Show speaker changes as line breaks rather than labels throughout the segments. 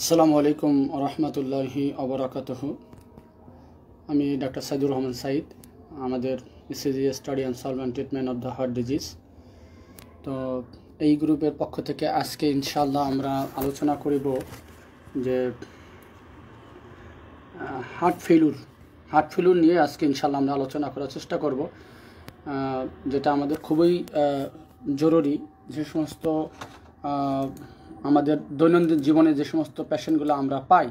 আসসালামু আলাইকুম রহমতুল্লাহি অবরাকাত আমি ডাক্তার সাইদুর রহমান সাইদ আমাদের CG study and solve and treatment of the heart disease তো এই গ্রুপের পক্ষ থেকে আজকে ইনশাল্লাহ আমরা আলোচনা করিব যে হার্ট ফেলুর হার্ট ফেলুর নিয়ে আজকে ইনশাল্লাহ আমরা আলোচনা করার চেষ্টা করব যেটা আমাদের খুবই জরুরি যে সমস্ত আমাদের দৈনন্দিন জীবনে যে সমস্ত প্যাশনগুলো আমরা পাই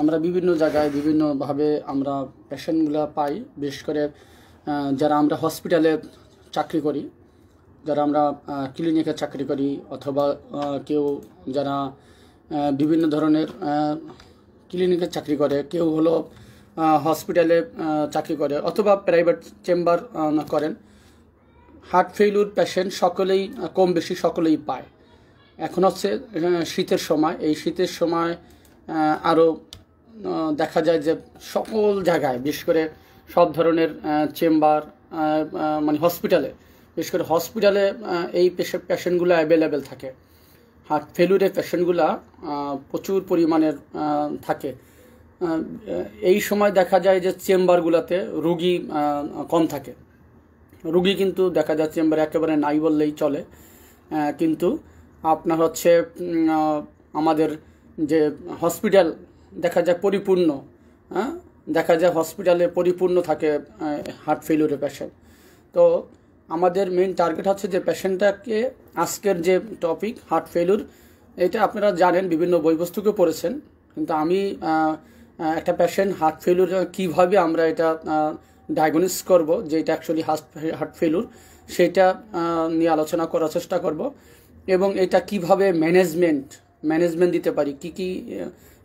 আমরা বিভিন্ন জায়গায় বিভিন্নভাবে আমরা প্যাশনগুলো পাই বিশেষ করে যারা আমরা হসপিটালে চাকরি করি যারা আমরা ক্লিনিকে চাকরি করি অথবা কেউ যারা বিভিন্ন ধরনের ক্লিনিকে চাকরি করে কেউ হলো হসপিটালে চাকরি করে অথবা প্রাইভেট চেম্বার করেন হার্ট ফেইলুর পেশেন্ট সকলেই কম বেশি সকলেই পায় এখন হচ্ছে শীতের সময় এই শীতের সময় আরও দেখা যায় যে সকল জায়গায় বিশেষ করে সব ধরনের চেম্বার মানে হসপিটালে বিশেষ করে হসপিটালে এই পেশেন্ট পেশেন্টগুলো অ্যাভেলেবেল থাকে হার্ট ফেলুরের পেশেন্টগুলো প্রচুর পরিমাণের থাকে এই সময় দেখা যায় যে চেম্বারগুলোতে রুগী কম থাকে রুগী কিন্তু দেখা যায় চেম্বারে একেবারে নাই বললেই চলে কিন্তু আপনার হচ্ছে আমাদের যে হসপিটাল দেখা যায় পরিপূর্ণ হ্যাঁ দেখা যায় হসপিটালে পরিপূর্ণ থাকে হার্ট ফেলিউরের পেশেন্ট তো আমাদের মেন টার্গেট হচ্ছে যে পেশেন্টটাকে আজকের যে টপিক হার্ট ফেলিউর এটা আপনারা জানেন বিভিন্ন বইবস্তুকে পড়েছেন কিন্তু আমি একটা পেশেন্ট হার্ট ফেলিউর কীভাবে আমরা এটা ডায়াগনোস করব যে এটা অ্যাকচুয়ালি হার্ট হার্ট ফেলিউর সেটা নিয়ে আলোচনা করার চেষ্টা করব এবং এটা কিভাবে ম্যানেজমেন্ট ম্যানেজমেন্ট দিতে পারি কি কি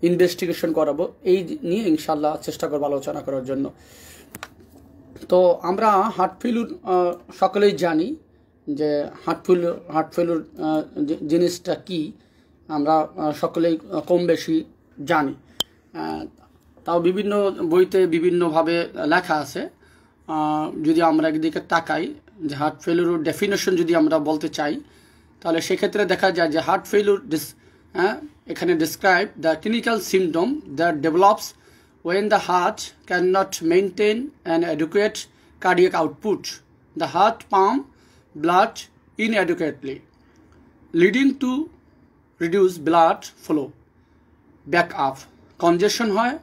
ইনভেস্টিগেশন করাবো এই নিয়ে ইনশাল্লাহ চেষ্টা করবো আলোচনা করার জন্য তো আমরা হার্ট ফেলুর সকলেই জানি যে হার্ট ফেলুর হার্ট ফেলুর জিনিসটা কি আমরা সকলেই কম বেশি জানি তাও বিভিন্ন বইতে বিভিন্নভাবে লেখা আছে যদি আমরা একদিকে তাকাই যে হার্ট ফেলুর ডেফিনেশন যদি আমরা বলতে চাই তাহলে সেক্ষেত্রে দেখা যায় যে হার্ট ফেলুর ডিস হ্যাঁ এখানে describe the clinical symptom the develops when the heart can not maintain an adequate output the heart pump blood in inadequately, leading to reduce blood flow back up congestion হয়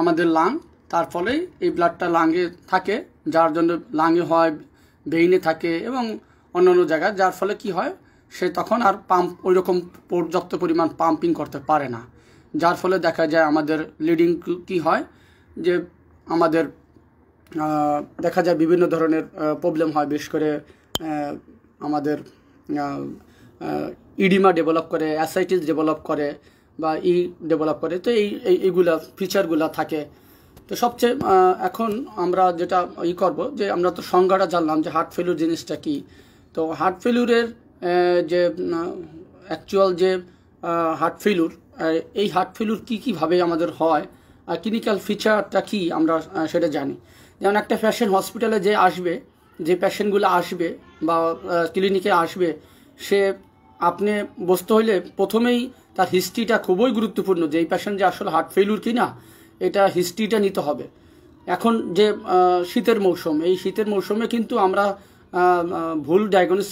আমাদের lung তার ফলে এই ব্লাডটা লাঙে থাকে যার জন্য লাঙে হয় বেইনে থাকে এবং অন্যান্য জায়গায় যার ফলে কি হয় সে তখন আর পাম্প ওই রকম পর্যাপ্ত পরিমাণ পাম্পিং করতে পারে না যার ফলে দেখা যায় আমাদের লিডিং কি হয় যে আমাদের দেখা যায় বিভিন্ন ধরনের প্রবলেম হয় বিশেষ করে আমাদের ইডিমা e ডেভেলপ করে অ্যাসাইটিস ডেভেলপ করে বা ই e ডেভেলপ করে তো এই এইগুলা ফিচারগুলা থাকে তো সবচেয়ে এখন আমরা যেটা ই করব যে আমরা তো সংজ্ঞাটা জানলাম যে হার্ট ফেলুর জিনিসটা কি তো হার্ট ফেলুরের যে অ্যাকচুয়াল যে হার্ট ফেলুর এই হার্ট ফেলুর কী কীভাবে আমাদের হয় আর ক্লিনিক্যাল ফিচারটা কী আমরা সেটা জানি যেমন একটা প্যাশেন্ট হসপিটালে যে আসবে যে প্যাশেন্টগুলো আসবে বা ক্লিনিকে আসবে সে আপনি বসতে হইলে প্রথমেই তার হিস্ট্রিটা খুবই গুরুত্বপূর্ণ যে এই প্যাশেন্ট যে আসলে হার্ট ফেলুর কি না এটা হিস্ট্রিটা নিতে হবে এখন যে শীতের মৌসুম এই শীতের মৌসুমে কিন্তু আমরা ভুল ডায়াগনোস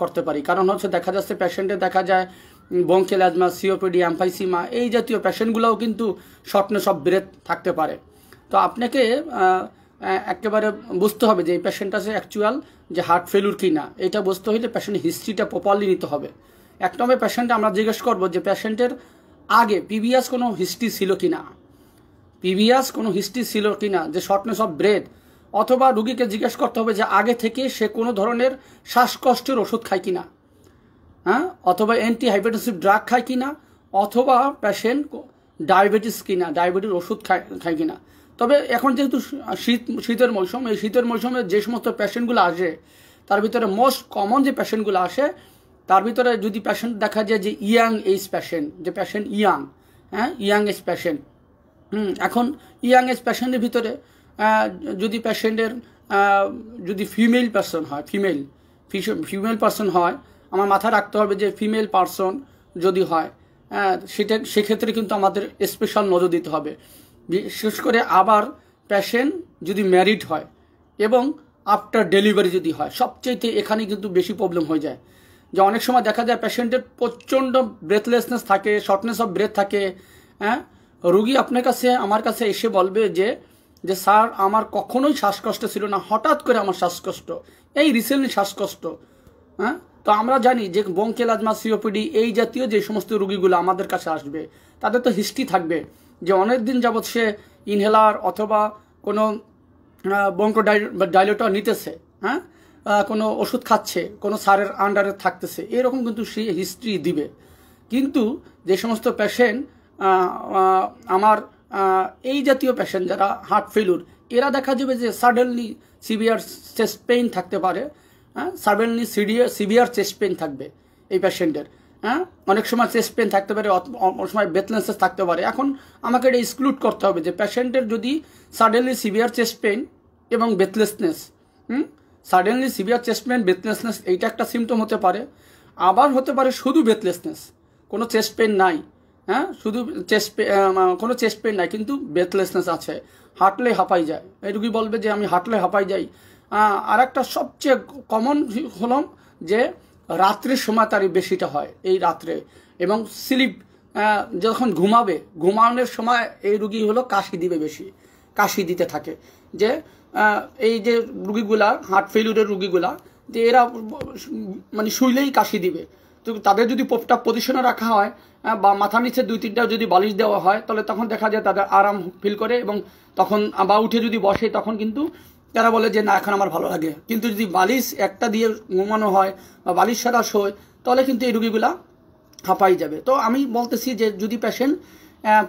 করতে পারি কারণ হচ্ছে দেখা যাচ্ছে পেশেন্টে দেখা যায় বঙ্কেল অ্যাজমা সিওপিডি অ্যাম্পাইসিমা এই জাতীয় পেশেন্টগুলোও কিন্তু স্বপ্নে সব ব্রেথ থাকতে পারে তো আপনাকে একেবারে বুঝতে হবে যে এই পেশেন্টটা সে অ্যাকচুয়াল যে হার্ট ফেলুর কি না এটা বুঝতে হলে পেশেন্ট হিস্ট্রিটা প্রপারলি নিতে হবে এক নম্বর পেশেন্ট আমরা জিজ্ঞেস করব যে পেশেন্টের আগে পিবিএস কোনো হিস্ট্রি ছিল কি না পিবিএস কোনো হিস্ট্রি ছিল কি না যে শর্টনেস অফ ব্রেথ অথবা রুগীকে জিজ্ঞেস করতে হবে যে আগে থেকে সে কোনো ধরনের শ্বাসকষ্টের ওষুধ খায় কি না হ্যাঁ অথবা অ্যান্টি ড্রাগ খায় কি না অথবা প্যাশেন্ট ডায়াবেটিস কিনা ডায়াবেটিস ওষুধ খায় খায় কিনা তবে এখন যেহেতু শীত শীতের মৌসুম এই শীতের মৌসুমে যে সমস্ত পেশেন্টগুলো আসে তার ভিতরে মোস্ট কমন যে পেশেন্টগুলো আসে তার ভিতরে যদি পেশেন্ট দেখা যায় যে ইয়াং এইজ পেশেন্ট যে পেশেন্ট ইয়াং হ্যাঁ ইয়াং এজ পেশেন্ট হুম এখন ইয়াং এজ পেশেন্টের ভিতরে যদি পেশেন্টের যদি ফিমেল পার্সন হয় ফিমেল ফিমেল পার্সন হয় আমার মাথায় রাখতে হবে যে ফিমেল পার্সন যদি হয় হ্যাঁ, সেটা সেক্ষেত্রে কিন্তু আমাদের স্পেশাল নজর দিতে হবে বিশেষ করে আবার প্যাশেন্ট যদি ম্যারিড হয় এবং আফটার ডেলিভারি যদি হয় সবচেয়েতে এখানে কিন্তু বেশি প্রবলেম হয়ে যায় যে অনেক সময় দেখা যায় প্যাশেন্টের প্রচণ্ড ব্রেথলেসনেস থাকে শর্টনেস অফ ব্রেথ থাকে হ্যাঁ রুগী আপনার কাছে আমার কাছে এসে বলবে যে যে স্যার আমার কখনোই শ্বাসকষ্ট ছিল না হঠাৎ করে আমার শ্বাসকষ্ট এই রিসেন্টলি শ্বাসকষ্ট হ্যাঁ তো আমরা জানি যে বঙ্কেল আজমা সিওপিডি এই জাতীয় যে সমস্ত রুগীগুলো আমাদের কাছে আসবে তাদের তো হিস্ট্রি থাকবে যে অনেক দিন যাবৎ সে ইনহেলার অথবা কোনো বঙ্কো ডাইলোটা নিতেছে হ্যাঁ কোনো ওষুধ খাচ্ছে কোনো সারের আন্ডারে থাকতেছে এরকম কিন্তু সে হিস্ট্রি দিবে কিন্তু যে সমস্ত পেশেন্ট আমার এই জাতীয় পেশেন্ট যারা হার্ট ফেলুর এরা দেখা যাবে যে সাডেনলি সিভিয়ার চেস্ট পেইন থাকতে পারে হ্যাঁ suddenly severe severe chest pain থাকবে এই পেশেন্টের হ্যাঁ অনেক সময় চেস্ট পেন থাকতে পারে অনেক সময় বেথলেন্সেস থাকতে পারে এখন আমাকে এটা এক্সক্লুড করতে হবে যে পেশেন্টের যদি সাডেনলি সিভিয়ার চেস্ট পেন এবং বেথলেসনেস হুম suddenly severe chest pain breathlessness এইটা একটা সিমটম হতে পারে আবার হতে পারে শুধু বেথলেসনেস কোনো চেস্ট পেন নাই হ্যাঁ শুধু চেস্ট কোনো চেস্ট পেন নাই কিন্তু ব্রেথলেসনেস আছে হাঁটলে হাঁপাই যায় এই রুগী বলবে যে আমি হাঁটলে হাঁপাই যাই আর একটা সবচেয়ে কমন হল যে রাত্রের সময় তার বেশিটা হয় এই রাত্রে এবং স্লিপ যখন ঘুমাবে ঘুমানোর সময় এই রুগী হলো কাশি দিবে বেশি কাশি দিতে থাকে যে এই যে রুগীগুলা হার্ট ফেলিউরের রুগীগুলা যে এরা মানে শুইলেই কাশি দিবে তো তাদের যদি পোপটা পজিশনে রাখা হয় বা মাথার নিচে দুই তিনটাও যদি বালিশ দেওয়া হয় তাহলে তখন দেখা যায় তাদের আরাম ফিল করে এবং তখন বা উঠে যদি বসে তখন কিন্তু তারা বলে যে না এখন আমার ভালো লাগে কিন্তু যদি বালিশ একটা দিয়ে ঘুমানো হয় বা বালিশ সারা শোয় তাহলে কিন্তু এই রুগীগুলা হাঁপাই যাবে তো আমি বলতেছি যে যদি পেশেন্ট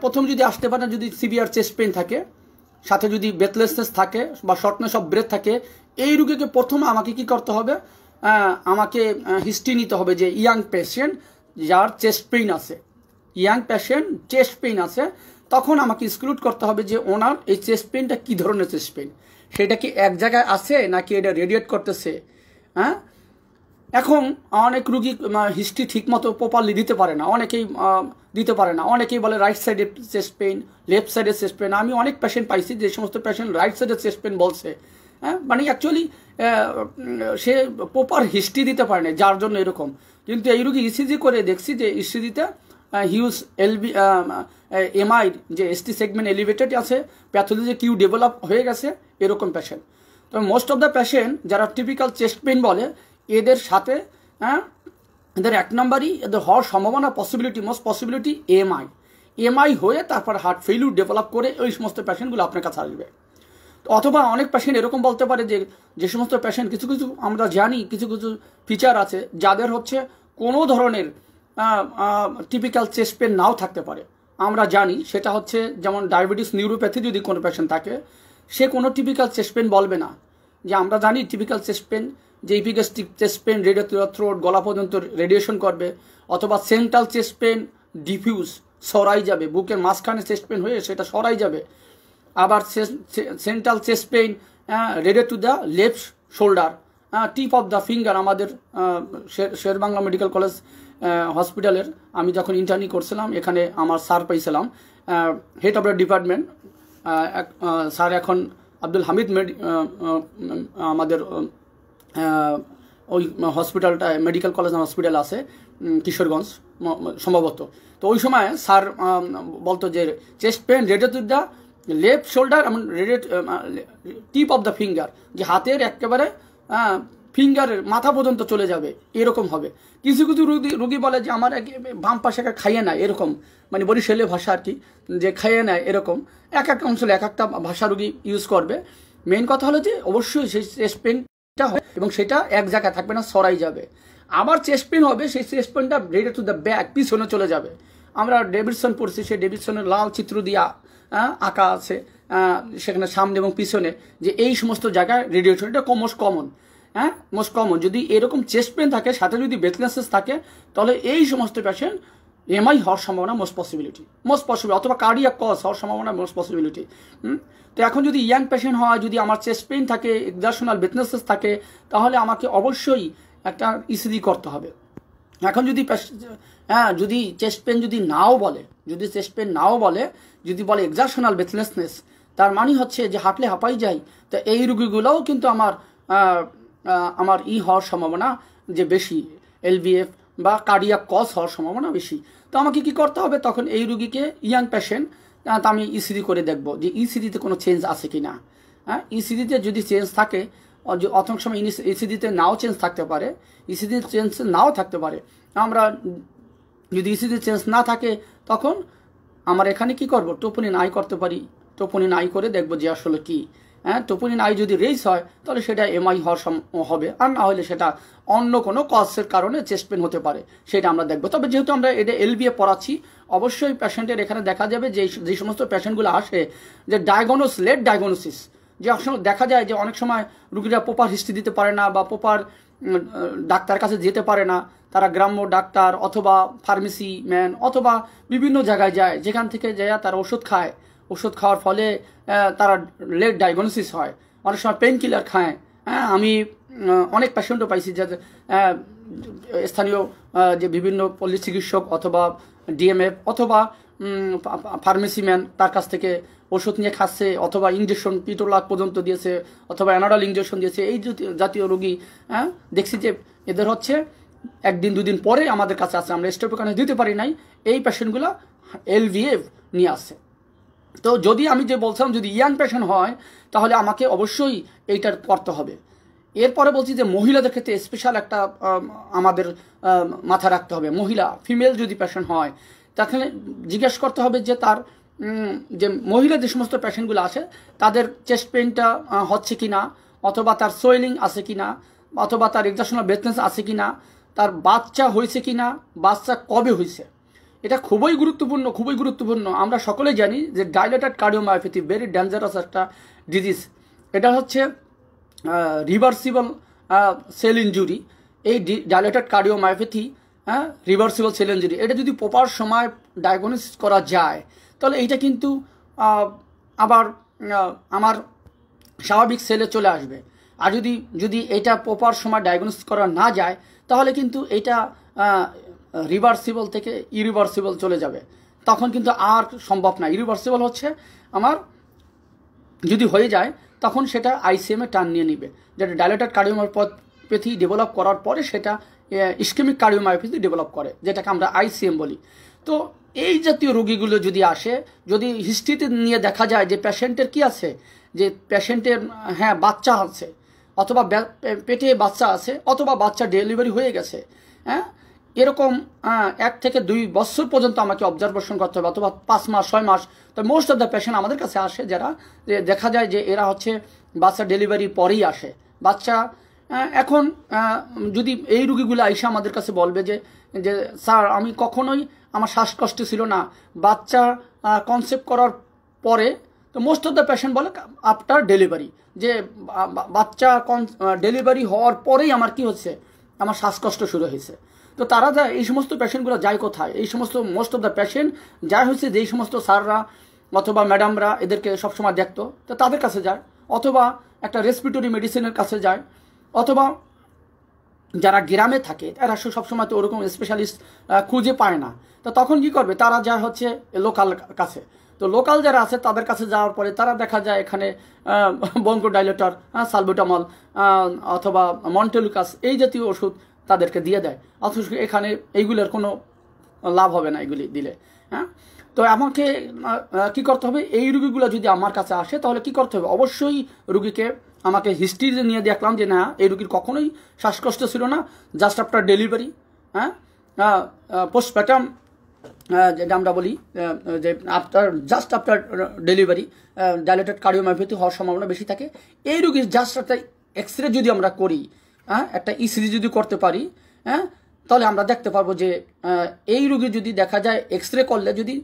প্রথম যদি আসতে পারে যদি সিভিয়ার চেস্ট পেন থাকে সাথে যদি ব্রেথলেসনেস থাকে বা শর্টনেস অফ ব্রেথ থাকে এই রুগীকে প্রথম আমাকে কি করতে হবে আমাকে হিস্ট্রি নিতে হবে যে ইয়াং পেশেন্ট যার চেস্ট পেইন আছে ইয়াং পেশেন্ট চেস্ট পেইন আছে তখন আমাকে ইনক্লুড করতে হবে যে ওনার এই চেস্ট পেইনটা কী ধরনের চেস্ট পেইন সেটা কি এক জায়গায় আছে নাকি এটা রেডিয়েট করতেছে হ্যাঁ এখন অনেক রুগী হিস্ট্রি ঠিকমতো প্রপারলি দিতে পারে না অনেকেই দিতে পারে না অনেকেই বলে রাইট সাইডে চেস্ট পেন লেফট সাইডে চেস্ট পেন আমি অনেক পেশেন্ট পাইছি যে সমস্ত পেশেন্ট রাইট সাইডে চেস্ট পেন বলছে হ্যাঁ মানে অ্যাকচুয়ালি সে প্রপার হিস্ট্রি দিতে পারে না যার জন্য এরকম কিন্তু এই রুগী ইসিজি e করে দেখছি যে ইসিজিতে হিউজ এলবি এমআই যে এসটি সেগমেন্ট এলিভেটেড আছে প্যাথোলজি কিউ ডেভেলপ হয়ে গেছে এরকম প্যাশেন্ট তবে মোস্ট অফ দ্য প্যাশেন্ট যারা টিপিক্যাল চেস্ট পেন বলে এদের সাথে হ্যাঁ এদের এক নম্বরই এদের হওয়ার সম্ভাবনা possibility most possibility MI MI হয়ে তারপর হার্ট ফেলু ডেভেলপ করে ওই সমস্ত প্যাশেন্টগুলো আপনার কাছে আসবে অথবা অনেক পেশেন্ট এরকম বলতে পারে যে যে সমস্ত পেশেন্ট কিছু কিছু আমরা জানি কিছু কিছু ফিচার আছে যাদের হচ্ছে কোনো ধরনের টিপিক্যাল চেস্ট পেন নাও থাকতে পারে আমরা জানি সেটা হচ্ছে যেমন ডায়াবেটিস নিউরোপ্যাথি যদি কোনো পেশেন্ট থাকে সে কোনো টিপিক্যাল চেস্ট পেন বলবে না যে আমরা জানি টিপিক্যাল চেস্ট পেন যে epigastric chest pain radio throat গলা পর্যন্ত রেডিয়েশন করবে অথবা সেন্ট্রাল চেস্ট পেন ডিফিউজ সরাই যাবে বুকের মাঝখানে চেস্ট পেন হয়ে সেটা সরাই যাবে আবার central chest pain radiate to the left shoulder tip of the finger আমাদের শেরবাংলা মেডিকেল কলেজ হসপিটালের আমি যখন ইন্টার্নি করছিলাম এখানে আমার স্যার পাইছিলাম head of the department sir এখন আব্দুল হামিদ মেডি আমাদের ওই হসপিটালটা মেডিকেল কলেজ হসপিটাল আছে কিশোরগঞ্জ সম্ভবত তো ওই সময় স্যার বলতো যে chest pain radiate to the left shoulder এমন টিপ অফ দ্য ফিঙ্গার যে হাতের একেবারে ফিঙ্গারের মাথা পর্যন্ত চলে যাবে এরকম হবে কিছু কিছু রুগী রুগী বলে যে আমার বাম পাশে একা খাইয়ে নেয় এরকম মানে বরিশালের ভাষা আর কি যে খাইয়ে নেয় এরকম এক এক অঞ্চলে এক একটা ভাষা রুগী ইউজ করবে মেন কথা হলো যে অবশ্যই সেই চেস্ট পেনটা হবে এবং সেটা এক জায়গায় থাকবে না সরাই যাবে আবার চেস্ট পেন হবে সেই চেস্ট পেনটা রেডে টু দ্য ব্যাক পিছনে চলে যাবে আমরা ডেভিডসন পড়ছি সেই ডেভিডসনের লাল চিত্র দিয়া হ্যাঁ, আঁকা আছে হ্যাঁ, সেখানে সামনে এবং পিছনে যে এই সমস্ত জায়গায় রেডিয়েশন এটা মোস্ট কমন হ্যাঁ মোস্ট কমন যদি এরকম চেস্ট পেন থাকে সাথে যদি বেথনেসেস থাকে তাহলে এই সমস্ত পেশেন্ট এমআই হওয়ার সম্ভাবনা মোস্ট পসিবিলিটি মোস্ট পসিবিলিটি অথবা কার্ডিয়া কজ হওয়ার সম্ভাবনা মোস্ট পসিবিলিটি তো এখন যদি ইয়াং পেশেন্ট হয় যদি আমার চেস্ট পেন থাকে এক্সারশনাল বেথনেসেস থাকে তাহলে আমাকে অবশ্যই একটা ইসিজি e করতে হবে এখন যদি হ্যাঁ যদি চেস্ট পেন যদি নাও বলে যদি চেস্ট পেন নাও বলে যদি বলে এক্সারশনাল বেথলেসনেস তার মানে হচ্ছে যে হাঁটলে হাঁপাই যায় তো এই রুগীগুলোও কিন্তু আমার আমার ই হওয়ার সম্ভাবনা যে বেশি এলভিএফ বা কার্ডিয়া কজ হওয়ার সম্ভাবনা বেশি তো আমাকে কি করতে হবে তখন এই রুগীকে ইয়াং প্যাশেন্ট তা আমি ইসিডি e করে দেখব যে ইসিডিতে e কোনো চেঞ্জ আছে কি না হ্যাঁ ইসিডিতে e যদি চেঞ্জ থাকে অথম সময় ইসিডিতে নাও চেঞ্জ থাকতে পারে ইসিডি চেঞ্জ নাও থাকতে পারে আমরা যদি চেঞ্জ না থাকে তখন আমরা এখানে কি করব টোপনিন আই করতে পারি টোপনিন আই করে দেখব যে আসলে কি হ্যাঁ টোপনিন আই যদি রেস হয় তাহলে সেটা এমআই হওয়ার হবে আর না হলে সেটা অন্য কোনো কজের কারণে চেস্ট পেন হতে পারে সেটা আমরা দেখব তবে যেহেতু আমরা এটা এলবিএ পড়াচ্ছি অবশ্যই পেশেন্টের এখানে দেখা যাবে যে যে সমস্ত পেশেন্টগুলো আসে যে ডায়াগনোস লেট ডায়াগনোসিস যে অনেক দেখা যায় যে অনেক সময় রুগীরা প্রপার হিস্ট্রি দিতে পারে না বা প্রপার ডাক্তার কাছে যেতে পারে না তারা গ্রাম্য ডাক্তার অথবা ফার্মেসি ম্যান অথবা বিভিন্ন জায়গায় যায় যেখান থেকে যায় তারা ওষুধ খায় ওষুধ খাওয়ার ফলে তারা লেট ডায়াগনোসিস হয় অনেক সময় পেন কিলার খায় হ্যাঁ আমি অনেক পেশেন্টও পাইছি যাদের স্থানীয় যে বিভিন্ন পল্লী চিকিৎসক অথবা ডিএমএফ অথবা ফার্মেসি ম্যান তার কাছ থেকে ওষুধ নিয়ে খাচ্ছে অথবা ইঞ্জেকশন পিটোলাক পর্যন্ত দিয়েছে অথবা অ্যানাডাল ইঞ্জেকশন দিয়েছে এই জাতীয় রোগী হ্যাঁ দেখছি যে এদের হচ্ছে একদিন দুদিন পরে আমাদের কাছে আসে আমরা স্টেপোকানে দিতে পারি নাই এই পেশেন্টগুলো এলভিএফ নিয়ে আসে তো যদি আমি যে বলছিলাম যদি ইয়াং পেশেন্ট হয় তাহলে আমাকে অবশ্যই এইটার করতে হবে এরপরে বলছি যে মহিলাদের ক্ষেত্রে স্পেশাল একটা আমাদের মাথা রাখতে হবে মহিলা ফিমেল যদি পেশেন্ট হয় তাহলে জিজ্ঞেস করতে হবে যে তার যে মহিলা যে সমস্ত পেশেন্টগুলো আছে তাদের চেস্ট পেনটা হচ্ছে কি না অথবা তার সোয়েলিং আছে কি না অথবা তার এক্সাশনাল বেথনেস আছে কি না তার বাচ্চা হয়েছে কি না বাচ্চা কবে হয়েছে এটা খুবই গুরুত্বপূর্ণ খুবই গুরুত্বপূর্ণ আমরা সকলে জানি যে ডাইলেটেড কার্ডিওমায়োপ্যাথি ভেরি ডেঞ্জারাস একটা ডিজিজ এটা হচ্ছে রিভার্সিবল সেল ইঞ্জুরি এই ডাইলেটেড কার্ডিওমায়োপ্যাথি হ্যাঁ রিভার্সিবল সেল ইঞ্জুরি এটা যদি প্রপার সময় ডায়াগনোস করা যায় তাহলে এইটা কিন্তু আবার আমার স্বাভাবিক সেলে চলে আসবে আর যদি যদি এটা প্রপার সময় ডায়াগনোস করা না যায় তাহলে কিন্তু এটা রিভার্সিবল থেকে ইরিভার্সিবল চলে যাবে তখন কিন্তু আর সম্ভব না ইরিভার্সিবল হচ্ছে আমার যদি হয়ে যায় তখন সেটা আইসিএমে টান নিয়ে নিবে যেটা ডাইলেটেড কার্ডিওমায়োপ্যাথি ডেভেলপ করার পরে সেটা ইস্কেমিক কার্ডিওমায়োপ্যাথি ডেভেলপ করে যেটাকে আমরা আইসিএম বলি তো এই জাতীয় রোগীগুলো যদি আসে যদি হিস্ট্রিতে নিয়ে দেখা যায় যে প্যাশেন্টের কি আছে যে প্যাশেন্টের হ্যাঁ বাচ্চা আছে অথবা পেটে বাচ্চা আছে অথবা বাচ্চা ডেলিভারি হয়ে গেছে হ্যাঁ এরকম এক থেকে দুই বছর পর্যন্ত আমাকে অবজারভেশন করতে হবে অথবা পাঁচ মাস ছয় মাস তো মোস্ট অফ দ্য পেশেন্ট আমাদের কাছে আসে যারা দেখা যায় যে এরা হচ্ছে বাচ্চা ডেলিভারি পরেই আসে বাচ্চা এখন যদি এই রুগীগুলো আইসা আমাদের কাছে বলবে যে যে স্যার আমি কখনোই আমার শ্বাসকষ্ট ছিল না বাচ্চা কনসেপ্ট করার পরে তো মোস্ট অফ দ্য পেশেন্ট বলে আফটার ডেলিভারি যে বাচ্চা কন ডেলিভারি হওয়ার পরেই আমার কি হচ্ছে আমার শ্বাসকষ্ট শুরু হয়েছে তো তারা যা এই সমস্ত পেশেন্টগুলো যায় কোথায় এই সমস্ত মোস্ট অফ দ্য পেশেন্ট যা হচ্ছে যেই সমস্ত স্যাররা অথবা ম্যাডামরা এদেরকে সবসময় দেখতো তো তাদের কাছে যায় অথবা একটা রেসপিরেটরি মেডিসিনের কাছে যায় অথবা যারা গ্রামে থাকে তারা সবসময় তো ওরকম স্পেশালিস্ট খুঁজে পায় না তো তখন কি করবে তারা যা হচ্ছে লোকাল কাছে তো লোকাল যারা আছে তাদের কাছে যাওয়ার পরে তারা দেখা যায় এখানে বঙ্কোডাইলেটর হ্যাঁ সালবুটামল অথবা মন্টেলুকাস এই জাতীয় ওষুধ তাদেরকে দিয়ে দেয় অথচ এখানে এইগুলোর কোনো লাভ হবে না এগুলি দিলে হ্যাঁ তো আমাকে কি করতে হবে এই রুগীগুলো যদি আমার কাছে আসে তাহলে কি করতে হবে অবশ্যই রুগীকে আমাকে হিস্ট্রি নিয়ে দেখলাম যে না এই রুগীর কখনোই শ্বাসকষ্ট ছিল না জাস্ট আফটার ডেলিভারি হ্যাঁ পোস্টপ্যাটাম যেটা আমরা বলি যে after just after delivery dilated cardiomyopathy হওয়ার সম্ভাবনা বেশি থাকে এই রুগীর জাস্ট একটা এক্স রে যদি আমরা করি হ্যাঁ একটা ইসিজি যদি করতে পারি হ্যাঁ তাহলে আমরা দেখতে পারবো যে এই রুগী যদি দেখা যায় এক্স রে করলে যদি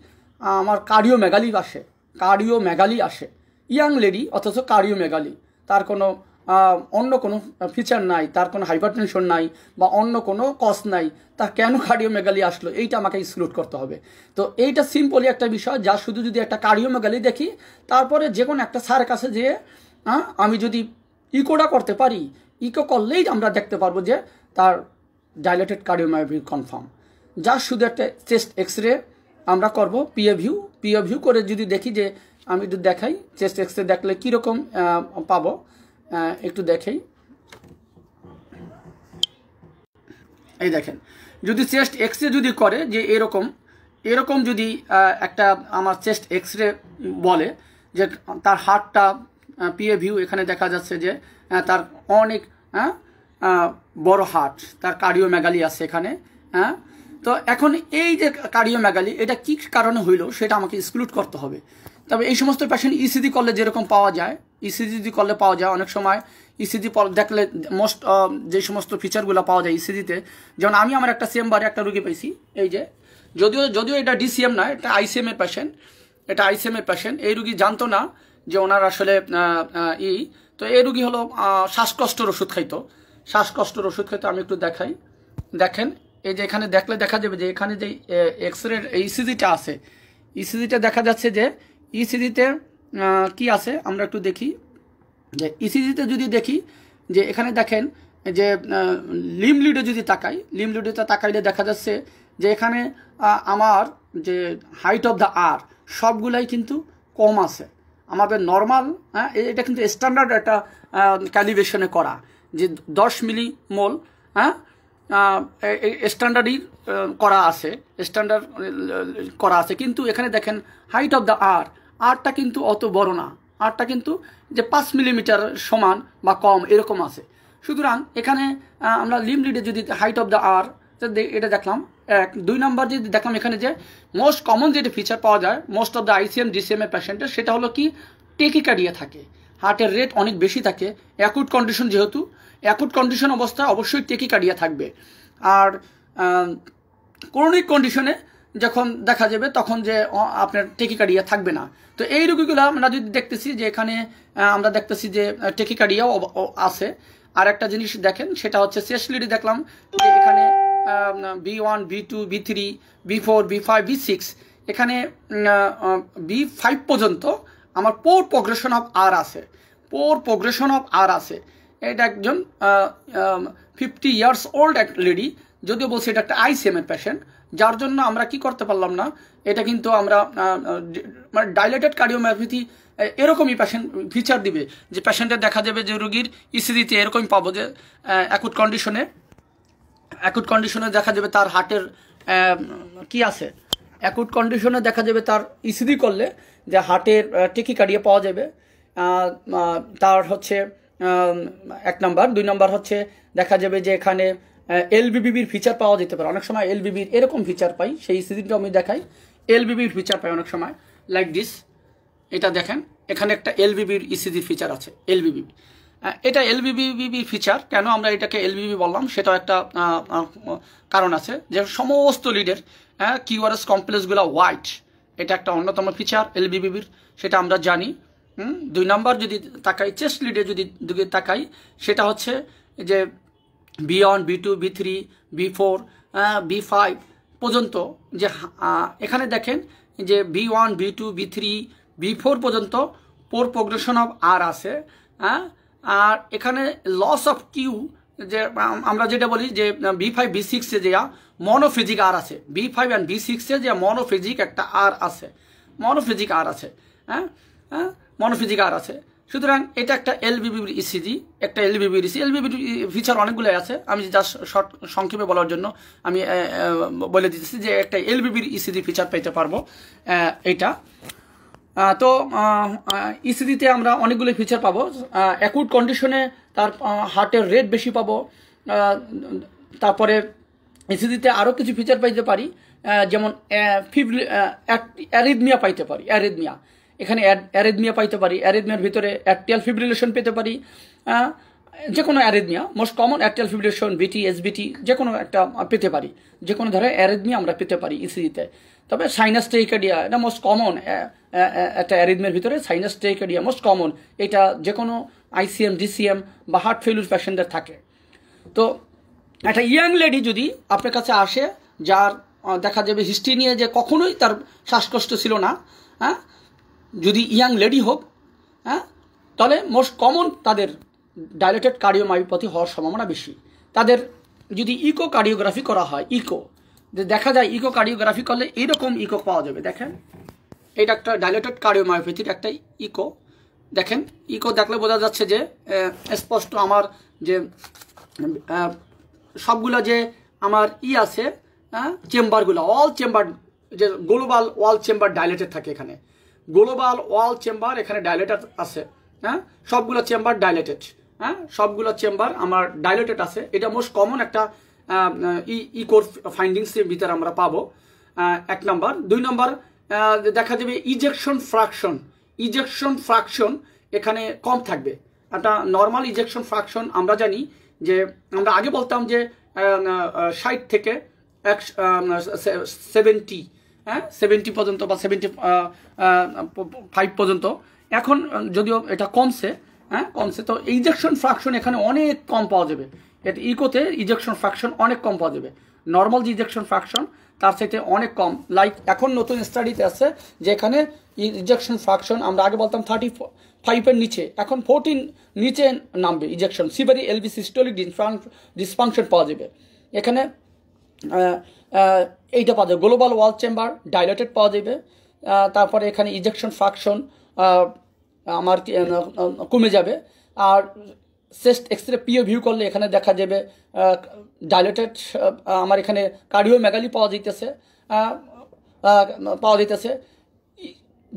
আমার কার্ডিও মেগালি আসে কার্ডিও মেগালি আসে ইয়াং লেডি অথচ কার্ডিও মেগালি তার কোনো অন্য কোনো ফিচার নাই তার কোনো হাইপারটেনশন নাই বা অন্য কোনো কস নাই তা কেন কার্ডিওমেগালি আসলো এইটা আমাকে এক্সক্লুড করতে হবে তো এইটা সিম্পলি একটা বিষয় যা শুধু যদি একটা কার্ডিওমেগালি দেখি তারপরে যে কোনো একটা স্যার কাছে যেয়ে আমি যদি ইকোটা করতে পারি ইকো করলেই আমরা দেখতে পারবো যে তার ডাইলেটেড কার্ডিওমায়োপি কনফার্ম যা শুধু একটা চেস্ট এক্স রে আমরা করব পিএ ভিউ পিএ ভিউ করে যদি দেখি যে আমি যদি দেখাই চেস্ট এক্স রে দেখলে কীরকম পাবো একটু দেখেই এই দেখেন যদি চেস্ট এক্স রে যদি করে যে এরকম এরকম যদি একটা আমার চেস্ট এক্স রে বলে যে তার হার্টটা পিএ ভিউ এখানে দেখা যাচ্ছে যে তার অনেক বড় হার্ট তার কার্ডিওম্যাগালি আছে এখানে হ্যাঁ তো এখন এই যে কার্ডিও কার্ডিওম্যাগালি এটা কি কারণে হইল সেটা আমাকে এক্সক্লুড করতে হবে তবে এই সমস্ত প্যাশেন্ট ইসিডি e করলে যেরকম পাওয়া যায় ইসিজি e যদি করলে পাওয়া যায় অনেক সময় ইসিজি e দেখলে মোস্ট যে সমস্ত ফিচারগুলো পাওয়া যায় ইসিজিতে e যেমন আমি আমার একটা চেম্বারে একটা রুগী পেয়েছি এই যে যদিও যদিও এটা ডিসিএম না এটা আইসিএম এর পেশেন্ট এটা আইসিএম এর পেশেন্ট এই রুগী জানতো না যে ওনার আসলে ই তো এই রুগী হলো শ্বাসকষ্টর ওষুধ খাইতো শ্বাসকষ্টর ওষুধ খাইতো আমি একটু দেখাই দেখেন এই যে এখানে দেখলে দেখা যাবে যে এখানে যে এক্স রে ইসিজিটা আছে ইসিজিটা দেখা যাচ্ছে যে ইসিজিতে কি আছে আমরা একটু দেখি যে ইসিজিতে e যদি দেখি যে এখানে দেখেন যে লিম লিডে যদি তাকাই লিম লিডেতে তাকাইলে দেখা যাচ্ছে যে এখানে আমার যে হাইট অফ দ্য আর সবগুলাই কিন্তু কম আছে আমাদের নর্মাল হ্যাঁ এটা কিন্তু স্ট্যান্ডার্ড একটা ক্যালিভেশনে করা যে দশ মিলি মোল হ্যাঁ স্ট্যান্ডার্ডই করা আছে স্ট্যান্ডার্ড করা আছে কিন্তু এখানে দেখেন হাইট অফ দ্য আর আরটা কিন্তু অত বড় না আরটা কিন্তু যে পাঁচ মিলিমিটার সমান বা কম এরকম আছে সুতরাং এখানে আমরা লিমলিডে যদি হাইট অফ দ্য আর এটা দেখলাম এক দুই নাম্বার যদি দেখলাম এখানে যে মোস্ট কমন যেটা ফিচার পাওয়া যায় most of the ICM DCM এর প্যাশেন্টের সেটা হলো কি টেকিকারিয়া থাকে হার্টের রেট অনেক বেশি থাকে অ্যাকুট কন্ডিশন যেহেতু অ্যাকুট কন্ডিশন অবস্থায় অবশ্যই টেকিকারিয়া থাকবে আর ক্রনিক কন্ডিশনে যখন দেখা যাবে তখন যে আপনার টেকিকারিয়া থাকবে না তো এই রোগীগুলো আমরা যদি দেখতেছি যে এখানে আমরা দেখতেছি যে টেকিকারিয়াও আছে আর একটা জিনিস দেখেন সেটা হচ্ছে শেষলিডি দেখলাম যে এখানে V one V two V three V four V five V six এখানে বি ফাইভ পর্যন্ত আমার পোর প্রোগ্রেশন অফ আর আছে পোর প্রোগ্রেশন অফ আর আছে এটা একজন ফিফটি ইয়ার্স ওল্ড এক লেডি যদিও বলছে এটা একটা আইসিএমের পেশেন্ট যার জন্য আমরা কি করতে পারলাম না এটা কিন্তু আমরা মানে ডাইলেটেড কার্ডিওমায়োপ্যাথি এরকমই প্যাশেন্ট ফিচার দিবে যে প্যাশেন্টের দেখা যাবে যে রুগীর ইসিদিতে e এরকম পাবো যে অ্যাকুট কন্ডিশনে অ্যাকুট কন্ডিশনে দেখা যাবে তার হার্টের কি আছে অ্যাকুট কন্ডিশনে দেখা যাবে তার ইসিদি e করলে যে হার্টের কাটিয়ে পাওয়া যাবে তার হচ্ছে এক নাম্বার দুই নাম্বার হচ্ছে দেখা যাবে যে এখানে এলবিবির ফিচার পাওয়া যেতে পারে অনেক সময় এলবিবির এরকম ফিচার পাই সেই সিজিনটা আমি দেখাই এলবিবির ফিচার পাই অনেক সময় লাইক দিস এটা দেখেন এখানে একটা এলবিবির ইসিজির ফিচার আছে এলবিবি এটা এলবিবিবি ফিচার কেন আমরা এটাকে এলবিবি বললাম সেটাও একটা কারণ আছে যে সমস্ত লিডের কিউআরএস কমপ্লেক্সগুলো হোয়াইট এটা একটা অন্যতম ফিচার এলবিবিবির সেটা আমরা জানি দুই নম্বর যদি তাকাই চেস্ট লিডে যদি তাকাই সেটা হচ্ছে যে V one V two V three V four V five পর্যন্ত যে এখানে দেখেন যে V one V two V three V four পর্যন্ত পোর প্রোগ্রেশন অফ আর আছে হ্যাঁ আর এখানে লস অফ কিউ যে আমরা যেটা বলি যে বি ফাইভ বি সিক্সে যে মনোফিজিক আর আছে বি ফাইভ অ্যান্ড বি সিক্সে যে মনোফিজিক একটা আর আছে মনোফিজিক আর আছে হ্যাঁ হ্যাঁ মনোফিজিক আর আছে সুতরাং এটা একটা এলবিবির ইসিজি একটা এলবিবির ইসি এলবিবির ফিচার অনেকগুলো আছে আমি যা শর্ট সংক্ষেপে বলার জন্য আমি বলে দিতেছি যে একটা এলবিবির ইসিজি ফিচার পেতে পারবো এটা তো ইসিজিতে আমরা অনেকগুলো ফিচার পাবো অ্যাকুট কন্ডিশনে তার হার্টের রেট বেশি পাবো তারপরে ইসিজিতে আরও কিছু ফিচার পাইতে পারি যেমন ফিভ অ্যারিদমিয়া পাইতে পারি অ্যারিদমিয়া এখানে অ্যারেদমিয়া পাইতে পারি অ্যারেদমিয়ার ভিতরে অ্যাট্রিয়াল ফিব্রিলেশন পেতে পারি যে কোনো arrhythmia most common atrial fibrillation VT SVT যে কোনো একটা পেতে পারি যে কোনো ধরনের অ্যারেদমিয়া আমরা পেতে পারি ইসিজিতে e তবে সাইনাস টেইকাডিয়া এটা মোস্ট কমন একটা অ্যারেদমিয়ার ভিতরে সাইনাস টেইকাডিয়া মোস্ট কমন এটা যে কোনো আইসিএম ডিসিএম বা হার্ট ফেলুর প্যাশেন্টদের থাকে তো একটা ইয়াং লেডি যদি আপনার কাছে আসে যার দেখা যাবে হিস্ট্রি নিয়ে যে কখনোই তার শ্বাসকষ্ট ছিল না হ্যাঁ যদি ইয়াং লেডি হোক হ্যাঁ তাহলে মোস্ট কমন তাদের ডাইলেটেড কার্ডিওমায়োপ্যাথি হওয়ার সম্ভাবনা বেশি তাদের যদি ইকো কার্ডিওগ্রাফি করা হয় ইকো যে দেখা যায় ইকো কার্ডিওগ্রাফি করলে এইরকম ইকো পাওয়া যাবে দেখেন এটা একটা ডাইলেটেড কার্ডিওমায়োপ্যাথির একটা ইকো দেখেন ইকো দেখলে বোঝা যাচ্ছে যে স্পষ্ট আমার যে সবগুলো যে আমার ই আছে চেম্বারগুলো অল চেম্বার যে গ্লোবাল ওয়াল চেম্বার ডাইলেটেড থাকে এখানে গ্লোবাল ওয়াল চেম্বার এখানে ডাইলেটার আছে হ্যাঁ সবগুলো চেম্বার ডাইলেটেড হ্যাঁ সবগুলো চেম্বার আমার ডাইলেটেড আছে এটা মোস্ট কমন একটা ই ই কোর ফাইন্ডিংসের ভিতরে আমরা পাবো এক নম্বর দুই নম্বর দেখা যাবে ইজেকশন ফ্রাকশন ইজেকশন ফ্রাকশন এখানে কম থাকবে একটা নর্মাল ইজেকশন ফ্রাকশন আমরা জানি যে আমরা আগে বলতাম যে ষাট থেকে এক সেভেন্টি হ্যাঁ সেভেন্টি পর্যন্ত বা সেভেন্টি ফাইভ পর্যন্ত এখন যদিও এটা কমছে হ্যাঁ কমছে তো ইজেকশন ফ্রাকশন এখানে অনেক কম পাওয়া যাবে এটা ইকোতে ইজেকশন ফ্রাকশন অনেক কম পাওয়া যাবে নর্মাল যে ইজেকশন ফ্রাকশন তার সাথে অনেক কম লাইক এখন নতুন স্টাডিতে আছে যেখানে ইজেকশন ফ্রাকশন আমরা আগে বলতাম থার্টি ফাইভের নিচে এখন ফোরটিন নিচে নামবে ejection severe LV systolic dysfunction পাওয়া যাবে এখানে এইটা পাওয়া যাবে গ্লোবাল ওয়াল চেম্বার ডাইলেটেড পাওয়া যাবে তারপরে এখানে ইজেকশন ফ্রাকশন আমার কমে যাবে আর চেস্ট এক্স রে পিও ভিউ করলে এখানে দেখা যাবে ডাইলেটেড আমার এখানে কার্ডিও মেগালি পাওয়া যেতেছে পাওয়া যেতেছে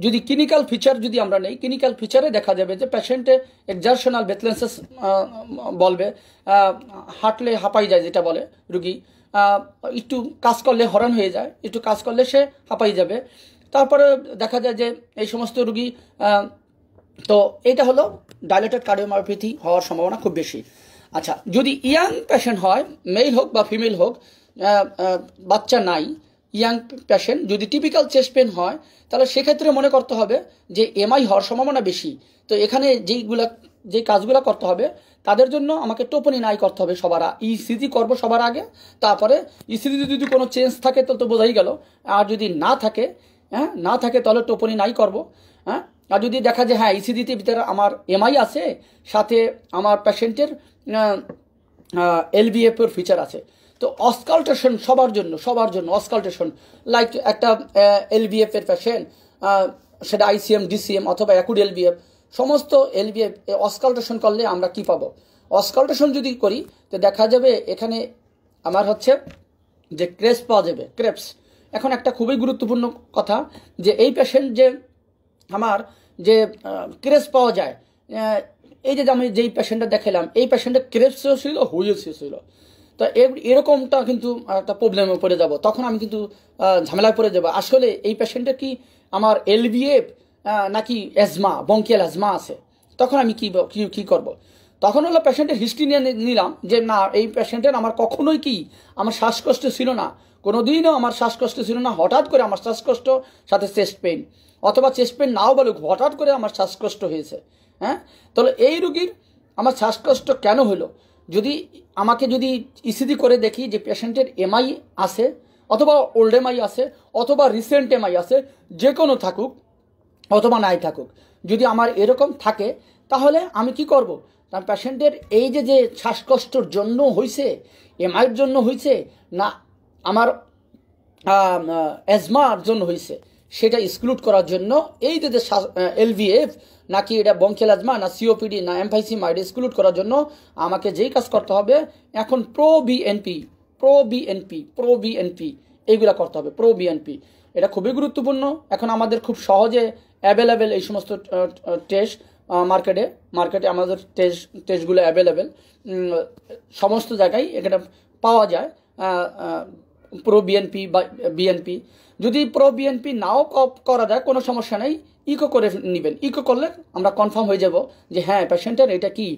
যদি ক্লিনিক্যাল ফিচার যদি আমরা নেই ক্লিনিক্যাল ফিচারে দেখা যাবে যে পেশেন্টে এক্সারশনাল বেথলেন্সেস বলবে হাঁটলে হাঁপাই যায় যেটা বলে রুগী একটু কাজ করলে হরান হয়ে যায় একটু কাজ করলে সে হাঁপাই যাবে তারপরে দেখা যায় যে এই সমস্ত রুগী তো এটা হলো ডাইলেটেড কার্ডিওমায়োপ্যাথি হওয়ার সম্ভাবনা খুব বেশি আচ্ছা যদি ইয়াং পেশেন্ট হয় মেল হোক বা ফিমেল হোক বাচ্চা নাই ইয়াং পেশেন্ট যদি টিপিক্যাল চেস্ট পেন হয় তাহলে সেক্ষেত্রে মনে করতে হবে যে এমআই হওয়ার সম্ভাবনা বেশি তো এখানে যেইগুলা যে কাজগুলো করতে হবে তাদের জন্য আমাকে টোপনি নাই করতে হবে সবার ইসিজি e করব সবার আগে তারপরে ইসিজি e যদি কোনো চেঞ্জ থাকে তো তো বোঝাই গেল আর যদি না থাকে হ্যাঁ না থাকে তাহলে টোপনি নাই করব হ্যাঁ আর যদি দেখা যায় হ্যাঁ ইসিজিতে e ভিতরে আমার এমআই আছে সাথে আমার পেশেন্টের এলবিএফের ফিচার আছে তো অসকালটেশন সবার জন্য সবার জন্য অসকালটেশন লাইক একটা এলবিএফের পেশেন্ট সেটা আইসিএম ডিসিএম অথবা অ্যাকুড এলবিএফ সমস্ত এলবিএফ অসকালটেশন করলে আমরা কি পাবো অসকালটেশন যদি করি তো দেখা যাবে এখানে আমার হচ্ছে যে ক্রেপস পাওয়া যাবে ক্রেপস এখন একটা খুবই গুরুত্বপূর্ণ কথা যে এই পেশেন্ট যে আমার যে ক্রেপস পাওয়া যায় এই যে আমি যেই পেশেন্টটা দেখালাম এই পেশেন্টের ক্রেপসও ছিল হুইলসও ছিল তো এরকমটা কিন্তু একটা প্রবলেমে পড়ে যাব তখন আমি কিন্তু ঝামেলায় পড়ে যাব আসলে এই পেশেন্টটা কি আমার এলবিএফ নাকি অ্যাজমা বঙ্কিয়াল অ্যাজমা আছে তখন আমি কী কী করবো তখন হলো পেশেন্টের হিস্ট্রি নিয়ে নিলাম যে না এই পেশেন্টের আমার কখনোই কি আমার শ্বাসকষ্ট ছিল না কোনো দিনও আমার শ্বাসকষ্ট ছিল না হঠাৎ করে আমার শ্বাসকষ্ট সাথে চেস্ট পেন অথবা চেস্ট পেন নাও বলুক হঠাৎ করে আমার শ্বাসকষ্ট হয়েছে হ্যাঁ তাহলে এই রুগীর আমার শ্বাসকষ্ট কেন হলো যদি আমাকে যদি ইসিডি e করে দেখি যে পেশেন্টের এমআই আছে অথবা ওল্ড এমআই আছে অথবা রিসেন্ট এমআই আছে যে কোনো থাকুক অথবা নাই থাকুক যদি আমার এরকম থাকে তাহলে আমি কি করব। কারণ প্যাশেন্টের এই যে যে শ্বাসকষ্টর জন্য হয়েছে এমআইয়ের জন্য হয়েছে না আমার অ্যাজমার জন্য হয়েছে সেটা এক্সক্লুড করার জন্য এই যে যে এলভিএফ নাকি এটা বঙ্কেল আজমা না সিওপিডি না এমফাইসিমা এটা এক্সক্লুড করার জন্য আমাকে যেই কাজ করতে হবে এখন pro BNP pro BNP pro BNP এইগুলা করতে হবে প্রো বিএনপি এটা খুবই গুরুত্বপূর্ণ এখন আমাদের খুব সহজে অ্যাভেলেবেল এই সমস্ত টেস্ট মার্কেটে মার্কেটে আমাদের টেস্ট টেস্টগুলো অ্যাভেলেবেল সমস্ত জায়গায় এখানে পাওয়া যায় প্রো বিএনপি বা বিএনপি যদি প্রো বিএনপি নাও করা যায় কোনো সমস্যা নেই ইকো করে নেবেন ইকো করলে আমরা কনফার্ম হয়ে যাব যে হ্যাঁ পেশেন্টের এটা কি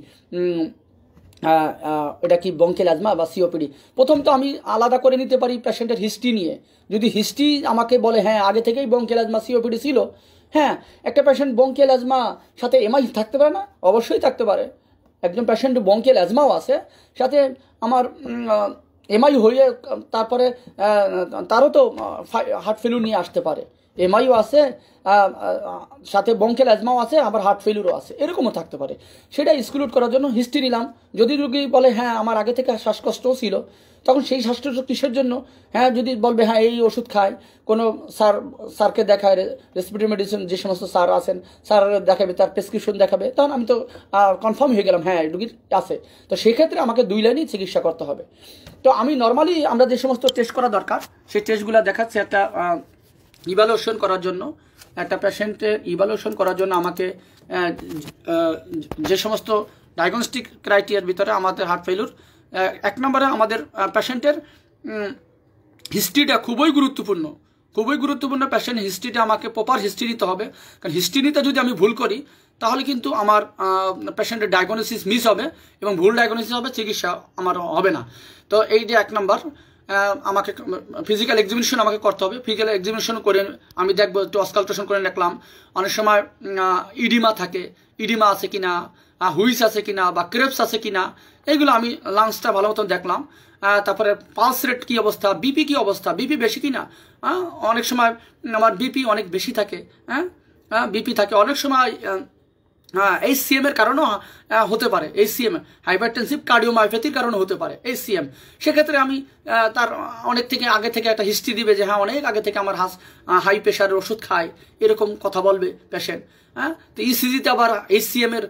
এটা কি বঙ্কেল আজমা বা সিওপিডি প্রথম তো আমি আলাদা করে নিতে পারি পেশেন্টের হিস্ট্রি নিয়ে যদি হিস্ট্রি আমাকে বলে হ্যাঁ আগে থেকেই বঙ্কেল আজমা সিওপিডি ছিল হ্যাঁ একটা পেশেন্ট বঙ্কেল অ্যাজমা সাথে এমআই থাকতে পারে না অবশ্যই থাকতে পারে একজন পেশেন্ট বঙ্কে অ্যাজমাও আছে সাথে আমার এমআই হয়ে তারপরে তারও তো হার্ট ফেলু নিয়ে আসতে পারে এমআইও আছে সাথে বঙ্কেল অ্যাজমাও আছে আবার হার্ট ফেলুরও আছে এরকমও থাকতে পারে সেটা স্কুলুট করার জন্য হিস্ট্রি নিলাম যদি রুগী বলে হ্যাঁ আমার আগে থেকে শ্বাসকষ্টও ছিল তখন সেই শ্বাসকষ্ট কিসের জন্য হ্যাঁ যদি বলবে হ্যাঁ এই ওষুধ খায় কোনো স্যার স্যারকে দেখায় রেসপিটি মেডিসিন যে সমস্ত স্যার আছেন স্যার দেখাবে তার প্রেসক্রিপশন দেখাবে তখন আমি তো কনফার্ম হয়ে গেলাম হ্যাঁ রুগীর আছে তো সেক্ষেত্রে আমাকে দুই লাইনেই চিকিৎসা করতে হবে তো আমি নর্মালি আমরা যে সমস্ত টেস্ট করা দরকার সেই টেস্টগুলো দেখাচ্ছে একটা ইভ্যালুয়েশন করার জন্য একটা পেশেন্টের ইভ্যালুয়েশন করার জন্য আমাকে যে সমস্ত ডায়াগনস্টিক ক্রাইটেরিয়ার ভিতরে আমাদের হার্ট ফেলুর এক নম্বরে আমাদের পেশেন্টের হিস্ট্রিটা খুবই গুরুত্বপূর্ণ খুবই গুরুত্বপূর্ণ পেশেন্ট হিস্ট্রিটা আমাকে প্রপার হিস্ট্রি নিতে হবে কারণ হিস্ট্রি নিতে যদি আমি ভুল করি তাহলে কিন্তু আমার পেশেন্টের ডায়াগনোসিস মিস হবে এবং ভুল ডায়াগনোসিস হবে চিকিৎসা আমার হবে না তো এই যে এক নম্বর আমাকে ফিজিক্যাল এক্সিবিশন আমাকে করতে হবে ফিজিক্যাল এক্সিবিশন করে আমি দেখবো একটু অস্কালটেশন করে রাখলাম অনেক সময় ইডিমা থাকে ইডিমা আছে কিনা হুইস আছে কিনা বা ক্রেপস আছে কিনা এইগুলো আমি লাংসটা ভালো মতন দেখলাম তারপরে পালস রেট কী অবস্থা বিপি কী অবস্থা বিপি বেশি কিনা অনেক সময় আমার বিপি অনেক বেশি থাকে হ্যাঁ বিপি থাকে অনেক সময় হ্যাঁ এই সিএম এর কারণেও হতে পারে এই সিএম হাইপারটেনসিভ কার্ডিওমায়োপ্যাথির কারণে হতে পারে এই সিএম সেক্ষেত্রে আমি তার অনেক থেকে আগে থেকে একটা হিস্ট্রি দিবে যে হ্যাঁ অনেক আগে থেকে আমার হাস হাই প্রেশারের ওষুধ খায় এরকম কথা বলবে পেশেন্ট হ্যাঁ তো ইসিজিতে e আবার এই এর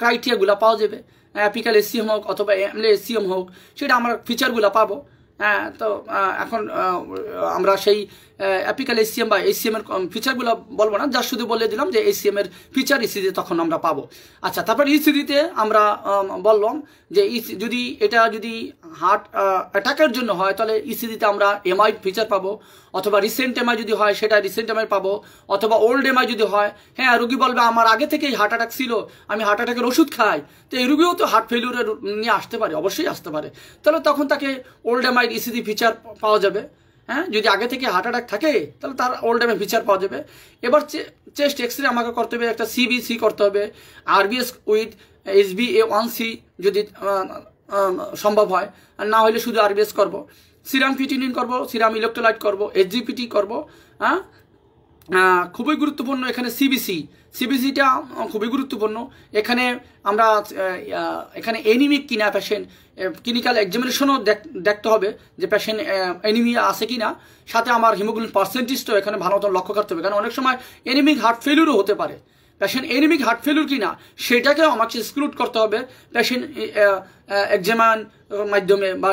ক্রাইটেরিয়াগুলো পাওয়া যাবে অ্যাপিক্যাল এসিএম হোক অথবা এমলে এসিএম হোক সেটা আমরা ফিচারগুলো পাবো হ্যাঁ তো এখন আমরা সেই অ্যাপিক্যাল এসিএম বা এসিএম এর ফিচারগুলো বলবো না যা শুধু বলে দিলাম যে এসিএম এর ফিচার ইসিজি e তখন আমরা পাবো আচ্ছা তারপর ইসিডিতে e আমরা বললাম যে e যদি এটা যদি হার্ট অ্যাটাকের জন্য হয় তাহলে ইসিডিতে আমরা এমআই ফিচার পাবো অথবা রিসেন্ট এমআই যদি হয় সেটা রিসেন্ট এমআই পাবো অথবা ওল্ড এমআই যদি হয় হ্যাঁ রুগী বলবে আমার আগে থেকেই হার্ট অ্যাটাক ছিল আমি হার্ট অ্যাটাকের ওষুধ খাই তো এই রুগীও তো হার্ট ফেলিউরের নিয়ে আসতে পারে অবশ্যই আসতে পারে তাহলে তখন তাকে ওল্ড এমআই ইসিডি ফিচার পাওয়া যাবে হ্যাঁ যদি আগে থেকে হার্ট অ্যাটাক থাকে তাহলে তার ওল্ড টাইমে ফিচার পাওয়া যাবে এবার চেস্ট এক্স রে আমাকে করতে হবে একটা সিবিসি করতে হবে RBS with S B A one C যদি সম্ভব হয় আর না হলে শুধু আরবিএস করব সিরাম ফিটিনিন করব সিরাম ইলেকট্রোলাইট করব এসজিপিটি করব হ্যাঁ খুবই গুরুত্বপূর্ণ এখানে সিবিসি সিবিসিটা খুবই গুরুত্বপূর্ণ এখানে আমরা এখানে এনিমিক কিনা পেশেন্ট ক্লিনিক্যাল এক্সামিনেশনও দেখতে হবে যে পেশেন্ট অ্যানিমিয়া আছে কি না সাথে আমার হিমোগ্লোবিন পার্সেন্টেজটাও এখানে ভালো মতন লক্ষ্য করতে হবে কারণ অনেক সময় এনিমিক হার্ট ফেলিউরও হতে পারে পেশেন্ট এনিমিক হার্ট ফেলিউর কি না সেটাকেও আমাকে এক্সক্লুড করতে হবে পেশেন্ট এক্সামান মাধ্যমে বা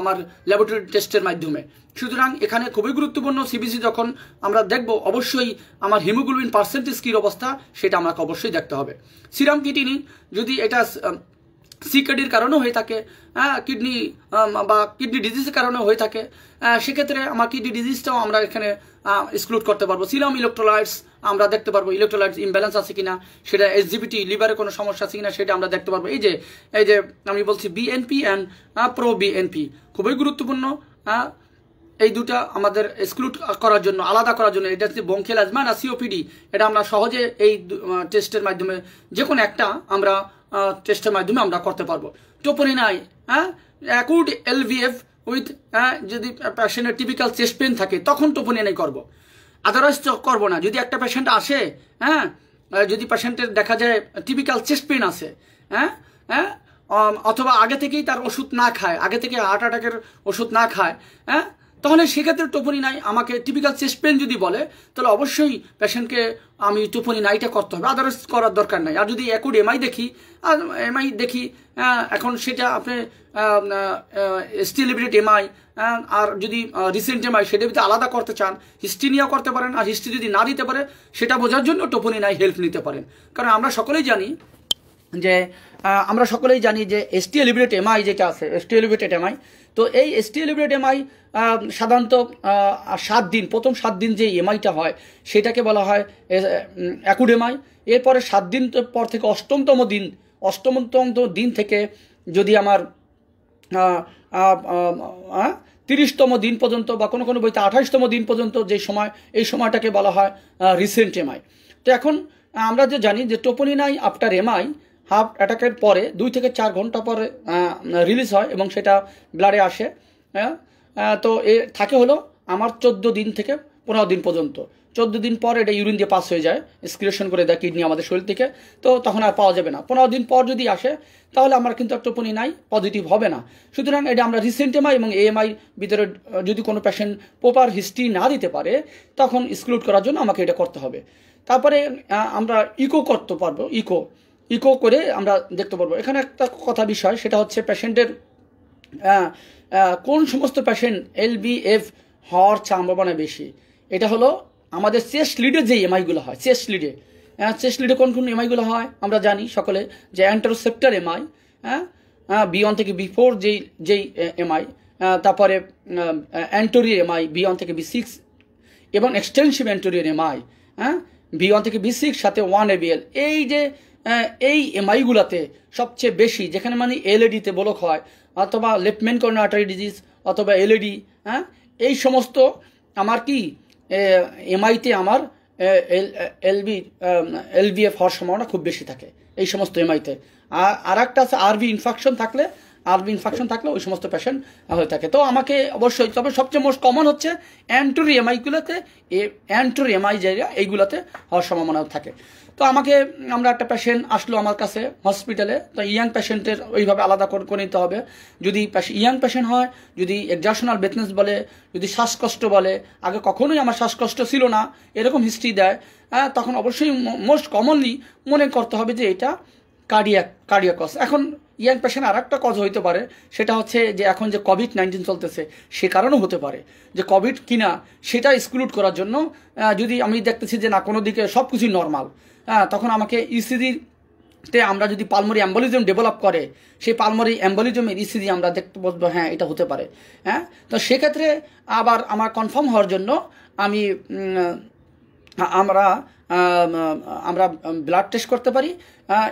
আমার ল্যাবরেটরি টেস্টের মাধ্যমে সুতরাং এখানে খুবই গুরুত্বপূর্ণ সিবিসি যখন আমরা দেখব অবশ্যই আমার হিমোগ্লোবিন পার্সেন্টেজ কী অবস্থা সেটা আমাকে অবশ্যই দেখতে হবে সিরাম কিটিনি যদি এটা সিকেডির কারণেও হয়ে থাকে হ্যাঁ কিডনি বা কিডনি ডিজিজের কারণেও হয়ে থাকে সেক্ষেত্রে আমার কিডনি ডিজিজটাও আমরা এখানে এক্সক্লুড করতে পারবো সিলাম ইলেকট্রোলাইটস আমরা দেখতে পারবো ইলেকট্রোলাইটস ইমব্যালেন্স আছে কিনা সেটা এসজিবিটি লিভারে কোনো সমস্যা আছে কিনা সেটা আমরা দেখতে পারবো এই যে এই যে আমি বলছি বিএনপি অ্যান্ড প্রো বিএনপি খুবই গুরুত্বপূর্ণ এই দুটা আমাদের এক্সক্লুড করার জন্য আলাদা করার জন্য এটা হচ্ছে বঙ্কেল আজমা না সিওপিডি এটা আমরা সহজে এই টেস্টের মাধ্যমে যে কোনো একটা আমরা চেষ্টার মাধ্যমে আমরা করতে পারবো টোপনি নাই হ্যাঁ অ্যাকুড এলভিএফ উইথ যদি পেশেন্টের টিপিক্যাল চেস্ট পেন থাকে তখন টোপনি নাই করবো আদারওয়াইজ তো করবো না যদি একটা পেশেন্ট আসে হ্যাঁ যদি পেশেন্টের দেখা যায় টিপিক্যাল চেস্ট পেন আসে হ্যাঁ হ্যাঁ অথবা আগে থেকেই তার ওষুধ না খায় আগে থেকে হার্ট অ্যাটাকের ওষুধ না খায় হ্যাঁ তাহলে সেক্ষেত্রে টোপনি নাই আমাকে টিপিক্যাল চেস্ট পেন যদি বলে তাহলে অবশ্যই পেশেন্টকে আমি টোপনি নাইটা করতে হবে আদারস করার দরকার নাই আর যদি একুড এমআই দেখি আর এমআই দেখি এখন সেটা আপনি স্টিলিবিলিট এমআই আর যদি রিসেন্ট এমআই সেটা যদি আলাদা করতে চান হিস্ট্রি নিয়েও করতে পারেন আর হিস্ট্রি যদি না দিতে পারে সেটা বোঝার জন্য টোপনি নাই হেল্প নিতে পারেন কারণ আমরা সকলেই জানি যে আমরা সকলেই জানি যে এসটি এলিভেটেড এমআই যেটা আছে এসটি এলিভেটেড এমআই তো এই স্টিলিব্রেড এমআই সাধারণত সাত দিন প্রথম সাত দিন যে এমআইটা হয় সেটাকে বলা হয় অ্যাকুড এমআই এরপরে সাত দিন পর থেকে অষ্টমতম দিন অষ্টমতম দিন থেকে যদি আমার তিরিশতম দিন পর্যন্ত বা কোনো কোনো বইতে আঠাশতম দিন পর্যন্ত যে সময় এই সময়টাকে বলা হয় রিসেন্ট এমআই তো এখন আমরা যে জানি যে টোপনি নাই আফটার এমআই হার্ট অ্যাটাকের পরে দুই থেকে চার ঘন্টা পরে রিলিজ হয় এবং সেটা ব্লাডে আসে হ্যাঁ? তো এ থাকে হলো আমার চোদ্দ দিন থেকে পনেরো দিন পর্যন্ত চোদ্দ দিন পর এটা ইউরিন দিয়ে পাস হয়ে যায় স্ক্রিপশন করে দেয় কিডনি আমাদের শরীর থেকে তো তখন আর পাওয়া যাবে না পনেরো দিন পর যদি আসে তাহলে আমার কিন্তু একটোপনি নাই পজিটিভ হবে না সুতরাং এটা আমরা রিসেন্ট এমআই এবং এএমআই ভিতরে যদি কোনো পেশেন্ট প্রপার হিস্ট্রি না দিতে পারে তখন এক্সক্লুড করার জন্য আমাকে এটা করতে হবে তারপরে আমরা ইকো করতে পারবো ইকো ইকো করে আমরা দেখতে পারবো এখানে একটা কথা বিষয় সেটা হচ্ছে পেশেন্টের কোন সমস্ত পেশেন্ট এলবিএফ হওয়ার সম্ভাবনা বেশি এটা হলো আমাদের চেস্ট লিডে যে এমআইগুলো হয় চেস্ট লিডে হ্যাঁ চেস্ট লিডে কোন কোন এমআইগুলো হয় আমরা জানি সকলে যে অ্যান্টারোসেপ্টার এমআই হ্যাঁ বি ওয়ান থেকে বি ফোর যেই যেই এমআই তারপরে অ্যান্টোরিয়ার এমআই বি ওয়ান থেকে বি সিক্স এবং এক্সটেনশিভ অ্যান্টোরিয়ার এমআই হ্যাঁ বি ওয়ান থেকে বি সিক্স সাথে ওয়ান এবিএল এই যে এই এমআইগুলাতে সবচেয়ে বেশি যেখানে মানে এলএডিতে ব্লক হয় অথবা লেফটমেন্ট কর্নার আটারি ডিজিজ অথবা এলএডি হ্যাঁ এই সমস্ত আমার কি এমআইতে আমার এলবি এলবিএফ হওয়ার সম্ভাবনা খুব বেশি থাকে এই সমস্ত এমআইতে আর আর একটা আছে আরবি ইনফেকশন থাকলে আলবি ইনফেকশন থাকলে ওই সমস্ত পেশেন্ট হয়ে থাকে তো আমাকে অবশ্যই তবে সবচেয়ে মোস্ট কমন হচ্ছে এমআইগুলোতে এ এমআই জায়গা এইগুলোতে হওয়ার সম্ভাবনা থাকে তো আমাকে আমরা একটা পেশেন্ট আসলো আমার কাছে হসপিটালে তো ইয়াং পেশেন্টের ওইভাবে আলাদা করে নিতে হবে যদি ইয়াং পেশেন্ট হয় যদি এক্সাশনাল বেথনেস বলে যদি শ্বাসকষ্ট বলে আগে কখনোই আমার শ্বাসকষ্ট ছিল না এরকম হিস্ট্রি দেয় হ্যাঁ, তখন অবশ্যই মোস্ট কমনলি মনে করতে হবে যে এটা কার্ডিয়াক কার্ডিয়া কজ এখন ইয়াং পেশেন্ট আর একটা কজ হইতে পারে সেটা হচ্ছে যে এখন যে কোভিড নাইন্টিন চলতেছে সে কারণও হতে পারে যে কোভিড কিনা সেটা এক্সক্লুড করার জন্য যদি আমি দেখতেছি যে না কোনো দিকে সব কিছুই নর্মাল হ্যাঁ তখন আমাকে ইসিজির e তে আমরা যদি পালমোরি অ্যাম্বলিজম ডেভেলপ করে সেই পালমোরি অ্যাম্বলিজমের ইসিজি আমরা দেখতে বলবো হ্যাঁ এটা হতে পারে হ্যাঁ তো সেক্ষেত্রে আবার আমার কনফার্ম হওয়ার জন্য আমি আমরা আমরা ব্লাড টেস্ট করতে পারি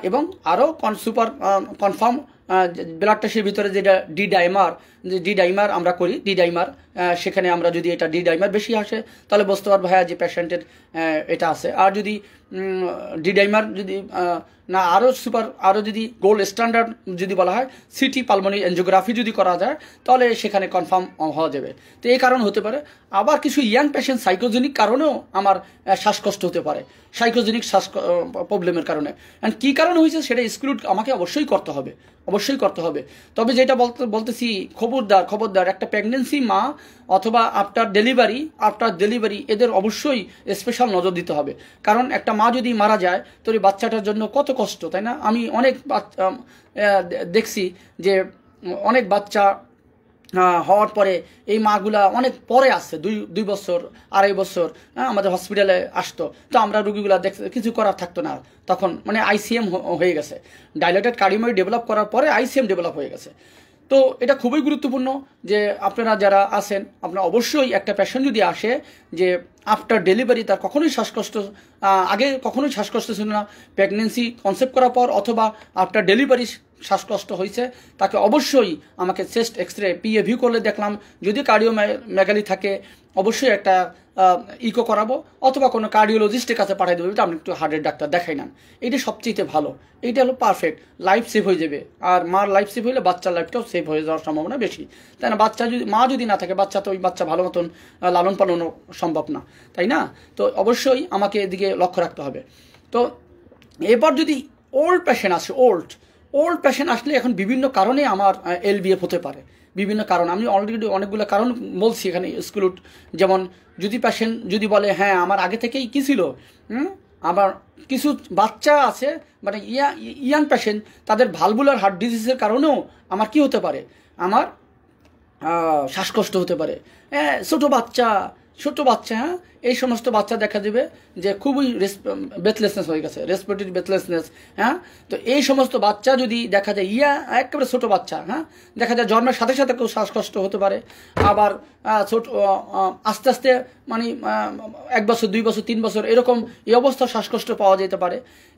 এবং আরও সুপার কনফার্ম ব্লাড টেস্টের ভিতরে যেটা ডি ডাইমার ডি ডাইমার আমরা করি ডি ডাইমার সেখানে আমরা যদি এটা ডি ডাইমার বেশি আসে তাহলে বুঝতে পারবো হ্যাঁ যে পেশেন্টের এটা আছে আর যদি ডি ডাইমার যদি না আরও সুপার আরও যদি গোল্ড স্ট্যান্ডার্ড যদি বলা হয় সিটি পালমনি এনজিওগ্রাফি যদি করা যায় তাহলে সেখানে কনফার্ম হওয়া যাবে তো এই কারণ হতে পারে আবার কিছু ইয়াং পেশেন্ট সাইকোজেনিক কারণেও আমার শ্বাসকষ্ট হতে পারে সাইকোজেনিক শ্বাস প্রবলেমের কারণে অ্যান্ড কী কারণে হয়েছে সেটা স্ক্রুড আমাকে অবশ্যই করতে হবে অবশ্যই করতে হবে তবে যেটা বলতে বলতেছি খুব খবরদার খবরদার একটা প্রেগনেন্সি মা অথবা আফটার ডেলিভারি আফটার ডেলিভারি এদের অবশ্যই স্পেশাল নজর দিতে হবে কারণ একটা মা যদি মারা যায় তো এই বাচ্চাটার জন্য কত কষ্ট তাই না আমি অনেক দেখছি যে অনেক বাচ্চা হওয়ার পরে এই মাগুলা অনেক পরে আসছে দুই দুই বছর আড়াই বছর হ্যাঁ আমাদের হসপিটালে আসতো তো আমরা রুগীগুলা দেখ কিছু করার থাকতো না তখন মানে আইসিএম হয়ে গেছে ডাইলেটেড কার্ডিময় ডেভেলপ করার পরে আইসিএম ডেভেলপ হয়ে গেছে তো এটা খুবই গুরুত্বপূর্ণ যে আপনারা যারা আসেন আপনার অবশ্যই একটা প্যাশন যদি আসে যে আফটার ডেলিভারি তার কখনোই শ্বাসকষ্ট আগে কখনোই শ্বাসকষ্ট ছিল না প্রেগনেন্সি কনসেপ্ট করার পর অথবা আফটার ডেলিভারি শ্বাসকষ্ট হয়েছে তাকে অবশ্যই আমাকে চেস্ট এক্স রে পিএভি করলে দেখলাম যদি কার্ডিও মেগালি থাকে অবশ্যই একটা ইকো করাবো অথবা কোনো কার্ডিওলজিস্টের কাছে পাঠিয়ে দেবো আপনি একটু হার্টের ডাক্তার দেখাই নেন এটা সবচেয়ে ভালো এইটা হলো পারফেক্ট লাইফ সেভ হয়ে যাবে আর মার লাইফ সেভ হলে বাচ্চার লাইফটাও সেভ হয়ে যাওয়ার সম্ভাবনা বেশি তাই না বাচ্চা যদি মা যদি না থাকে বাচ্চা তো ওই বাচ্চা ভালো মতন লালন পালনও সম্ভব না তাই না তো অবশ্যই আমাকে এদিকে লক্ষ্য রাখতে হবে তো এবার যদি ওল্ড পেশেন্ট আসে ওল্ড ওল্ড পেশেন্ট আসলে এখন বিভিন্ন কারণে আমার এলবিএফ হতে পারে বিভিন্ন কারণ আমি অলরেডি অনেকগুলো কারণ বলছি এখানে স্কুল যেমন যদি প্যাশেন্ট যদি বলে হ্যাঁ আমার আগে থেকেই কী ছিল আমার কিছু বাচ্চা আছে মানে ইয়া ইয়াং প্যাশেন্ট তাদের ভালবুলার হার্ট ডিজিজের কারণেও আমার কি হতে পারে আমার শ্বাসকষ্ট হতে পারে হ্যাঁ ছোটো বাচ্চা ছোটো বাচ্চা হ্যাঁ এই সমস্ত বাচ্চা দেখা দিবে যে খুবই বেথলেসনেস হয়ে গেছে রেসপিরেটরি বেথলেসনেস হ্যাঁ তো এই সমস্ত বাচ্চা যদি দেখা যায় ইয়া একেবারে ছোট বাচ্চা হ্যাঁ দেখা যায় জন্মের সাথে সাথে কেউ শ্বাসকষ্ট হতে পারে আবার ছোট আস্তে আস্তে মানে এক বছর দুই বছর তিন বছর এরকম এই অবস্থা শ্বাসকষ্ট পাওয়া যেতে পারে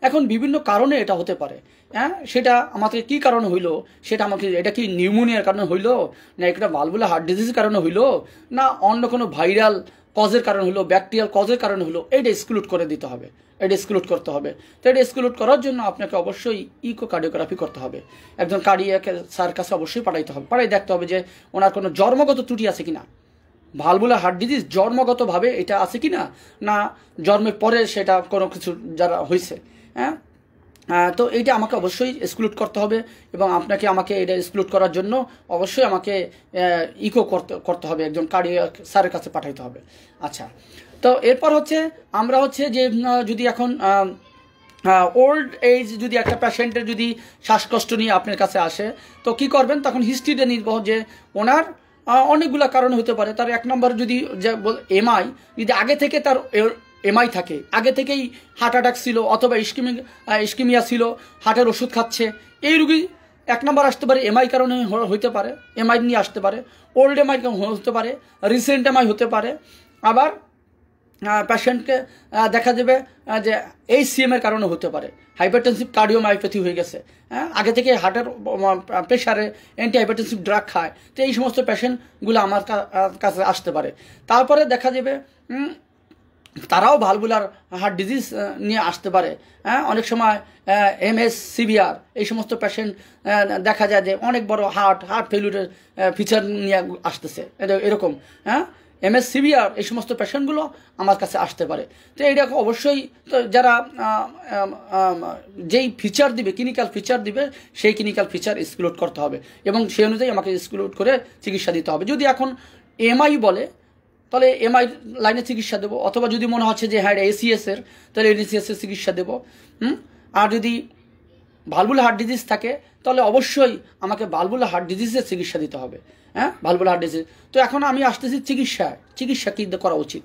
এখন বিভিন্ন কারণে এটা হতে পারে হ্যাঁ সেটা আমাকে কি কারণে হইলো সেটা আমাকে এটা কি নিউমোনিয়ার কারণে হইলো না একটা ভালবুলা হার্ট ডিজিজের কারণে হইলো না অন্য কোনো ভাইরাল কজের কারণ হলো ব্যাকটেরিয়াল কজের কারণ হলো এটা এক্সক্লুড করে দিতে হবে এটা এক্সক্লুড করতে হবে তো এটা এক্সক্লুড করার জন্য আপনাকে অবশ্যই ইকো কার্ডিওগ্রাফি করতে হবে একজন কার্ডিয়াকে স্যার কাছে অবশ্যই পাঠাইতে হবে পাঠাই দেখতে হবে যে ওনার কোনো জন্মগত ত্রুটি আছে কি না বলে হার্ট ডিজিজ জন্মগতভাবে এটা আছে কি না না জন্মের পরে সেটা কোনো কিছু যারা হয়েছে হ্যাঁ হ্যাঁ, তো এইটা আমাকে অবশ্যই এক্সক্লুড করতে হবে এবং আপনাকে আমাকে এটা এক্সক্লুড করার জন্য অবশ্যই আমাকে ইকো করতে করতে হবে একজন কার্ড স্যারের কাছে পাঠাইতে হবে আচ্ছা তো এরপর হচ্ছে আমরা হচ্ছে যে যদি এখন ওল্ড এজ যদি একটা পেশেন্টের যদি শ্বাসকষ্ট নিয়ে আপনার কাছে আসে তো কি করবেন তখন হিস্ট্রিতে নির্ভর যে ওনার অনেকগুলো কারণ হতে পারে তার এক নম্বর যদি যে এমআই যদি আগে থেকে তার এমআই থাকে আগে থেকেই হার্ট অ্যাটাক ছিল অথবা ইস্কিমি ইস্কিমিয়া ছিল হার্টের ওষুধ খাচ্ছে এই রুগী এক নম্বর আসতে পারে এমআই কারণে হইতে পারে এমআই নিয়ে আসতে পারে ওল্ড এমআই হতে পারে রিসেন্ট এমআই হতে পারে আবার প্যাশেন্টকে দেখা যাবে যে এই সিএমের কারণে হতে পারে হাইপারটেনসিভ কার্ডিওমায়োপ্যাথি হয়ে গেছে হ্যাঁ আগে থেকে হার্টের প্রেশারে অ্যান্টি হাইপারটেনসিভ ড্রাগ খায় তো এই সমস্ত প্যাশেন্টগুলো আমার কাছে আসতে পারে তারপরে দেখা যাবে তারাও ভালবুলার হার্ট ডিজিজ নিয়ে আসতে পারে হ্যাঁ অনেক সময় এম এস সিভিআর এই সমস্ত পেশেন্ট দেখা যায় যে অনেক বড় হার্ট হার্ট ফেলিউরের ফিচার নিয়ে আসতেছে এরকম হ্যাঁ এমএস সিভিআর এই সমস্ত পেশেন্টগুলো আমার কাছে আসতে পারে তো এটা অবশ্যই তো যারা যেই ফিচার দিবে ক্লিনিক্যাল ফিচার দিবে সেই ক্লিনিক্যাল ফিচার স্কুলউট করতে হবে এবং সেই অনুযায়ী আমাকে স্কুলউট করে চিকিৎসা দিতে হবে যদি এখন এমআই বলে তাহলে এমআই লাইনে চিকিৎসা দেবো অথবা যদি মনে হচ্ছে যে হ্যাঁ এর তাহলে এনএসিএসের চিকিৎসা দেবো হুম আর যদি ভালবুল হার্ট ডিজিজ থাকে তাহলে অবশ্যই আমাকে ভালবুল হার্ট ডিজিজের চিকিৎসা দিতে হবে হ্যাঁ ভালবুল হার্ট ডিজিজ তো এখন আমি আসতেছি চিকিৎসা চিকিৎসা কি করা উচিত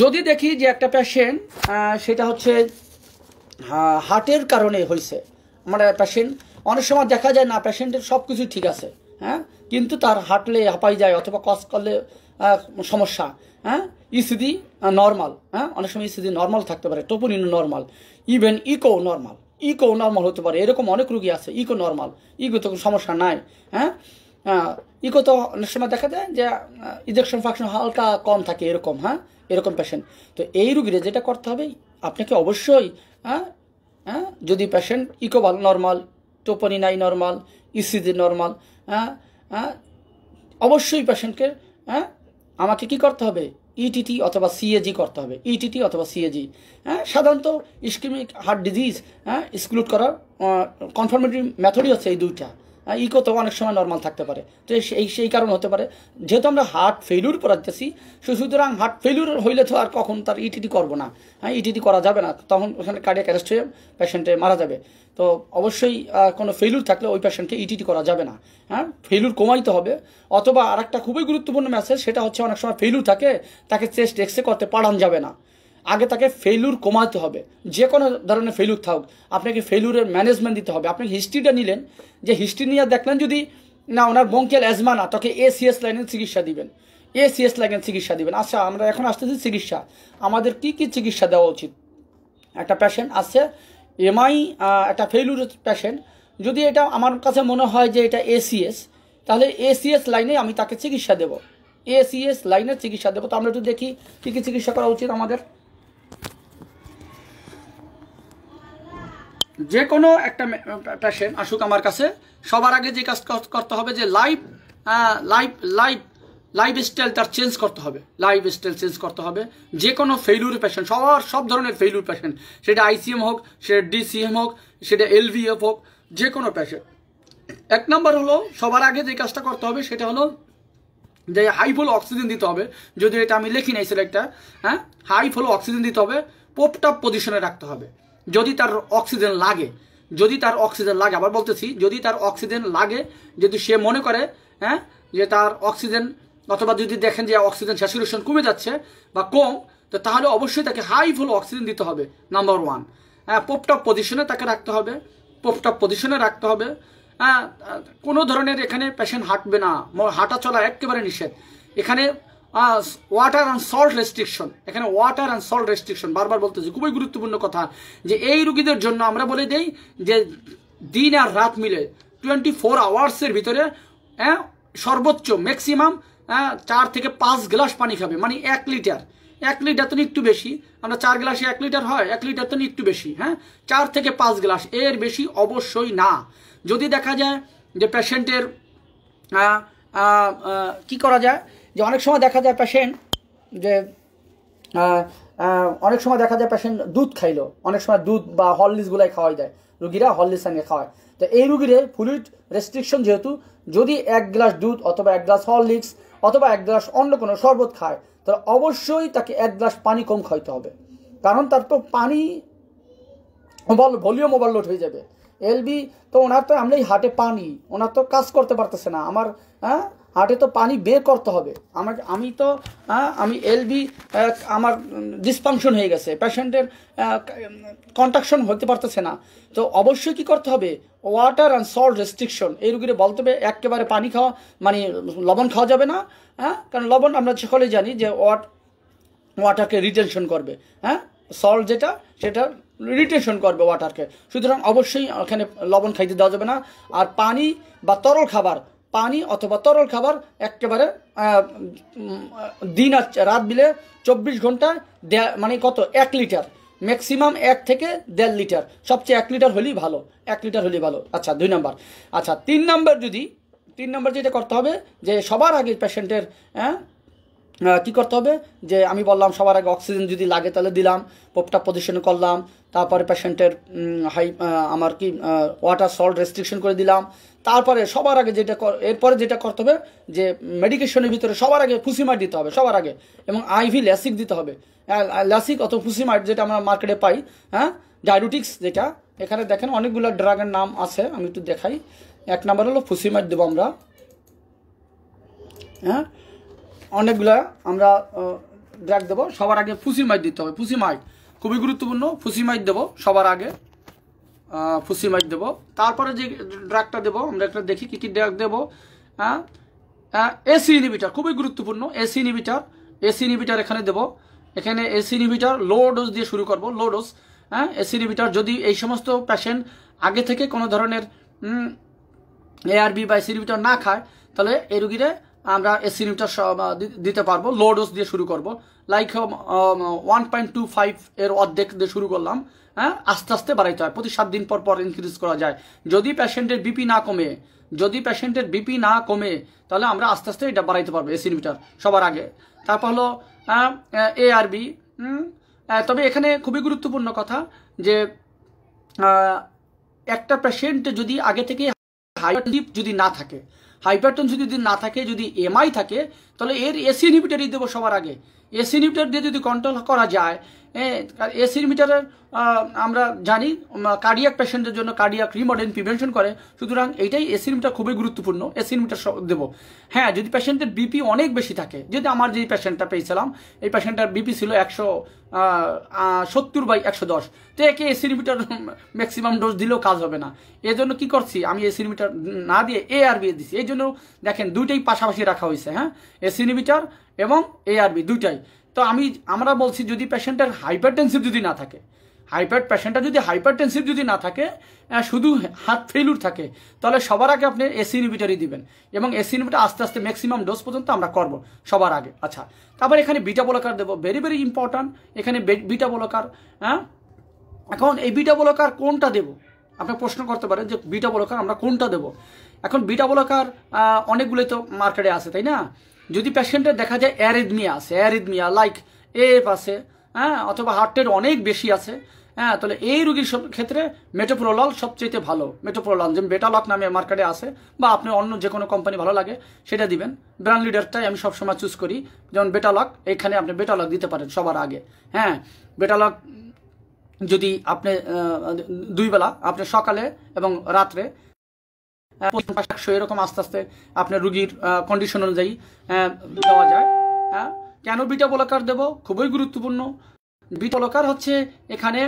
যদি দেখি যে একটা প্যাশেন্ট সেটা হচ্ছে হার্টের কারণে হয়েছে মানে প্যাশেন্ট অনেক সময় দেখা যায় না প্যাশেন্টের সব কিছুই ঠিক আছে হ্যাঁ কিন্তু তার হাঁটলে হাঁপাই যায় অথবা কস করলে সমস্যা হ্যাঁ ইসিডি e নর্মাল হ্যাঁ অনেক সময় ইসিডি e নর্মাল থাকতে পারে troponin normal even echo normal echo normal হতে পারে এরকম অনেক রুগী আছে ইকো নর্মাল ইকো তো সমস্যা নাই হ্যাঁ ইকো তো অনেক সময় দেখা যায় যে ইজেকশন ফাংশন হালকা কম থাকে এরকম হ্যাঁ এরকম পেশেন্ট তো এই রুগীরা যেটা করতে হবে আপনাকে অবশ্যই হ্যাঁ হ্যাঁ যদি পেশেন্ট ইকো ভালো নর্মাল টোপনি নাই নর্মাল ইসিজি নর্মাল হ্যাঁ হ্যাঁ অবশ্যই পেশেন্টকে হ্যাঁ আমাকে কি করতে হবে ইটিটি e অথবা সিএজি করতে হবে ইটিটি e অথবা সিএজি হ্যাঁ সাধারণত ইস্কিমিক হার্ট ডিজিজ হ্যাঁ এক্সক্লুড করার কনফার্মেটরি মেথডই হচ্ছে এই দুইটা ইকো তো অনেক সময় নর্মাল থাকতে পারে তো এই সেই কারণ হতে পারে যেহেতু আমরা হার্ট ফেলিউর পড়াতেছি সুতরাং হার্ট ফেলিউর হইলে তো আর কখন তার ইটিটি e করব না হ্যাঁ ইটিটি e করা যাবে না তখন ওখানে কার্ডিয়াক অ্যারেস্ট হয়ে পেশেন্টে মারা যাবে তো অবশ্যই কোনো ফেলুর থাকলে ওই পেশেন্টকে ইটিটি e করা যাবে না হ্যাঁ ফেলুর কমাইতে হবে অথবা আর একটা খুবই গুরুত্বপূর্ণ মেসেজ সেটা হচ্ছে অনেক সময় ফেলিউর থাকে তাকে চেস্ট এক্সে করতে পারান যাবে না আগে তাকে ফেলুর কমাতে হবে যে কোনো ধরনের ফেলুর থাকুক আপনাকে ফেলুরের ম্যানেজমেন্ট দিতে হবে আপনি হিস্ট্রিটা নিলেন যে হিস্ট্রি নিয়ে দেখলেন যদি না ওনার বঙ্কেল অ্যাজমা না তাকে এসিএস লাইনের চিকিৎসা দিবেন এসিএস লাইনের চিকিৎসা দিবেন আচ্ছা আমরা এখন আসতেছি চিকিৎসা আমাদের কি কি চিকিৎসা দেওয়া উচিত একটা প্যাশেন্ট আছে এমআই একটা ফেলুর প্যাশেন্ট যদি এটা আমার কাছে মনে হয় যে এটা এসিএস তাহলে এসিএস লাইনে আমি তাকে চিকিৎসা দেবো এসিএস লাইনের চিকিৎসা দেবো তো আমরা একটু দেখি কী কী চিকিৎসা করা উচিত আমাদের যে কোনো একটা প্যাশেন্ট আসুক আমার কাছে সবার আগে যে কাজ করতে হবে যে লাইফ লাইফ লাইফ স্টাইল তার চেঞ্জ করতে হবে স্টাইল চেঞ্জ করতে হবে যে কোনো ফেলুর প্যাশেন্ট সবার সব ধরনের ফেলুর প্যাশেন্ট সেটা আইসিএম হোক সেটা ডিসিএম হোক সেটা এলভিএফ হোক যে কোনো প্যাশেন্ট এক নম্বর হলো সবার আগে যে কাজটা করতে হবে সেটা হলো যে হাই ফলো অক্সিজেন দিতে হবে যদি এটা আমি লিখি নাই সেটা একটা হ্যাঁ হাই ফলো অক্সিজেন দিতে হবে পোপটাপ পজিশনে রাখতে হবে যদি তার অক্সিজেন লাগে যদি তার অক্সিজেন লাগে আবার বলতেছি যদি তার অক্সিজেন লাগে যদি সে মনে করে হ্যাঁ যে তার অক্সিজেন অথবা যদি দেখেন যে অক্সিজেন স্যাচুরেশন কমে যাচ্ছে বা কম তো তাহলে অবশ্যই তাকে হাই ফুল অক্সিজেন দিতে হবে নাম্বার ওয়ান হ্যাঁ পোপটপ পজিশনে তাকে রাখতে হবে পোপটপ পজিশনে রাখতে হবে হ্যাঁ কোনো ধরনের এখানে পেশেন্ট হাঁটবে না হাঁটা চলা একেবারে নিষেধ এখানে ওয়াটার অ্যান্ড সল্ট রেস্ট্রিকশন এখানে ওয়াটার অ্যান্ড সল্ট রেস্ট্রিকশন বারবার বলতেছি খুবই গুরুত্বপূর্ণ কথা যে এই রুগীদের জন্য আমরা বলে দেই যে দিন আর রাত মিলে টোয়েন্টি ফোর আওয়ার্সের ভিতরে হ্যাঁ সর্বোচ্চ ম্যাক্সিমাম চার থেকে পাঁচ গ্লাস পানি খাবে মানে এক লিটার এক লিটার তো একটু বেশি আমরা চার গ্লাসে এক লিটার হয় এক লিটার তো একটু বেশি হ্যাঁ চার থেকে পাঁচ গ্লাস এর বেশি অবশ্যই না যদি দেখা যায় যে পেশেন্টের কি করা যায় যে অনেক সময় দেখা যায় পেশেন্ট যে অনেক সময় দেখা যায় পেশেন্ট দুধ খাইলো অনেক সময় দুধ বা হরলিক্সগুলাই খাওয়াই দেয় রুগীরা হরলিক্স সঙ্গে খাওয়ায় তো এই রুগীদের ফুলিড রেস্ট্রিকশন যেহেতু যদি এক গ্লাস দুধ অথবা এক গ্লাস হরলিক্স অথবা এক গ্লাস অন্য কোনো শরবত খায় তাহলে অবশ্যই তাকে এক গ্লাস পানি কম খাইতে হবে কারণ তার তো পানি ওভার ভলিউম ওভারলোড হয়ে যাবে এলবি তো ওনার তো আমলেই হাটে পানি ওনার তো কাজ করতে পারতেছে না আমার হ্যাঁ হার্টে তো পানি বের করতে হবে আমাকে আমি তো হ্যাঁ, আমি এলবি আমার ডিসফাংশন হয়ে গেছে পেশেন্টের কন্ট্রাকশন হতে পারতেছে না তো অবশ্যই কি করতে হবে ওয়াটার অ্যান্ড সল্ট রেস্ট্রিকশন এই রুগীর বলতে হবে একেবারে পানি খাওয়া মানে লবণ খাওয়া যাবে না হ্যাঁ কারণ লবণ আমরা সকলেই জানি যে ওয়াট ওয়াটারকে রিটেনশন করবে হ্যাঁ সল্ট যেটা সেটা রিটেনশন করবে ওয়াটারকে সুতরাং অবশ্যই ওখানে লবণ খাইতে দেওয়া যাবে না আর পানি বা তরল খাবার পানি অথবা তরল খাবার একেবারে দিন আর রাত বিলে চব্বিশ ঘন্টায় মানে কত এক লিটার ম্যাক্সিমাম এক থেকে দেড় লিটার সবচেয়ে এক লিটার হলেই ভালো এক লিটার হলেই ভালো আচ্ছা দুই নম্বর আচ্ছা তিন নম্বর যদি তিন নম্বর যেটা করতে হবে যে সবার আগে পেশেন্টের হ্যাঁ কি করতে হবে যে আমি বললাম সবার আগে অক্সিজেন যদি লাগে তাহলে দিলাম পোপটা পজিশন করলাম তারপরে পেশেন্টের হাই আমার কি ওয়াটার সল্ট রেস্ট্রিকশন করে দিলাম তারপরে সবার আগে যেটা এরপরে যেটা করতে হবে যে মেডিকেশনের ভিতরে সবার আগে মাইট দিতে হবে সবার আগে এবং আইভি ল্যাসিক দিতে হবে ল্যাসিক অথবা মাইট যেটা আমরা মার্কেটে পাই হ্যাঁ ডায়াবেটিক্স যেটা এখানে দেখেন অনেকগুলো ড্রাগের নাম আছে আমি একটু দেখাই এক নাম্বার হলো মাইট দেবো আমরা হ্যাঁ অনেকগুলা আমরা ড্রাগ দেবো সবার আগে ফুসি মাইট দিতে হবে ফুসি মাইট খুবই গুরুত্বপূর্ণ ফুসি মাইট দেবো সবার আগে ফুসি মাইট দেবো তারপরে যে ড্রাগটা দেবো আমরা একটা দেখি কী কী ড্রাগ দেবো হ্যাঁ এসি ইনিভিটার খুবই গুরুত্বপূর্ণ এসি ইনিভিটার এসি ইনিভিটার এখানে দেবো এখানে এসি ইনিভিটার লো ডোজ দিয়ে শুরু করব লো ডোজ হ্যাঁ এসি ইনিভিটার যদি এই সমস্ত প্যাশেন্ট আগে থেকে কোনো ধরনের এআরবি বা এসি ইনিভিটার না খায় তাহলে এই রুগীরা আমরা এই সিরিমটা দিতে পারবো লো ডোজ দিয়ে শুরু করব like one point two five এর অর্ধেক দিয়ে শুরু করলাম হ্যাঁ আস্তে আস্তে বাড়াইতে হয় প্রতি সাত দিন পর পর ইনক্রিজ করা যায় যদি পেশেন্টের বিপি না কমে যদি পেশেন্টের বিপি না কমে তাহলে আমরা আস্তে আস্তে এটা বাড়াইতে পারবো এসি ইনহিবিটার সবার আগে তারপর হলো এ আর বি তবে এখানে খুবই গুরুত্বপূর্ণ কথা যে একটা পেশেন্ট যদি আগে থেকে হাই যদি না থাকে হাইপারটেনশন যদি না থাকে যদি এমআই থাকে তাহলে এর এসি ইনহিবিটারই দেবো সবার আগে এসি মিটার দিয়ে যদি কন্ট্রোল করা যায় এসি মিটারের আমরা জানি কার্ডিয়াক পেশেন্টের জন্য কার্ডিয়াক রিমডেন প্রিভেনশন করে সুতরাং এইটাই এসি মিটার খুবই গুরুত্বপূর্ণ এসি মিটার দেবো হ্যাঁ যদি পেশেন্টের বিপি অনেক বেশি থাকে যদি আমার যে পেশেন্টটা পেয়েছিলাম এই পেশেন্টটার বিপি ছিল একশো সত্তর বাই একশো দশ তো একে এসি মিটার ম্যাক্সিমাম ডোজ দিলেও কাজ হবে না এজন্য কি করছি আমি এসি মিটার না দিয়ে এ আর বি দিচ্ছি এই জন্য দেখেন দুইটাই পাশাপাশি রাখা হয়েছে হ্যাঁ এসি মিটার এবং এআরবি দুইটাই তো আমি আমরা বলছি যদি পেশেন্টের হাইপারটেনসিভ যদি না থাকে হাইপার পেশেন্টটা যদি হাইপারটেনসিভ যদি না থাকে শুধু হাত ফেলুর থাকে তাহলে সবার আগে আপনি এসি ইনভিটারই দিবেন এবং এসি ইনভিটার আস্তে আস্তে ম্যাক্সিমাম ডোজ পর্যন্ত আমরা করব সবার আগে আচ্ছা তারপর এখানে বিটা বলকার দেবো ভেরি ভেরি ইম্পর্ট্যান্ট এখানে বিটা বলকার হ্যাঁ এখন এই বিটা বলকার কোনটা দেব আপনার প্রশ্ন করতে পারেন যে বিটা বলকার আমরা কোনটা দেব এখন বিটা বলকার অনেকগুলোই তো মার্কেটে আছে তাই না যদি পেশেন্টের দেখা যায় অ্যারিদমিয়া আছে অ্যারিদমিয়া লাইক এফ আছে হ্যাঁ অথবা হার্টের অনেক বেশি আছে হ্যাঁ তাহলে এই রুগীর ক্ষেত্রে মেটোপ্রোলল সবচেয়ে ভালো মেটোপ্রোলল যেমন বেটালক নামে মার্কেটে আছে বা আপনি অন্য যে কোনো কোম্পানি ভালো লাগে সেটা দিবেন ব্র্যান্ড লিডারটাই আমি সবসময় চুজ করি যেমন বেটালক এখানে আপনি বেটালক দিতে পারেন সবার আগে হ্যাঁ বেটালক যদি আপনি দুইবেলা আপনি সকালে এবং রাত্রে পঞ্চাশ একশো এরকম আস্তে আস্তে আপনার রুগীর কন্ডিশন অনুযায়ী দেওয়া যায় কেন বিটা বলাকার দেব খুবই গুরুত্বপূর্ণ বিটা বলাকার হচ্ছে এখানে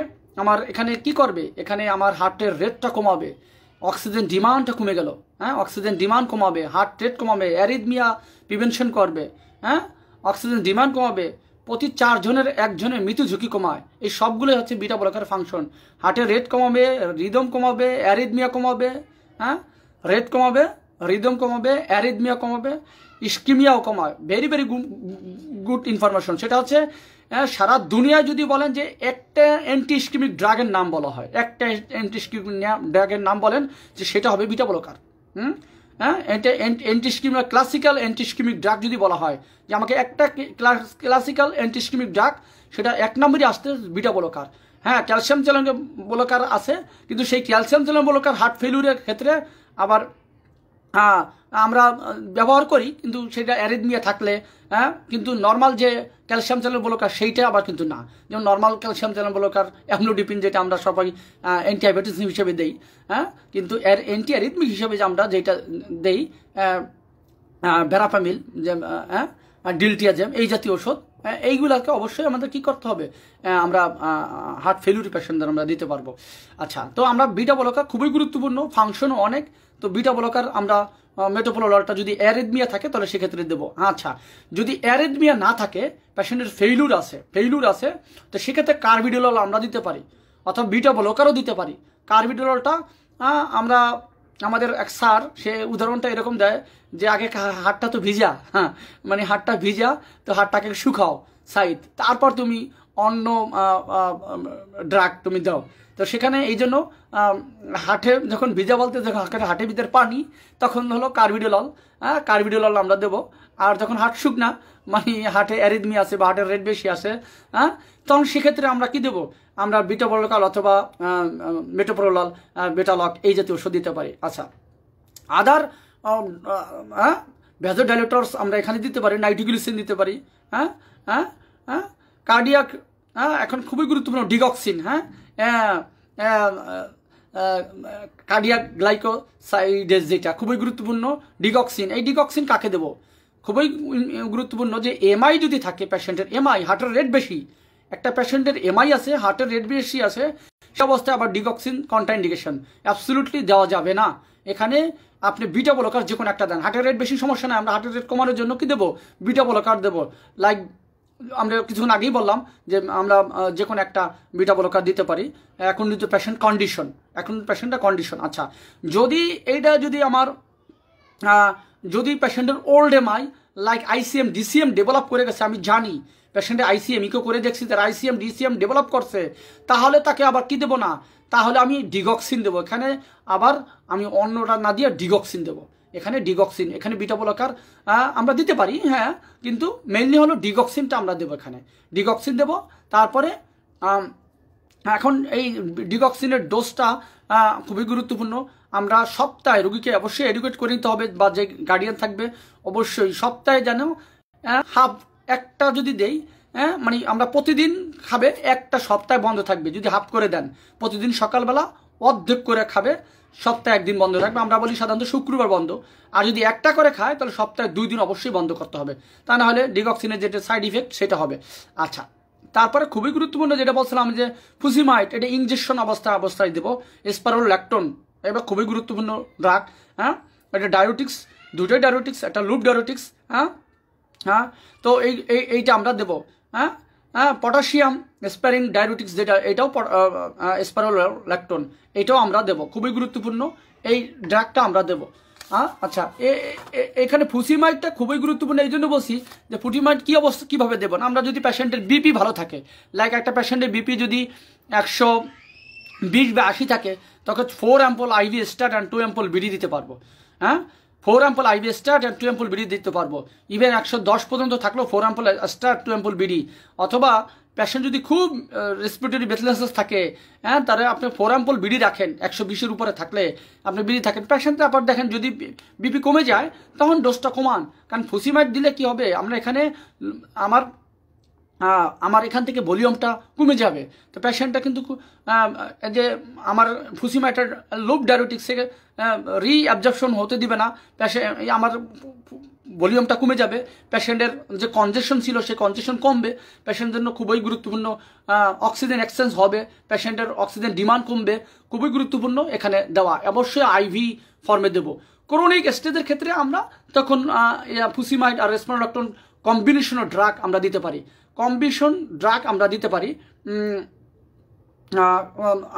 আমার এখানে কি করবে এখানে আমার হার্টের রেটটা কমাবে অক্সিজেন ডিমান্ডটা কমে গেল হ্যাঁ অক্সিজেন ডিমান্ড কমাবে হার্ট রেট কমাবে অ্যারিদমিয়া প্রিভেনশন করবে হ্যাঁ অক্সিজেন ডিমান্ড কমাবে প্রতি চারজনের একজনের মৃত্যু ঝুঁকি কমায় এই সবগুলোই হচ্ছে বিটা বলাকার ফাংশন হার্টের রেট কমাবে রিদম কমাবে অ্যারিদমিয়া কমাবে হ্যাঁ রেট কমাবে রিদম কমাবে অ্যারিদমিয়া কমাবে ইস্কিমিয়াও কমাবে ভেরি ভেরি গুড ইনফরমেশন সেটা হচ্ছে সারা দুনিয়ায় যদি বলেন যে একটা অ্যান্টি ইস্কিমিক ড্রাগের নাম বলা হয় একটা অ্যান্টি ড্রাগের নাম বলেন যে সেটা হবে বিটা ব্লকার হুম হ্যাঁ ক্লাসিক্যাল অ্যান্টিস্কিমিক ড্রাগ যদি বলা হয় যে আমাকে একটা ক্লাসিক্যাল অ্যান্টিস্কিমিক ড্রাগ সেটা এক নম্বরই আসতে বিটা ব্লকার হ্যাঁ ক্যালসিয়াম চ্যালেঞ্জ বলকার আছে কিন্তু সেই ক্যালসিয়াম চ্যালেঞ্জ বলকার হার্ট ফেলিউরের ক্ষেত্রে আবার হ্যাঁ, আমরা ব্যবহার করি কিন্তু সেটা অ্যারিদমিয়া থাকলে হ্যাঁ কিন্তু নর্মাল যে ক্যালসিয়াম চ্যানেল ব্লকার সেইটা আবার কিন্তু না যেমন normal calcium channel blocker amlodipine যেটা আমরা সবাই অ্যান্টিবায়োটিক হিসেবে দেই হ্যাঁ কিন্তু অ্যান্টি অ্যারিদমিক হিসেবে যে আমরা যেটা দেই ভেরাফামিল যে হ্যাঁ ডিলটিয়াজেম এই জাতীয় ওষুধ হ্যাঁ, এইগুলাকে অবশ্যই আমাদের কি করতে হবে আমরা হার্ট ফেলিউরি পেশেন্টদের আমরা দিতে পারবো আচ্ছা তো আমরা বিটা বলকা খুবই গুরুত্বপূর্ণ ফাংশনও অনেক তো বিটা ব্লকার আমরা মেটোপোলোলারটা যদি অ্যারেডমিয়া থাকে তাহলে সেক্ষেত্রে দেবো আচ্ছা যদি অ্যারেডমিয়া না থাকে প্যাশেন্টের ফেইলুর আছে ফেইলুর আছে তো সেক্ষেত্রে কার্বিডোলল আমরা দিতে পারি অথবা বিটা ব্লকারও দিতে পারি কার্বিডোলটা আমরা আমাদের এক সার সে উদাহরণটা এরকম দেয় যে আগে হাটটা তো ভিজা হ্যাঁ মানে হাটটা ভিজা তো হাটটাকে শুকাও সাইড তারপর তুমি অন্য ড্রাগ তুমি দাও তো সেখানে এই জন্য হাটে যখন ভিজা বলতে যখন হাটে ভিজার পানি তখন হলো কার্বিডোলল হ্যাঁ কার্বিডোলল আমরা দেবো আর যখন হাট শুকনা মানে হাটে অ্যারিদমি আছে বা হাটের রেট বেশি আছে হ্যাঁ তখন সেক্ষেত্রে আমরা কি দেবো আমরা বিটোপ্রোলকাল অথবা মেটোপ্রোলাল বেটালক এই জাতীয় ওষুধ দিতে পারি আচ্ছা আদার হ্যাঁ ভ্যাজোডাইলেটর্স আমরা এখানে দিতে পারি নাইট্রোগ্লিসিন দিতে পারি হ্যাঁ হ্যাঁ হ্যাঁ কার্ডিয়াক হ্যাঁ এখন খুবই গুরুত্বপূর্ণ ডিগক্সিন হ্যাঁ কার্ডিয়াক গ্লাইকোসাইডেস যেটা খুবই গুরুত্বপূর্ণ ডিগক্সিন এই ডিগক্সিন কাকে দেব খুবই গুরুত্বপূর্ণ যে এমআই যদি থাকে পেশেন্টের এমআই হার্টের রেট বেশি একটা পেশেন্টের এমআই আছে হার্টের রেট বেশি আছে সে অবস্থায় আবার ডিগক্সিন কন্ট্রাইন্ডিকেশন অ্যাবসুলুটলি দেওয়া যাবে না এখানে আপনি বিটা বলকার যে কোনো একটা দেন হার্টের রেট বেশি সমস্যা নয় আমরা হার্টের রেট কমানোর জন্য কি দেবো বিটা বলকার দেবো লাইক আমরা কিছুক্ষণ আগেই বললাম যে আমরা যে কোনো একটা বিটা বলকার দিতে পারি এখন যদি পেশেন্ট কন্ডিশন এখন পেশেন্টটা কন্ডিশন আচ্ছা যদি এইটা যদি আমার যদি পেশেন্টের old M I like ICM DCM develop করে গেছে আমি জানি পেশেন্টে আইসিএম ইকো করে দেখছি তার আইসিএম ডিসিএম ডেভেলপ করছে তাহলে তাকে আবার কি দেবো না তাহলে আমি ডিগক্সিন দেবো এখানে আবার আমি অন্যটা না দিয়ে ডিগক্সিন দেবো এখানে ডিগক্সিন এখানে বিটা বলাকার আমরা দিতে পারি হ্যাঁ কিন্তু মেনলি হলো ডিগক্সিনটা আমরা দেবো এখানে ডিগক্সিন দেব তারপরে এখন এই ডিগক্সিনের ডোজটা খুবই গুরুত্বপূর্ণ আমরা সপ্তাহে রুগীকে অবশ্যই এডুকেট করে নিতে হবে বা যে গার্ডিয়ান থাকবে অবশ্যই সপ্তাহে যেন হাফ একটা যদি দেই হ্যাঁ মানে আমরা প্রতিদিন খাবে একটা সপ্তাহে বন্ধ থাকবে যদি হাফ করে দেন প্রতিদিন সকালবেলা অর্ধেক করে খাবে সপ্তাহে একদিন বন্ধ থাকবে আমরা বলি সাধারণত শুক্রবার বন্ধ আর যদি একটা করে খায় তাহলে সপ্তাহে দুই দিন অবশ্যই বন্ধ করতে হবে তা না হলে ডিগক্সিনের যেটা সাইড ইফেক্ট সেটা হবে আচ্ছা তারপরে খুবই গুরুত্বপূর্ণ যেটা বলছিলাম যে ফুসিমাইট এটা ইঞ্জেকশন অবস্থা অবস্থায় দেবো স্পারোল ল্যাকটন এবার খুবই গুরুত্বপূর্ণ ড্রাগ হ্যাঁ এটা ডায়োটিক্স দুটোই ডায়োটিক্স একটা লুপ ডায়োটিক্স হ্যাঁ হ্যাঁ তো এই এইটা আমরা দেবো হ্যাঁ হ্যাঁ পটাশিয়াম স্প্যারিং ডায়াবেটিক্স যেটা এটাও ল্যাকটন এটাও আমরা দেব খুবই গুরুত্বপূর্ণ এই ড্রাগটা আমরা দেব হ্যাঁ আচ্ছা এখানে ফুসিমাইডটা খুবই গুরুত্বপূর্ণ এই জন্য বলছি যে ফুটিমাইড কী অবস্থা কীভাবে দেবো না আমরা যদি প্যাশেন্টের বিপি ভালো থাকে লাইক একটা প্যাশেন্টের বিপি যদি একশো বিশ বা আশি থাকে তখন four ampoule IV start and two ampoule BD দিতে পারবো হ্যাঁ four ampoule IV start and two ampoule BD দিতে পারবো ইভেন একশো দশ পর্যন্ত থাকলেও four ampoule start two ampoule BD অথবা প্যাশেন্ট যদি খুব রেসপিরেটরি বেথলেসেস থাকে হ্যাঁ তাহলে আপনি ফোর অ্যাম্পল বিডি রাখেন একশো বিশের উপরে থাকলে আপনি বিডি থাকেন প্যাশেন্টে আবার দেখেন যদি বিপি কমে যায় তখন ডোজটা কমান কারণ ফুসিমাইট দিলে কি হবে আমরা এখানে আমার হ্যাঁ, আমার এখান থেকে ভলিউমটা কমে যাবে তো পেশেন্টটা কিন্তু যে আমার ফুসিমাটার লুপ ডায়োটিক্সে রিঅ্যাবজর্পশন হতে দিবে না পেশেন্ট আমার ভলিউমটা কমে যাবে পেশেন্টের যে কনজেশন ছিল সে কনজেশন কমবে পেশেন্টের জন্য খুবই গুরুত্বপূর্ণ অক্সিজেন এক্সচেঞ্জ হবে পেশেন্টের অক্সিজেন ডিমান্ড কমবে খুবই গুরুত্বপূর্ণ এখানে দেওয়া অবশ্যই আইভি ফর্মে দেবো ক্রোনিক স্টেজের ক্ষেত্রে আমরা তখন ফুসিমাইড আর রেসমারডাক্টন ও ড্রাগ আমরা দিতে পারি কম্বিশন ড্রাগ আমরা দিতে পারি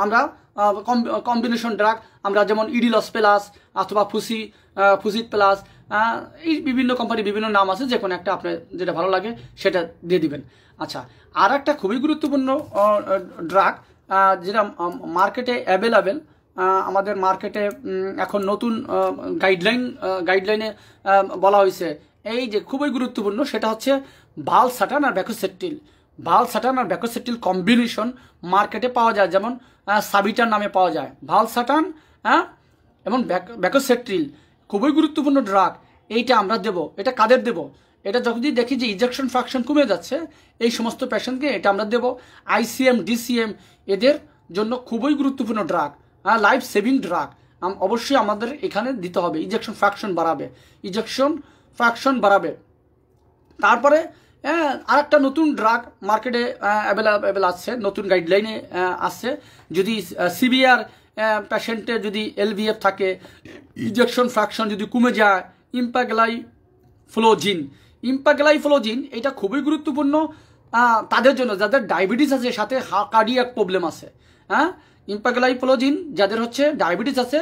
আমরা কম্বিনেশন ড্রাগ আমরা যেমন ইডিলস প্লাস অথবা ফুসি ফুসিত প্লাস এই বিভিন্ন কোম্পানি বিভিন্ন নাম আছে যে কোনো একটা আপনার যেটা ভালো লাগে সেটা দিয়ে দিবেন আচ্ছা আর একটা খুবই গুরুত্বপূর্ণ ড্রাগ যেটা মার্কেটে অ্যাভেলেবেল আমাদের মার্কেটে এখন নতুন গাইডলাইন গাইডলাইনে বলা হয়েছে এই যে খুবই গুরুত্বপূর্ণ সেটা হচ্ছে ভাল সাটান আর ব্যাকোসেটিল ভাল সাটান আর ব্যাকোসেটিল কম্বিনেশন মার্কেটে পাওয়া যায় যেমন সাবিটার নামে পাওয়া যায় ভাল সাটান হ্যাঁ এবং ব্যাকোসেট্রিল খুবই গুরুত্বপূর্ণ ড্রাগ এইটা আমরা দেব এটা কাদের দেব এটা যখন যদি দেখি যে ইজেকশন ফ্র্যাকশন কমে যাচ্ছে এই সমস্ত পেশেন্টকে এটা আমরা দেব আইসিএম ডিসিএম এদের জন্য খুবই গুরুত্বপূর্ণ ড্রাগ হ্যাঁ লাইফ সেভিং ড্রাগ অবশ্যই আমাদের এখানে দিতে হবে ইজেকশন ফ্র্যাকশন বাড়াবে ইজেকশন ফ্র্যাকশন বাড়াবে তারপরে আর একটা নতুন ড্রাগ মার্কেটে অ্যাভেলেবেল আসছে নতুন গাইডলাইনে আসছে যদি সিভিয়ার প্যাশেন্টে যদি এলভিএফ থাকে ইঞ্জেকশন ফ্র্যাকশন যদি কমে যায় ইম্প্যাগলাই ফ্লোজিন ইম্প্যাগলাই ফ্লোজিন এটা খুবই গুরুত্বপূর্ণ তাদের জন্য যাদের ডায়াবেটিস আছে সাথে কার্ডিয়াক প্রবলেম আছে হ্যাঁ ইম্প্যাগলাই ফ্লোজিন যাদের হচ্ছে ডায়াবেটিস আছে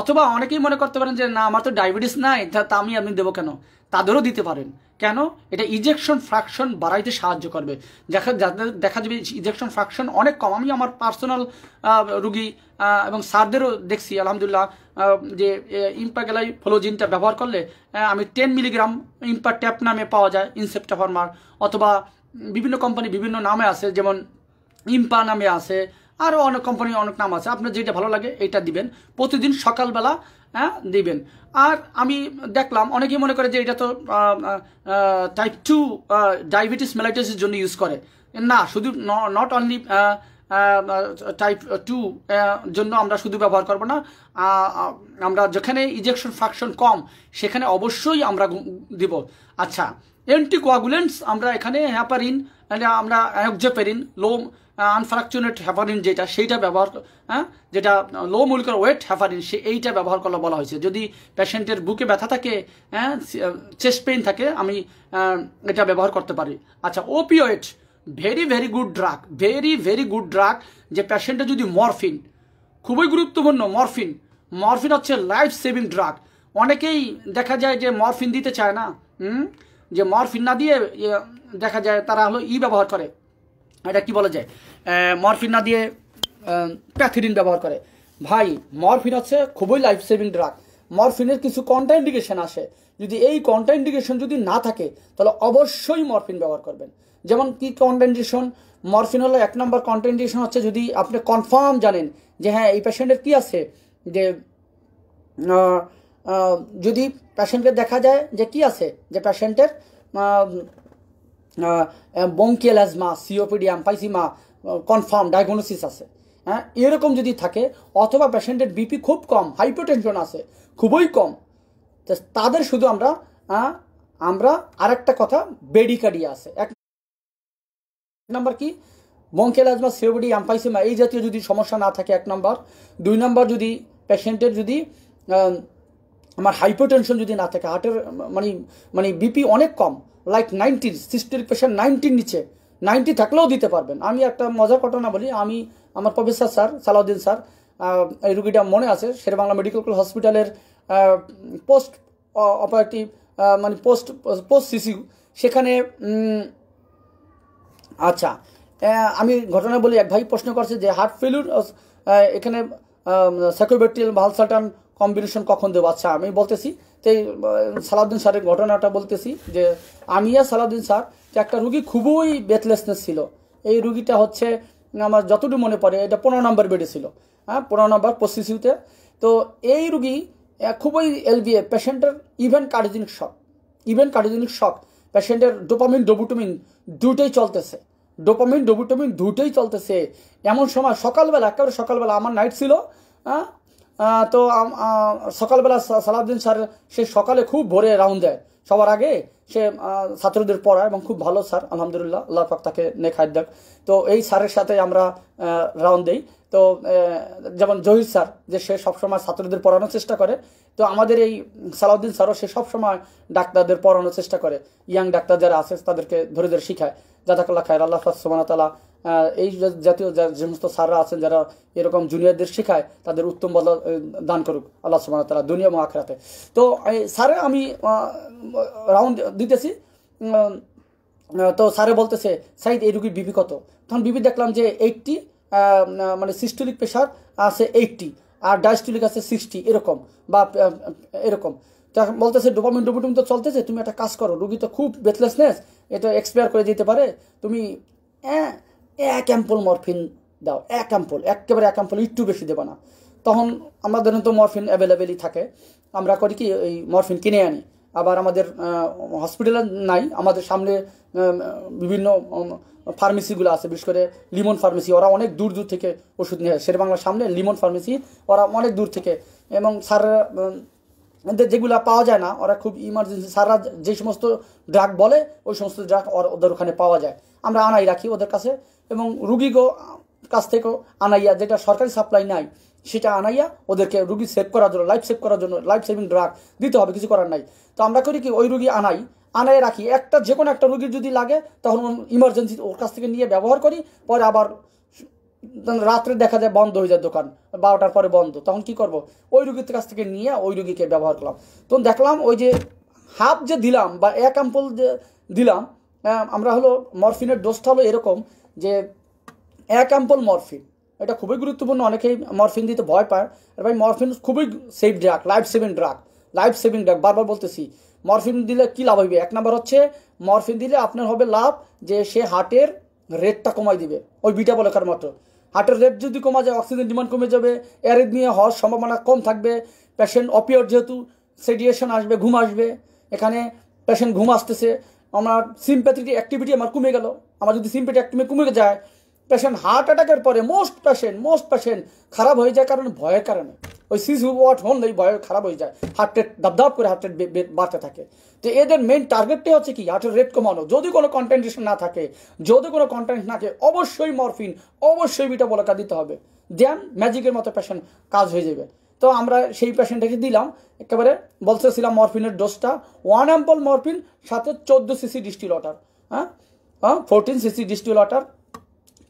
অথবা অনেকেই মনে করতে পারেন যে না আমার তো ডায়াবেটিস নাই তা আমি আপনি দেবো কেন তাদেরও দিতে পারেন কেন এটা ইজেকশন ফ্র্যাকশন বাড়াইতে সাহায্য করবে দেখা যাদের দেখা যাবে ইজেকশন ফ্র্যাকশন অনেক কম আমি আমার পার্সোনাল রুগী এবং স্যারদেরও দেখছি আলহামদুলিল্লাহ যে ইম্পাগেলাই ফ্লোজিনটা ব্যবহার করলে আমি টেন মিলিগ্রাম ইম্পা ট্যাপ নামে পাওয়া যায় ইনসেপ্টা ফার্মার অথবা বিভিন্ন কোম্পানি বিভিন্ন নামে আছে যেমন ইম্পা নামে আছে আরও অনেক কোম্পানি অনেক নাম আছে আপনার যেটা ভালো লাগে এটা দিবেন প্রতিদিন সকালবেলা হ্যাঁ দিবেন আর আমি দেখলাম অনেকেই মনে করে যে এটা তো টাইপ টু ডায়াবেটিস মেলাইটিসের জন্য ইউজ করে না শুধু নট অনলি টাইপ টু জন্য আমরা শুধু ব্যবহার করব না আমরা যেখানে ইজেকশন ফাকশন কম সেখানে অবশ্যই আমরা দিব আচ্ছা অ্যান্টিকোয়াগুলেন্টস আমরা এখানে হ্যাপারিন মানে আমরা অ্যাকজোপেরিন লোম আনফ্র্যাকচুনেট হ্যাফারিন যেটা সেইটা ব্যবহার হ্যাঁ যেটা লো মুলকার ওয়েট হ্যাফারিন সে এইটা ব্যবহার করলে বলা হয়েছে যদি পেশেন্টের বুকে ব্যথা থাকে হ্যাঁ চেস্ট পেইন থাকে আমি এটা ব্যবহার করতে পারি আচ্ছা opiate very very good drug very very good drug যে পেশেন্টে যদি মরফিন খুবই গুরুত্বপূর্ণ মরফিন মরফিন হচ্ছে লাইফ সেভিং ড্রাগ অনেকেই দেখা যায় যে মরফিন দিতে চায় না যে মরফিন না দিয়ে ইয়ে, দেখা যায় তারা হলো ই ব্যবহার করে এটা কি বলা যায় মরফিন না দিয়ে প্যাথিডিন ব্যবহার করে ভাই মরফিন হচ্ছে খুবই লাইফ সেভিং ড্রাগ মরফিনের কিছু কন্ট্রাইন্ডিকেশন আসে যদি এই কন্টাইন্ডিকেশন যদি না থাকে তাহলে অবশ্যই মরফিন ব্যবহার করবেন যেমন কি কন্টাইন্ডিকেশন মরফিন হলো এক নম্বর কন্টাইন্ডিকেশন হচ্ছে যদি আপনি কনফার্ম জানেন যে হ্যাঁ এই পেশেন্টের কি আছে যে যদি পেশেন্টকে দেখা যায় যে কি আছে যে পেশেন্টের bronchial asthma COPD emphysema confirm diagnosis আছে হ্যাঁ এরকম যদি থাকে অথবা পেশেন্টের বিপি খুব কম হাইপোটেনশন আছে খুবই কম তাদের শুধু আমরা আমরা আরেকটা কথা বেডিকাডিয়া আছে এক নাম্বার কি বঙ্কেল আজমা সিওপিডি অ্যাম্পাইসিমা এই জাতীয় যদি সমস্যা না থাকে এক নম্বর দুই নম্বর যদি পেশেন্টের যদি আমার হাইপোটেনশন যদি না থাকে হার্টের মানে মানে বিপি অনেক কম লাইক নাইনটিন সিস্টের পেশেন্ট নাইনটির নিচে নাইনটি থাকলেও দিতে পারবেন আমি একটা মজার ঘটনা বলি আমি আমার প্রফেসর স্যার সালাউদ্দিন স্যার এই রুগীটা মনে আছে বাংলা মেডিকেল কলেজ হসপিটালের পোস্ট অপারেটিভ মানে পোস্ট পোস্ট সিসিউ সেখানে আচ্ছা আমি ঘটনা বলি এক ভাই প্রশ্ন করছে যে হার্ট ফেলুর এখানে ভাল সাটান কম্বিনেশন কখন দেবো আচ্ছা আমি বলতেছি তো সালাউদ্দিন স্যারের ঘটনাটা বলতেছি যে আমিয়া সালাউদ্দিন স্যার যে একটা রুগী খুবই বেথলেসনেস ছিল এই রুগীটা হচ্ছে আমার যতটুকু মনে পড়ে এটা পনেরো নম্বর বেডে ছিল হ্যাঁ পনেরো নম্বর পঁচিশিউতে তো এই রুগী খুবই এলবিএ পেশেন্টের ইভেন কার্ডিজেনিক শখ ইভেন কার্ডিজেনিক শখ পেশেন্টের ডোপামিন ডোবুটোমিন দুটোই চলতেছে ডোপামিন ডোবুটোমিন দুটোই চলতেছে এমন সময় সকালবেলা একেবারে সকালবেলা আমার নাইট ছিল হ্যাঁ তো সকালবেলা সালাউদ্দিন স্যার সে সকালে খুব ভোরে রাউন্ড দেয় সবার আগে সে ছাত্রদের পড়ায় এবং খুব ভালো স্যার আলহামদুলিল্লাহ আল্লাহ পাক তাকে নেখায় দেখ তো এই স্যারের সাথে আমরা রাউন্ড দিই তো যেমন জহির স্যার যে সে সবসময় ছাত্রদের পড়ানোর চেষ্টা করে তো আমাদের এই সালাউদ্দিন স্যারও সে সবসময় ডাক্তারদের পড়ানোর চেষ্টা করে ইয়াং ডাক্তার যারা আছে তাদেরকে ধরে ধরে শিখায় জাদাকাল্লা খায়ের আল্লাহ তালা এই জাতীয় যে সমস্ত স্যাররা আছেন যারা এরকম জুনিয়রদের শেখায় তাদের উত্তম বদলা দান করুক আল্লাহ তালা দুনিয়া এবং আখরাতে তো স্যারে আমি রাউন্ড দিতেছি তো স্যারে বলতেছে সাইদ এই রুগীর বিবি কত তখন বিবি দেখলাম যে এইটটি মানে সিস্টোলিক প্রেশার আছে এইটটি আর ডায়াস্টোলিক আছে সিক্সটি এরকম বা এরকম তা বলতেছে ডোপামিন ডোপামিন তো চলতেছে তুমি একটা কাজ করো রুগী তো খুব বেথলেসনেস এটা এক্সপায়ার করে দিতে পারে তুমি হ্যাঁ এক অ্যাম্পল মরফিন দাও এক অ্যাম্পল একেবারে এক অ্যাম্পল একটু বেশি দেবে না তখন আমাদের তো মরফিন অ্যাভেলেবেলই থাকে আমরা করি কি এই মরফিন কিনে আনি আবার আমাদের হসপিটালে নাই আমাদের সামনে বিভিন্ন ফার্মেসিগুলো আছে বিশেষ করে লিমন ফার্মেসি ওরা অনেক দূর দূর থেকে ওষুধ নিয়ে আসে বাংলার সামনে লিমন ফার্মেসি ওরা অনেক দূর থেকে এবং স্যাররা যেগুলো পাওয়া যায় না ওরা খুব ইমার্জেন্সি সারা যে সমস্ত ড্রাগ বলে ওই সমস্ত ড্রাগ ওদের ওখানে পাওয়া যায় আমরা আনাই রাখি ওদের কাছে এবং রুগীগো কাছ থেকেও আনাইয়া যেটা সরকারি সাপ্লাই নাই সেটা আনাইয়া ওদেরকে রুগী সেভ করার জন্য লাইফ সেভ করার জন্য লাইফ সেভিং ড্রাগ দিতে হবে কিছু করার নাই তো আমরা করি কি ওই রুগী আনাই আনায় রাখি একটা যে কোনো একটা রুগীর যদি লাগে তখন ইমার্জেন্সি ওর কাছ থেকে নিয়ে ব্যবহার করি পরে আবার রাত্রে দেখা যায় বন্ধ হয়ে যায় দোকান বারোটার পরে বন্ধ তখন কি করব ওই রুগীর কাছ থেকে নিয়ে ওই রুগীকে ব্যবহার করলাম তখন দেখলাম ওই যে হাফ যে দিলাম বা এক অ্যাম্পল যে দিলাম আমরা হলো মরফিনের ডোজটা হলো এরকম যে এক অ্যাম্পল মরফিন এটা খুবই গুরুত্বপূর্ণ অনেকেই মরফিন দিতে ভয় পায় আর ভাই মরফিন খুবই safe drug life saving drug life saving drug বারবার বলতেছি মরফিন দিলে কী লাভ হবে এক নাম্বার হচ্ছে মরফিন দিলে আপনার হবে লাভ যে সে হার্টের রেটটা কমাই দিবে ওই বিটা বলকার মতো হার্টের রেট যদি কমা যায় অক্সিজেন ডিমান্ড কমে যাবে নিয়ে হওয়ার সম্ভাবনা কম থাকবে পেশেন্ট অপিওর যেহেতু সেডিয়েশন আসবে ঘুম আসবে এখানে পেশেন্ট ঘুম আসতেছে আমার সিম্প্যাথিটি অ্যাক্টিভিটি আমার কমে গেল আমার যদি সিম্প্যাথি অ্যাক্টিভিটি কমে যায় পেশেন্ট হার্ট অ্যাটাকের পরে মোস্ট পেশেন্ট মোস্ট পেশেন্ট খারাপ হয়ে যায় কারণ ভয়ের কারণে ওই সিজ ওয়াট হন এই বয় খারাপ হয়ে যায় হার্ট রেট দাবদাব করে হার্ট রেট বাড়তে থাকে তো এদের মেন টার্গেটটাই হচ্ছে কি হার্টের রেট কমানো যদি কোনো কন্টেন্টেশন না থাকে যদি কোনো কন্টেন্ট না থাকে অবশ্যই মরফিন অবশ্যই বিটা বলাকা দিতে হবে দেন ম্যাজিকের মতো পেশেন্ট কাজ হয়ে যাবে তো আমরা সেই পেশেন্টটাকে দিলাম একেবারে বলতেছিলাম মরফিনের ডোজটা ওয়ান অ্যাম্পল মরফিন সাথে চোদ্দো সিসি ডিস্টিল ওয়াটার হ্যাঁ হ্যাঁ ফোরটিন সিসি ডিস্টিল ওয়াটার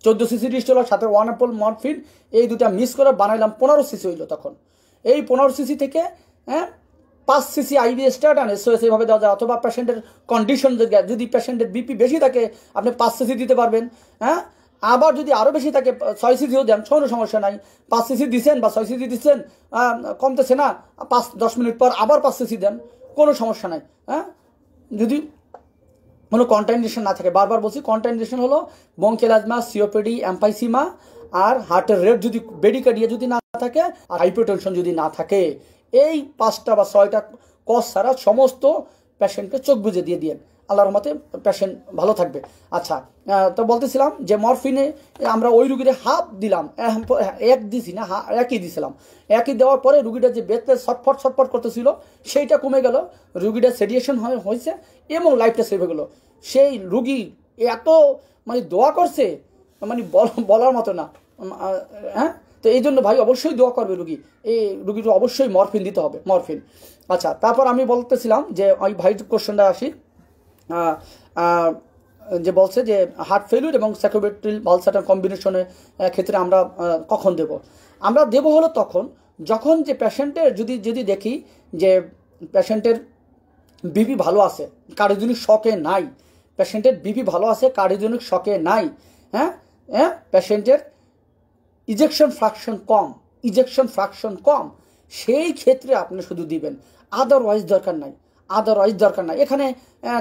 চোদ্দো সিসি ডিস ছিল সাথে ওয়ান অ্যাপল মরফিন এই দুটা মিস করে বানাইলাম পনেরো সিসি হইলো তখন এই পনেরো সিসি থেকে হ্যাঁ পাঁচ সিসি আইবি স্টার্ট আর এসওএস এইভাবে দেওয়া যায় অথবা পেশেন্টের কন্ডিশন যদি পেশেন্টের বিপি বেশি থাকে আপনি পাঁচ সিসি দিতে পারবেন হ্যাঁ আবার যদি আরও বেশি থাকে ছয় সিসিও দেন ছোটো সমস্যা নাই পাঁচ সিসি দিচ্ছেন বা ছয় সিসি দিচ্ছেন কমতেছে না পাঁচ দশ মিনিট পর আবার পাঁচ সিসি দেন কোনো সমস্যা নাই হ্যাঁ যদি কোনো কন্ট্যান্ডেশন না থাকে বারবার বলছি কন্ট্যান্ডেশন হলো বঙ্কেলাজমা সিওপিডি অ্যাম্পাইসিমা আর হার্টের রেট যদি বেডিকাডিয়া ইয়ে যদি না থাকে আর হাইপোটেনশন যদি না থাকে এই পাঁচটা বা ছয়টা কস ছাড়া সমস্ত পেশেন্টকে চোখ বুঝে দিয়ে দিয়ে আল্লাহর মতে পেশেন্ট ভালো থাকবে আচ্ছা তো বলতেছিলাম যে মরফিনে আমরা ওই রুগীদের হাফ দিলাম এক দিছি না একই দিছিলাম একই দেওয়ার পরে রুগীটা যে বেতের ছটফট ছটফট করতেছিল সেইটা কমে গেল রুগীটা সেডিয়েশন হয়েছে এবং লাইফটা সেভ হয়ে গেলো সেই রুগী এত মানে দোয়া করছে মানে বলার মতো না হ্যাঁ তো এই জন্য ভাই অবশ্যই দোয়া করবে রুগী এই রুগীর অবশ্যই মরফিন দিতে হবে মরফিন আচ্ছা তারপর আমি বলতেছিলাম যে ওই ভাইয়ের কোশ্চেনটা আসি যে বলছে যে হার্ট ফেলিউর এবং স্যাকোবেট্রিল বালসাটার কম্বিনেশনের ক্ষেত্রে আমরা কখন দেব আমরা দেব হলো তখন যখন যে পেশেন্টের যদি যদি দেখি যে পেশেন্টের বিপি ভালো আছে কারো যদি শখে নাই পেশেন্টের বিপি ভালো আছে কার্ডিজনিক শকে নাই হ্যাঁ হ্যাঁ পেশেন্টের ইজেকশন ফ্রাকশন কম ইজেকশন ফ্রাকশন কম সেই ক্ষেত্রে আপনি শুধু দিবেন আদারওয়াইজ দরকার নাই আদারওয়াইজ দরকার নাই এখানে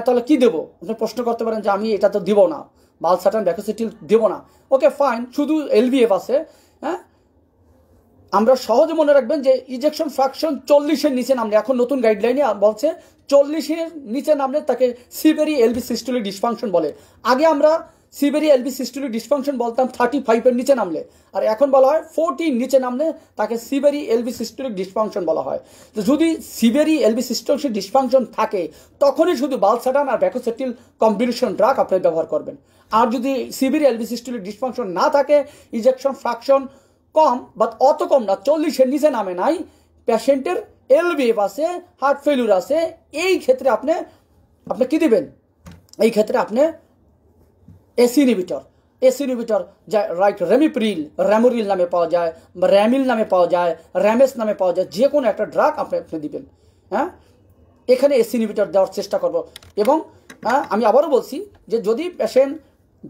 তাহলে কি দেবো আপনি প্রশ্ন করতে পারেন যে আমি এটা তো দিব না বালসাটান ভ্যাকোসিটিল দেবো না ওকে ফাইন শুধু এলবিএফ আছে হ্যাঁ আমরা সহজে মনে রাখবেন যে ইজেকশন ফ্রাকশন চল্লিশের নিচে নামলে এখন নতুন গাইডলাইনে বলছে চল্লিশের নিচে নামলে তাকে সিবেরি এলবি সিস্টুলি ডিসফাংশন বলে আগে আমরা সিবেরি এলবি সিস্টুলি ডিসফাংশন বলতাম থার্টি ফাইভের নিচে নামলে আর এখন বলা হয় ফোরটির নিচে নামলে তাকে সিবেরি এলবি সিস্টুলি ডিসফাংশন বলা হয় তো যদি সিবেরি এলবি সিস্টুলি ডিসফাংশন থাকে তখনই শুধু বালসাডান আর ব্যাকোসেটিল কম্বিনেশন ড্রাগ আপনি ব্যবহার করবেন আর যদি সিবিরি এলবি সিস্টুলি ডিসফাংশন না থাকে ইজেকশন ফ্রাকশন কম বা অত কম না চল্লিশের নিচে নামে নাই প্যাশেন্টের এলবিএফ আছে হার্ট ফেলিউর আছে এই ক্ষেত্রে আপনি আপনি কী দিবেন এই ক্ষেত্রে আপনি ACE inhibitor ACE inhibitor right ramipril Ramoril নামে পাওয়া যায় বা র্যামিল নামে পাওয়া যায় র্যামেস নামে পাওয়া যায় যে কোনো একটা ড্রাগ আপনি আপনি দিবেন হ্যাঁ এখানে এসি দেওয়ার চেষ্টা করব এবং হ্যাঁ, আমি আবারও বলছি যে যদি পেশেন্ট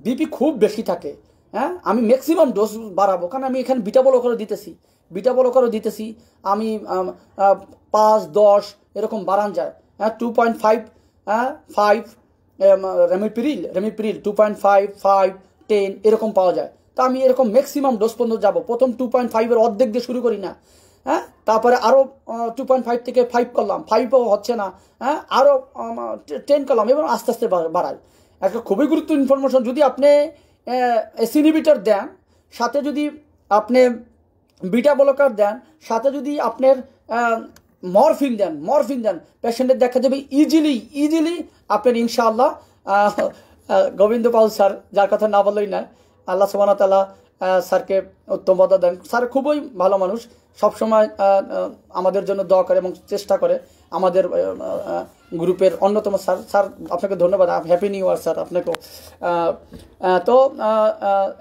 বিপি খুব বেশি থাকে হ্যাঁ আমি ম্যাক্সিমাম ডোজ বাড়াবো কারণ আমি এখানে বিটা বলো করে দিতেছি বিটা বলো করে দিতেছি আমি পাঁচ দশ এরকম বাড়ান যায় হ্যাঁ টু পয়েন্ট ফাইভ হ্যাঁ five ramipril ramipril two point five five ten এরকম পাওয়া যায় তা আমি এরকম ম্যাক্সিমাম ডোজ পর্যন্ত যাবো প্রথম টু পয়েন্ট ফাইভের অর্ধেক দিয়ে শুরু করি না হ্যাঁ তারপরে আরও টু পয়েন্ট ফাইভ থেকে ফাইভ করলাম ফাইভও হচ্ছে না হ্যাঁ আরও টেন করলাম এবং আস্তে আস্তে বাড়াই একটা খুবই গুরুত্ব ইনফরমেশন যদি আপনি সিনিবিটার দেন সাথে যদি আপনি বিটা বলকার দেন সাথে যদি আপনার মরফিন দেন মরফিন দেন পেশেন্টের দেখা যাবে ইজিলি ইজিলি আপনার ইনশাআল্লাহ গোবিন্দ পাল স্যার যার কথা না বললেই না আল্লাহ তালা স্যারকে উত্তম দেন স্যার খুবই ভালো মানুষ সবসময় আমাদের জন্য দোয়া করে এবং চেষ্টা করে আমাদের গ্রুপের অন্যতম স্যার স্যার আপনাকে ধন্যবাদ হ্যাপি নিউ ইয়ার স্যার আপনাকেও তো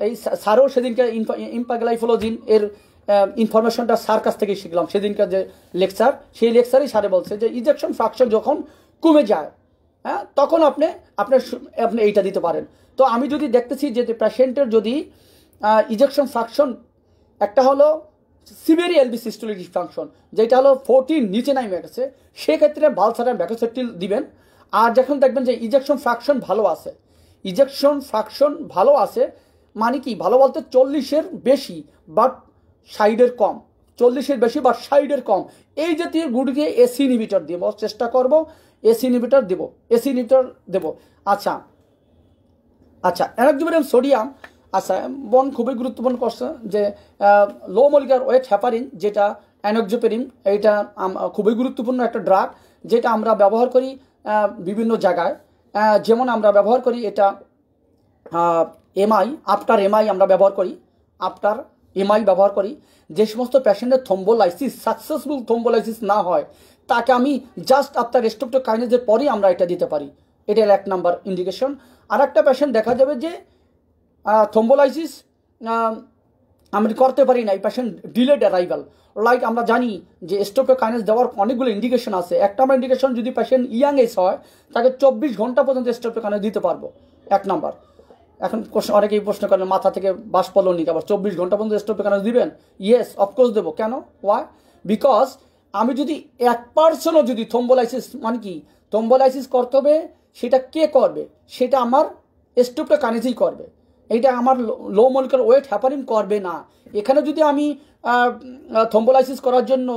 এই স্যারও সেদিনকে ইম্পাগলাইফোলজিন এর ইনফরমেশনটা স্যার কাছ থেকেই শিখলাম সেদিনকার যে লেকচার সেই লেকচারই স্যারে বলছে যে ইজেকশন ফ্রাকশন যখন কমে যায় হ্যাঁ তখন আপনি আপনার আপনি এইটা দিতে পারেন তো আমি যদি দেখতেছি যে পেশেন্টের যদি ইজেকশন ফ্রাকশন একটা হলো সিভিয়ার এলবি সিস্টোলিক ডিসফাংশন যেটা হলো ফোরটিন নিচে নাই গেছে সেক্ষেত্রে বালসারের ব্যাকোসেটটিল দিবেন আর যখন দেখবেন যে ইজেকশন ফ্র্যাকশন ভালো আছে ইজেকশন ফ্র্যাকশন ভালো আছে মানে কি ভালো বলতে চল্লিশের বেশি বাট সাইডের কম চল্লিশের বেশি বা সাইডের কম এই জাতীয় গুড়িকে এসি ইনিভিটার দিব চেষ্টা করব এসি ইনিভিটার দেব এসি ইনিভিটার দেব আচ্ছা আচ্ছা অ্যানাক্সিমিডিয়াম সোডিয়াম আচ্ছা বন খুবই গুরুত্বপূর্ণ করছে যে লো মলিকার ওয়েট হ্যাপারিন যেটা অ্যানোকজোপেরিন এইটা খুবই গুরুত্বপূর্ণ একটা ড্রাগ যেটা আমরা ব্যবহার করি বিভিন্ন জায়গায় যেমন আমরা ব্যবহার করি এটা এমআই আফটার এমআই আমরা ব্যবহার করি আফটার এমআই ব্যবহার করি যে সমস্ত পেশেন্টের থম্বোলাইসিস সাকসেসফুল থম্বোলাইসিস না হয় তাকে আমি জাস্ট আফটার স্টোকটো কাইনেজের পরই আমরা এটা দিতে পারি এটা এক নাম্বার ইন্ডিকেশন আর একটা দেখা যাবে যে থম্বোলাইসিস আমরা করতে পারি না এই পেশেন্ট ডিলেড অ্যারাইভাল লাইক আমরা জানি যে স্টোপে কাইনেস দেওয়ার অনেকগুলো ইন্ডিকেশন আছে একটা আমরা ইন্ডিকেশন যদি পেশেন্ট ইয়াং এজ হয় তাকে চব্বিশ ঘন্টা পর্যন্ত স্টোপে কাইনেস দিতে পারবো এক নাম্বার এখন প্রশ্ন অনেকেই প্রশ্ন করেন মাথা থেকে বাষ্পলনিক আবার চব্বিশ ঘন্টা পর্যন্ত স্টোপে কাইনেস দিবেন ইয়েস অফকোর্স দেবো কেন ওয়াই বিকজ আমি যদি এক পার্সনও যদি থম্বোলাইসিস মানে কি থম্বোলাইসিস করতে হবে সেটা কে করবে সেটা আমার স্টোপটা কানেজেই করবে এইটা আমার লো মলিকুলার ওয়েট হ্যাপারিন করবে না এখানে যদি আমি থম্বোলাইসিস করার জন্য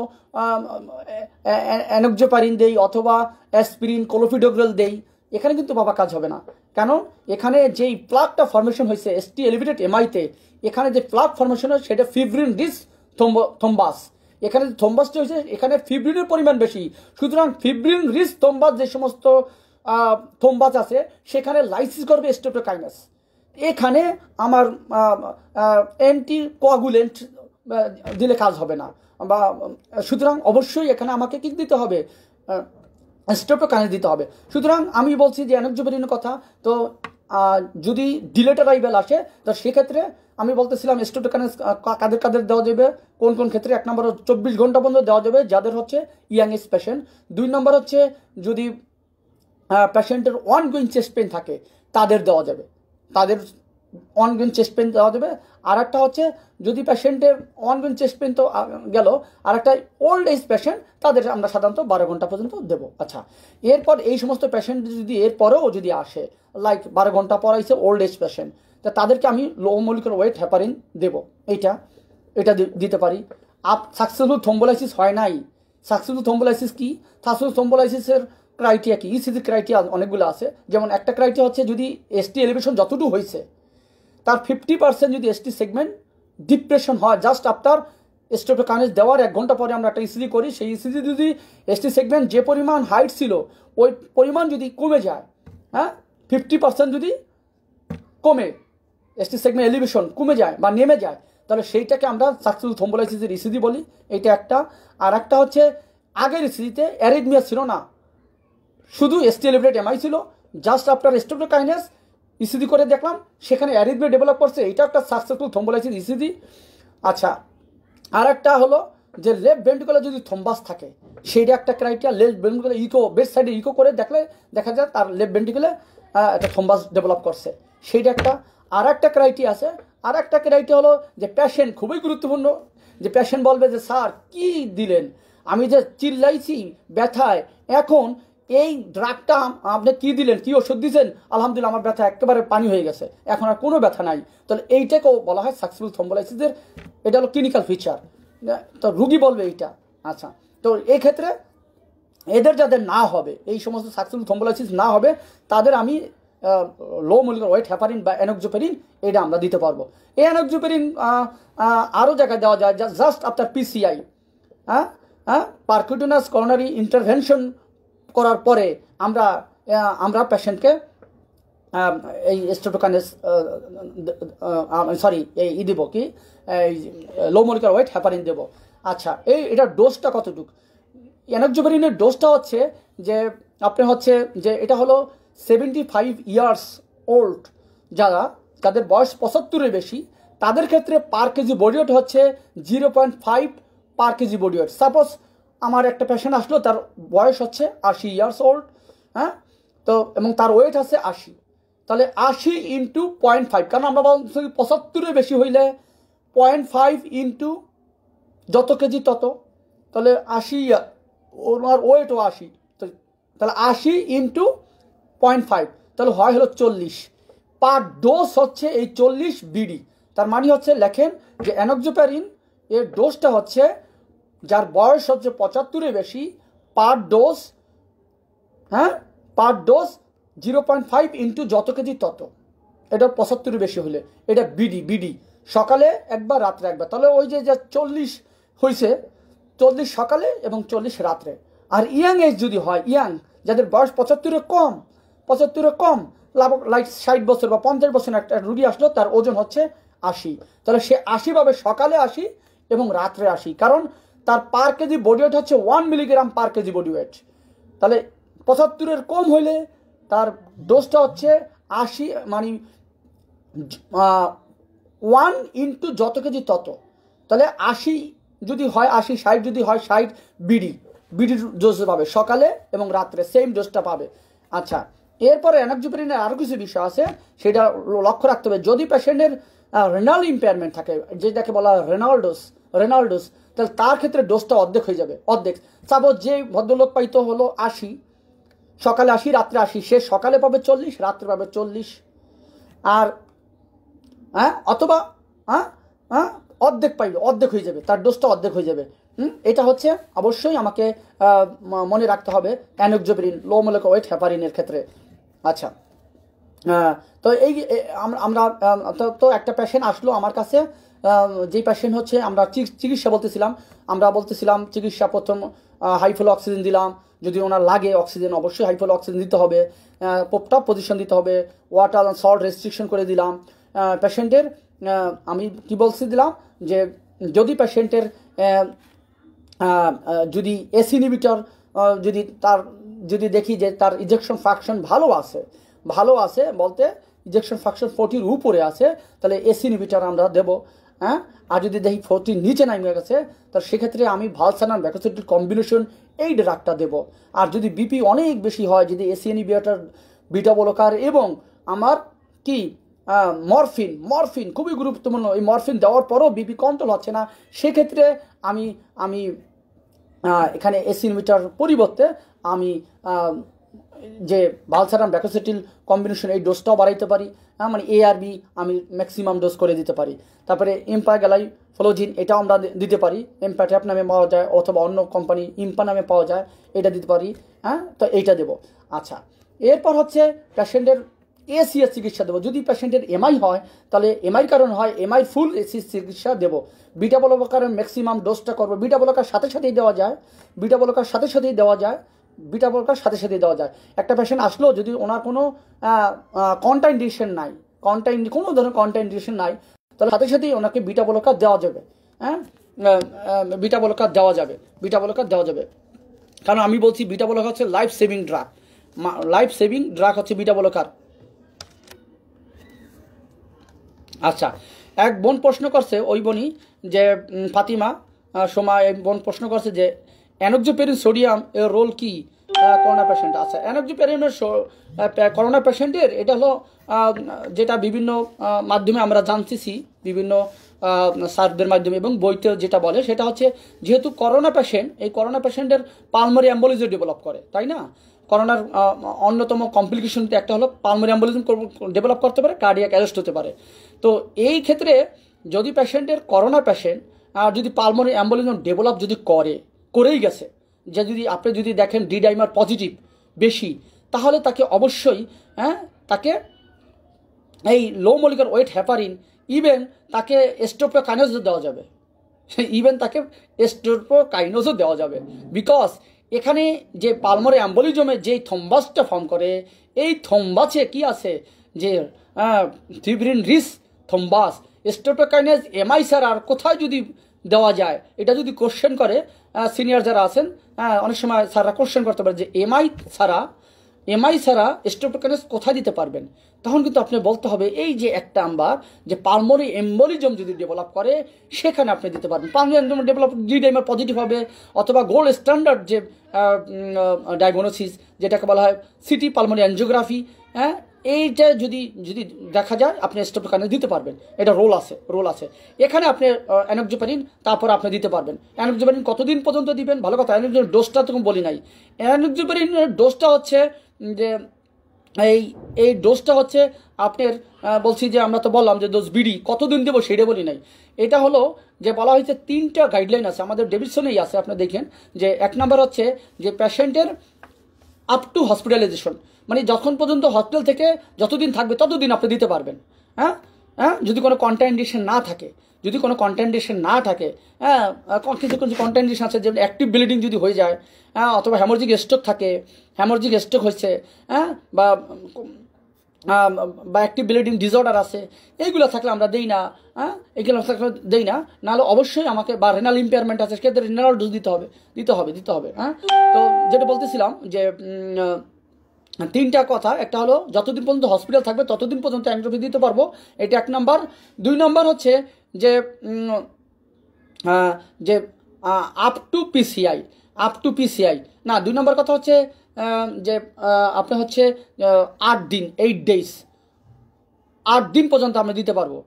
অ্যানোকজেপারিন দেই অথবা অ্যাসপিরিন কোলোফিডোগ্রাল দেই এখানে কিন্তু বাবা কাজ হবে না কেন এখানে যেই প্লাগটা ফর্মেশন হয়েছে এসটি এলিভেটেড এমআইতে এখানে যে প্লাগ ফর্মেশন হয় সেটা ফিব্রিন ডিস থম্বাস এখানে থম্বাসটি হয়েছে এখানে ফিব্রিনের পরিমাণ বেশি সুতরাং ফিব্রিন রিস থম্বাস যে সমস্ত থম্বাস আছে সেখানে লাইসিস করবে স্টেপ্টোকাইনাস এখানে আমার অ্যান্টি কোয়াগুলেন্ট দিলে কাজ হবে না বা সুতরাং অবশ্যই এখানে আমাকে কি দিতে হবে স্টেপও কানে দিতে হবে সুতরাং আমি বলছি যে অ্যানোক্সোভেরিনের কথা তো যদি ডিলেটারাইভেল আসে তো সেক্ষেত্রে আমি বলতেছিলাম স্টোটোকানেস কাদের কাদের দেওয়া যাবে কোন কোন ক্ষেত্রে এক নম্বর চব্বিশ ঘন্টা পর্যন্ত দেওয়া যাবে যাদের হচ্ছে এজ পেশেন্ট দুই নম্বর হচ্ছে যদি পেশেন্টের ওয়ান গুইন চেস্ট পেন থাকে তাদের দেওয়া যাবে তাদের অনগেন চেস্ট পেন দেওয়া দেবে আর একটা হচ্ছে যদি পেশেন্টের অনগেন চেস্ট পেন তো গেল আর একটা ওল্ড এজ পেশেন্ট তাদের আমরা সাধারণত বারো ঘন্টা পর্যন্ত দেব আচ্ছা এরপর এই সমস্ত পেশেন্ট যদি এরপরেও যদি আসে লাইক বারো ঘন্টা পর আইসে ওল্ড এজ পেশেন্ট তা তাদেরকে আমি লো মলিকুলার ওয়েট হ্যাপারিন দেব এইটা এটা দিতে পারি আপ সাকসেসফুল থম্বোলাইসিস হয় নাই সাকসেসফুল থম্বোলাইসিস কি সাকসেসফুল থম্বোলাইসিসের ক্রাইটেরিয়া কি ইসিজি e ক্রাইটেরিয়া অনেকগুলো আছে যেমন একটা ক্রাইটেরিয়া হচ্ছে যদি এসটি এলিভেশন যতটুকু হয়েছে তার ফিফটি পার্সেন্ট যদি এসটি সেগমেন্ট ডিপ্রেশন হয় জাস্ট আফটার স্টেপে কানেজ দেওয়ার এক ঘন্টা পরে আমরা একটা ইসিজি e করি সেই ইসিজি e যদি এসটি সেগমেন্ট যে পরিমাণ হাইট ছিল ওই পরিমাণ যদি কমে যায় হ্যাঁ ফিফটি পার্সেন্ট যদি কমে এসটি সেগমেন্ট এলিভেশন কমে যায় বা নেমে যায় তাহলে সেইটাকে আমরা সাকসেসফুল থম্বোলাইসিসের ইসিজি বলি এটা একটা আর একটা হচ্ছে আগের ইসিজিতে অ্যারিথমিয়া ছিল না শুধু এসটি এলিভেট এমআই ছিল জাস্ট আফটার কাইনেস ইসিডি করে দেখলাম সেখানে অ্যারিথমে ডেভেলপ করছে এটা একটা সাকসেসফুল থম্বোলাইসিস ইসিডি আচ্ছা আর একটা হলো যে লেফট ভেন্ট্রিকুলে যদি থম্বাস থাকে সেইটা একটা ক্রাইটেরিয়া লেফট ভেন্ট্রিকুলে ইকো বেস্ট সাইডে ইকো করে দেখলে দেখা যায় তার লেফট ভেন্ট্রিকুলে একটা থম্বাস ডেভেলপ করছে সেইটা একটা আর একটা ক্রাইটেরিয়া আছে আর একটা ক্রাইটেরিয়া হলো যে প্যাশেন্ট খুবই গুরুত্বপূর্ণ যে প্যাশেন্ট বলবে যে স্যার কী দিলেন আমি যে চিল্লাইছি ব্যথায় এখন এই ড্রাগটা আপনি কি দিলেন কি ওষুধ দিয়েছেন আলহামদুলিল্লাহ আমার ব্যথা একেবারে পানি হয়ে গেছে এখন আর কোনো ব্যথা নাই তাহলে এইটাকেও বলা হয় সাকসেসফুল থম্বোলাইসিসের এটা হলো ক্লিনিক্যাল ফিচার তো রুগী বলবে এইটা আচ্ছা তো এই ক্ষেত্রে এদের যাদের না হবে এই সমস্ত সাকসেসফুল থম্বোলাইসিস না হবে তাদের আমি লো মলিকুলার ওয়েট হ্যাপারিন বা অ্যানোকজোপেরিন এটা আমরা দিতে পারবো এই অ্যানোকজোপেরিন আরও জায়গায় দেওয়া যায় জাস্ট আফটার পিসিআই হ্যাঁ হ্যাঁ পার্কুটিনাস করোনারি ইন্টারভেনশন করার পরে আমরা আমরা পেশেন্টকে এই স্টেটোকানে সরি এই ই দেবো কি এই লোমলিকার ওয়েট হ্যাপারিন দেবো আচ্ছা এই এটার ডোজটা কতটুকু অ্যানাকজোবেরিনের ডোজটা হচ্ছে যে আপনি হচ্ছে যে এটা হলো সেভেন্টি ফাইভ ইয়ার্স ওল্ড যারা যাদের বয়স পঁচাত্তরের বেশি তাদের ক্ষেত্রে পার কেজি বডিওয়েট হচ্ছে zero point five per kg body weight suppose আমার একটা পেশেন্ট আসলো তার বয়স হচ্ছে আশি ইয়ার্স ওল্ড হ্যাঁ তো এবং তার ওয়েট আছে আশি তাহলে আশি ইন্টু পয়েন্ট ফাইভ কারণ আমরা বলছি পঁচাত্তরের বেশি হইলে পয়েন্ট ফাইভ ইন্টু যত কেজি তত তাহলে আশি ওনার ওয়েটও আশি তাহলে আশি ইন্টু পয়েন্ট ফাইভ তাহলে হয় হলো চল্লিশ পার ডোজ হচ্ছে এই চল্লিশ বিডি তার মানে হচ্ছে লেখেন যে অ্যানোক্সোপ্যারিন এর ডোজটা হচ্ছে যার বয়স হচ্ছে পঁচাত্তরের বেশি পার ডোজ হ্যাঁ per dose zero point five into যত কেজি তত এটা পঁচাত্তরের বেশি হলে এটা বিডি বিডি সকালে একবার রাত্রে একবার তাহলে ওই যে যা চল্লিশ হয়েছে চল্লিশ সকালে এবং চল্লিশ রাত্রে আর ইয়াং এজ যদি হয় ইয়াং যাদের বয়স পঁচাত্তরের কম পঁচাত্তরের কম লাভ লাইট ষাট বছর বা পঞ্চাশ বছর একটা রুগী আসলো তার ওজন হচ্ছে আশি তাহলে সে আশি পাবে সকালে আসি এবং রাত্রে আসি কারণ তার পার কেজি বডি ওয়েট হচ্ছে one milligram per kg body weight তাহলে পঁচাত্তরের কম হইলে তার ডোজটা হচ্ছে আশি মানে ওয়ান ইন্টু যত কেজি তত তাহলে আশি যদি হয় আশি ষাট যদি হয় ষাট বিডি বিডির ডোজ পাবে সকালে এবং রাত্রে সেম ডোজটা পাবে আচ্ছা এরপরে অ্যানাক্সিপ্রিনের আরও কিছু বিষয় আছে সেটা লক্ষ্য রাখতে হবে যদি পেশেন্টের রেনাল্ড ইম্পেয়ারমেন্ট থাকে যেটাকে বলা হয় রেনাল্ডোস রেনাল্ডোস তাহলে তার ক্ষেত্রে ডোজটা অর্ধেক হয়ে যাবে অর্ধেক সাপোজ যে ভদ্রলোক পাইত হলো আশি সকালে আশি রাত্রে আশি সে সকালে পাবে চল্লিশ রাত্রে পাবে চল্লিশ আর হ্যাঁ অথবা হ্যাঁ হ্যাঁ অর্ধেক পাইবে অর্ধেক হয়ে যাবে তার ডোজটা অর্ধেক হয়ে যাবে হুম এটা হচ্ছে অবশ্যই আমাকে মনে রাখতে হবে অ্যানোক্সোবেরিন লো ওয়েট হ্যাপারিনের ক্ষেত্রে আচ্ছা তো এই আমরা তো একটা পেশেন্ট আসলো আমার কাছে যেই পেশেন্ট হচ্ছে আমরা চিকিৎসা বলতেছিলাম আমরা বলতেছিলাম চিকিৎসা প্রথম হাইফল অক্সিজেন দিলাম যদি ওনার লাগে অক্সিজেন অবশ্যই হাইফল অক্সিজেন দিতে হবে টপ পজিশন দিতে হবে ওয়াটার সল্ট রেস্ট্রিকশন করে দিলাম পেশেন্টের আমি কি বলছি দিলাম যে যদি পেশেন্টের যদি এসি নিবিটার যদি তার যদি দেখি যে তার ইজেকশন ফাংশন ভালো আছে ভালো আছে বলতে ইজেকশন ফাংশন ফোর্টির উপরে আছে তাহলে এসি নিবিটার আমরা দেবো হ্যাঁ আর যদি দেখি ফোরটির নিচে নামে গেছে তার সেক্ষেত্রে আমি ভালসানার ব্যাকোসিটির কম্বিনেশন এই ড্রাগটা দেব আর যদি বিপি অনেক বেশি হয় যদি এসিএনি বিয়াটার বিটা বলকার এবং আমার কি মরফিন মরফিন খুবই গুরুত্বপূর্ণ এই মরফিন দেওয়ার পরও বিপি কন্ট্রোল হচ্ছে না সেক্ষেত্রে আমি আমি এখানে এসিনিমিটার পরিবর্তে আমি যে ভালসারাম ব্যাকোসেটিল কম্বিনেশন এই ডোজটাও বাড়াইতে পারি হ্যাঁ মানে এ আর বি আমি ম্যাক্সিমাম ডোজ করে দিতে পারি তারপরে এম্পা গেলাই ফলোজিন এটাও আমরা দিতে পারি এম্পা ট্যাপ নামে পাওয়া যায় অথবা অন্য কোম্পানি ইম্পা নামে পাওয়া যায় এটা দিতে পারি হ্যাঁ তো এইটা দেবো আচ্ছা এরপর হচ্ছে প্যাশেন্টের এসিএস চিকিৎসা দেবো যদি প্যাশেন্টের এমআই হয় তাহলে এমআই কারণ হয় এমআই ফুল এসি চিকিৎসা দেবো বিটা বলকারের ম্যাক্সিমাম ডোজটা করবো বিটা বলকার সাথে সাথেই দেওয়া যায় বিটা বলকার সাথে সাথেই দেওয়া যায় বিটা প্রকার সাথে সাথে দেওয়া যায় একটা পেশেন্ট আসলো যদি ওনার কোনো কন্টাইন্ডিশন নাই কন্টাইন কোনো ধরনের কন্টাইন্ডিশন নাই তাহলে সাথে সাথেই ওনাকে বিটা বলকার দেওয়া যাবে হ্যাঁ বিটা বলকার দেওয়া যাবে বিটা বলকার দেওয়া যাবে কারণ আমি বলছি বিটা বলকার হচ্ছে life saving drug life saving drug হচ্ছে বিটা বলকার আচ্ছা এক বোন প্রশ্ন করছে ওই বোনই যে ফাতিমা সময় বোন প্রশ্ন করছে যে অ্যানোজোপেরিন সোডিয়াম এর রোল কি করোনা পেশেন্ট আচ্ছা অ্যানোজোপেরিনের করোনা পেশেন্টের এটা হলো যেটা বিভিন্ন মাধ্যমে আমরা জানতেছি বিভিন্ন সার্ভের মাধ্যমে এবং বইতে যেটা বলে সেটা হচ্ছে যেহেতু করোনা পেশেন্ট এই করোনা পেশেন্টের পালমারি অ্যাম্বোলিজম ডেভেলপ করে তাই না করোনার অন্যতম কমপ্লিকেশনটা একটা হলো পালমারি অ্যাম্বোলিজম ডেভেলপ করতে পারে কার্ডিয়াক অ্যারেস্ট হতে পারে তো এই ক্ষেত্রে যদি পেশেন্টের করোনা পেশেন্ট আর যদি পালমারি অ্যাম্বোলিজম ডেভেলপ যদি করে করেই গেছে যে যদি আপনি যদি দেখেন ডি ডাইমার পজিটিভ বেশি তাহলে তাকে অবশ্যই হ্যাঁ তাকে এই low molecular weight heparin even তাকে স্টোপ্রো কাইনোজও দেওয়া যাবে ইভেন তাকে স্টোপ্রো কাইনোজও দেওয়া যাবে বিকজ এখানে যে পালমরে অ্যাম্বলিজমে যেই থম্বাসটা ফর্ম করে এই থম্বাসে কি আছে যে থিব্রিন রিস থম্বাস স্টোটোকাইনেস এমআইসার আর কোথায় যদি দেওয়া যায় এটা যদি কোশ্চেন করে সিনিয়র যারা আছেন অনেক সময় স্যাররা কোশ্চেন করতে পারে যে এমআই ছাড়া এমআই ছাড়া স্ট্রেপ্টোকাইনাস কোথায় দিতে পারবেন তখন কিন্তু আপনি বলতে হবে এই যে একটা আম্বার যে পালমোরি এম্বোলিজম যদি ডেভেলপ করে সেখানে আপনি দিতে পারবেন পালমোরি এম্বোলিজম ডেভেলপ ডি টাইমের পজিটিভ হবে অথবা গোল্ড স্ট্যান্ডার্ড যে ডায়াগনোসিস যেটাকে বলা হয় সিটি পালমোরি অ্যানজিওগ্রাফি হ্যাঁ এইটা যদি যদি দেখা যায় আপনি স্টেপকানে দিতে পারবেন এটা রোল আছে রোল আছে এখানে আপনি অ্যানোক্সোপারিন তারপর আপনি দিতে পারবেন অ্যানোক্সোপারিন কতদিন পর্যন্ত দিবেন ভালো কথা অ্যানোক্সোপারিন ডোজটা তখন বলি নাই অ্যানোক্সোপারিনের ডোজটা হচ্ছে যে এই এই ডোজটা হচ্ছে আপনার বলছি যে আমরা তো বললাম যে ডোজ বিডি কতদিন দেবো সেটা বলি নাই এটা হলো যে বলা হয়েছে তিনটা গাইডলাইন আছে আমাদের ডেভিডসনেই আছে আপনি দেখেন যে এক নম্বর হচ্ছে যে প্যাশেন্টের আপ টু হসপিটালাইজেশন মানে যখন পর্যন্ত হসপিটাল থেকে যতদিন থাকবে ততদিন আপনি দিতে পারবেন হ্যাঁ হ্যাঁ যদি কোনো কন্ট্রাইন্ডিশন না থাকে যদি কোনো কন্ট্রাইন্ডিশন না থাকে হ্যাঁ কিছু কিছু কন্ট্রাইন্ডিশন আছে যেমন অ্যাক্টিভ ব্লিডিং যদি হয়ে যায় হ্যাঁ অথবা হ্যামোরজিক স্ট্রোক থাকে হ্যামোরজিক স্ট্রোক হয়েছে হ্যাঁ বা বা অ্যাক্টিভ ব্লিডিং ডিসঅর্ডার আছে এইগুলো থাকলে আমরা দেই না হ্যাঁ এইগুলো থাকলে দেই না নাহলে অবশ্যই আমাকে বা রেনাল ইম্পেয়ারমেন্ট আছে সেক্ষেত্রে রেনাল ডোজ দিতে হবে দিতে হবে দিতে হবে হ্যাঁ তো যেটা বলতেছিলাম যে মানে তিনটা কথা একটা হলো যতদিন পর্যন্ত হসপিটাল থাকবে ততদিন পর্যন্ত অ্যান্ড্রোপি দিতে পারবো এটা এক নাম্বার দুই নাম্বার হচ্ছে যে যে up to PCI up to PCI না দুই নম্বর কথা হচ্ছে যে আপনার হচ্ছে আট দিন এইট ডেজ আট দিন পর্যন্ত আমরা দিতে পারবো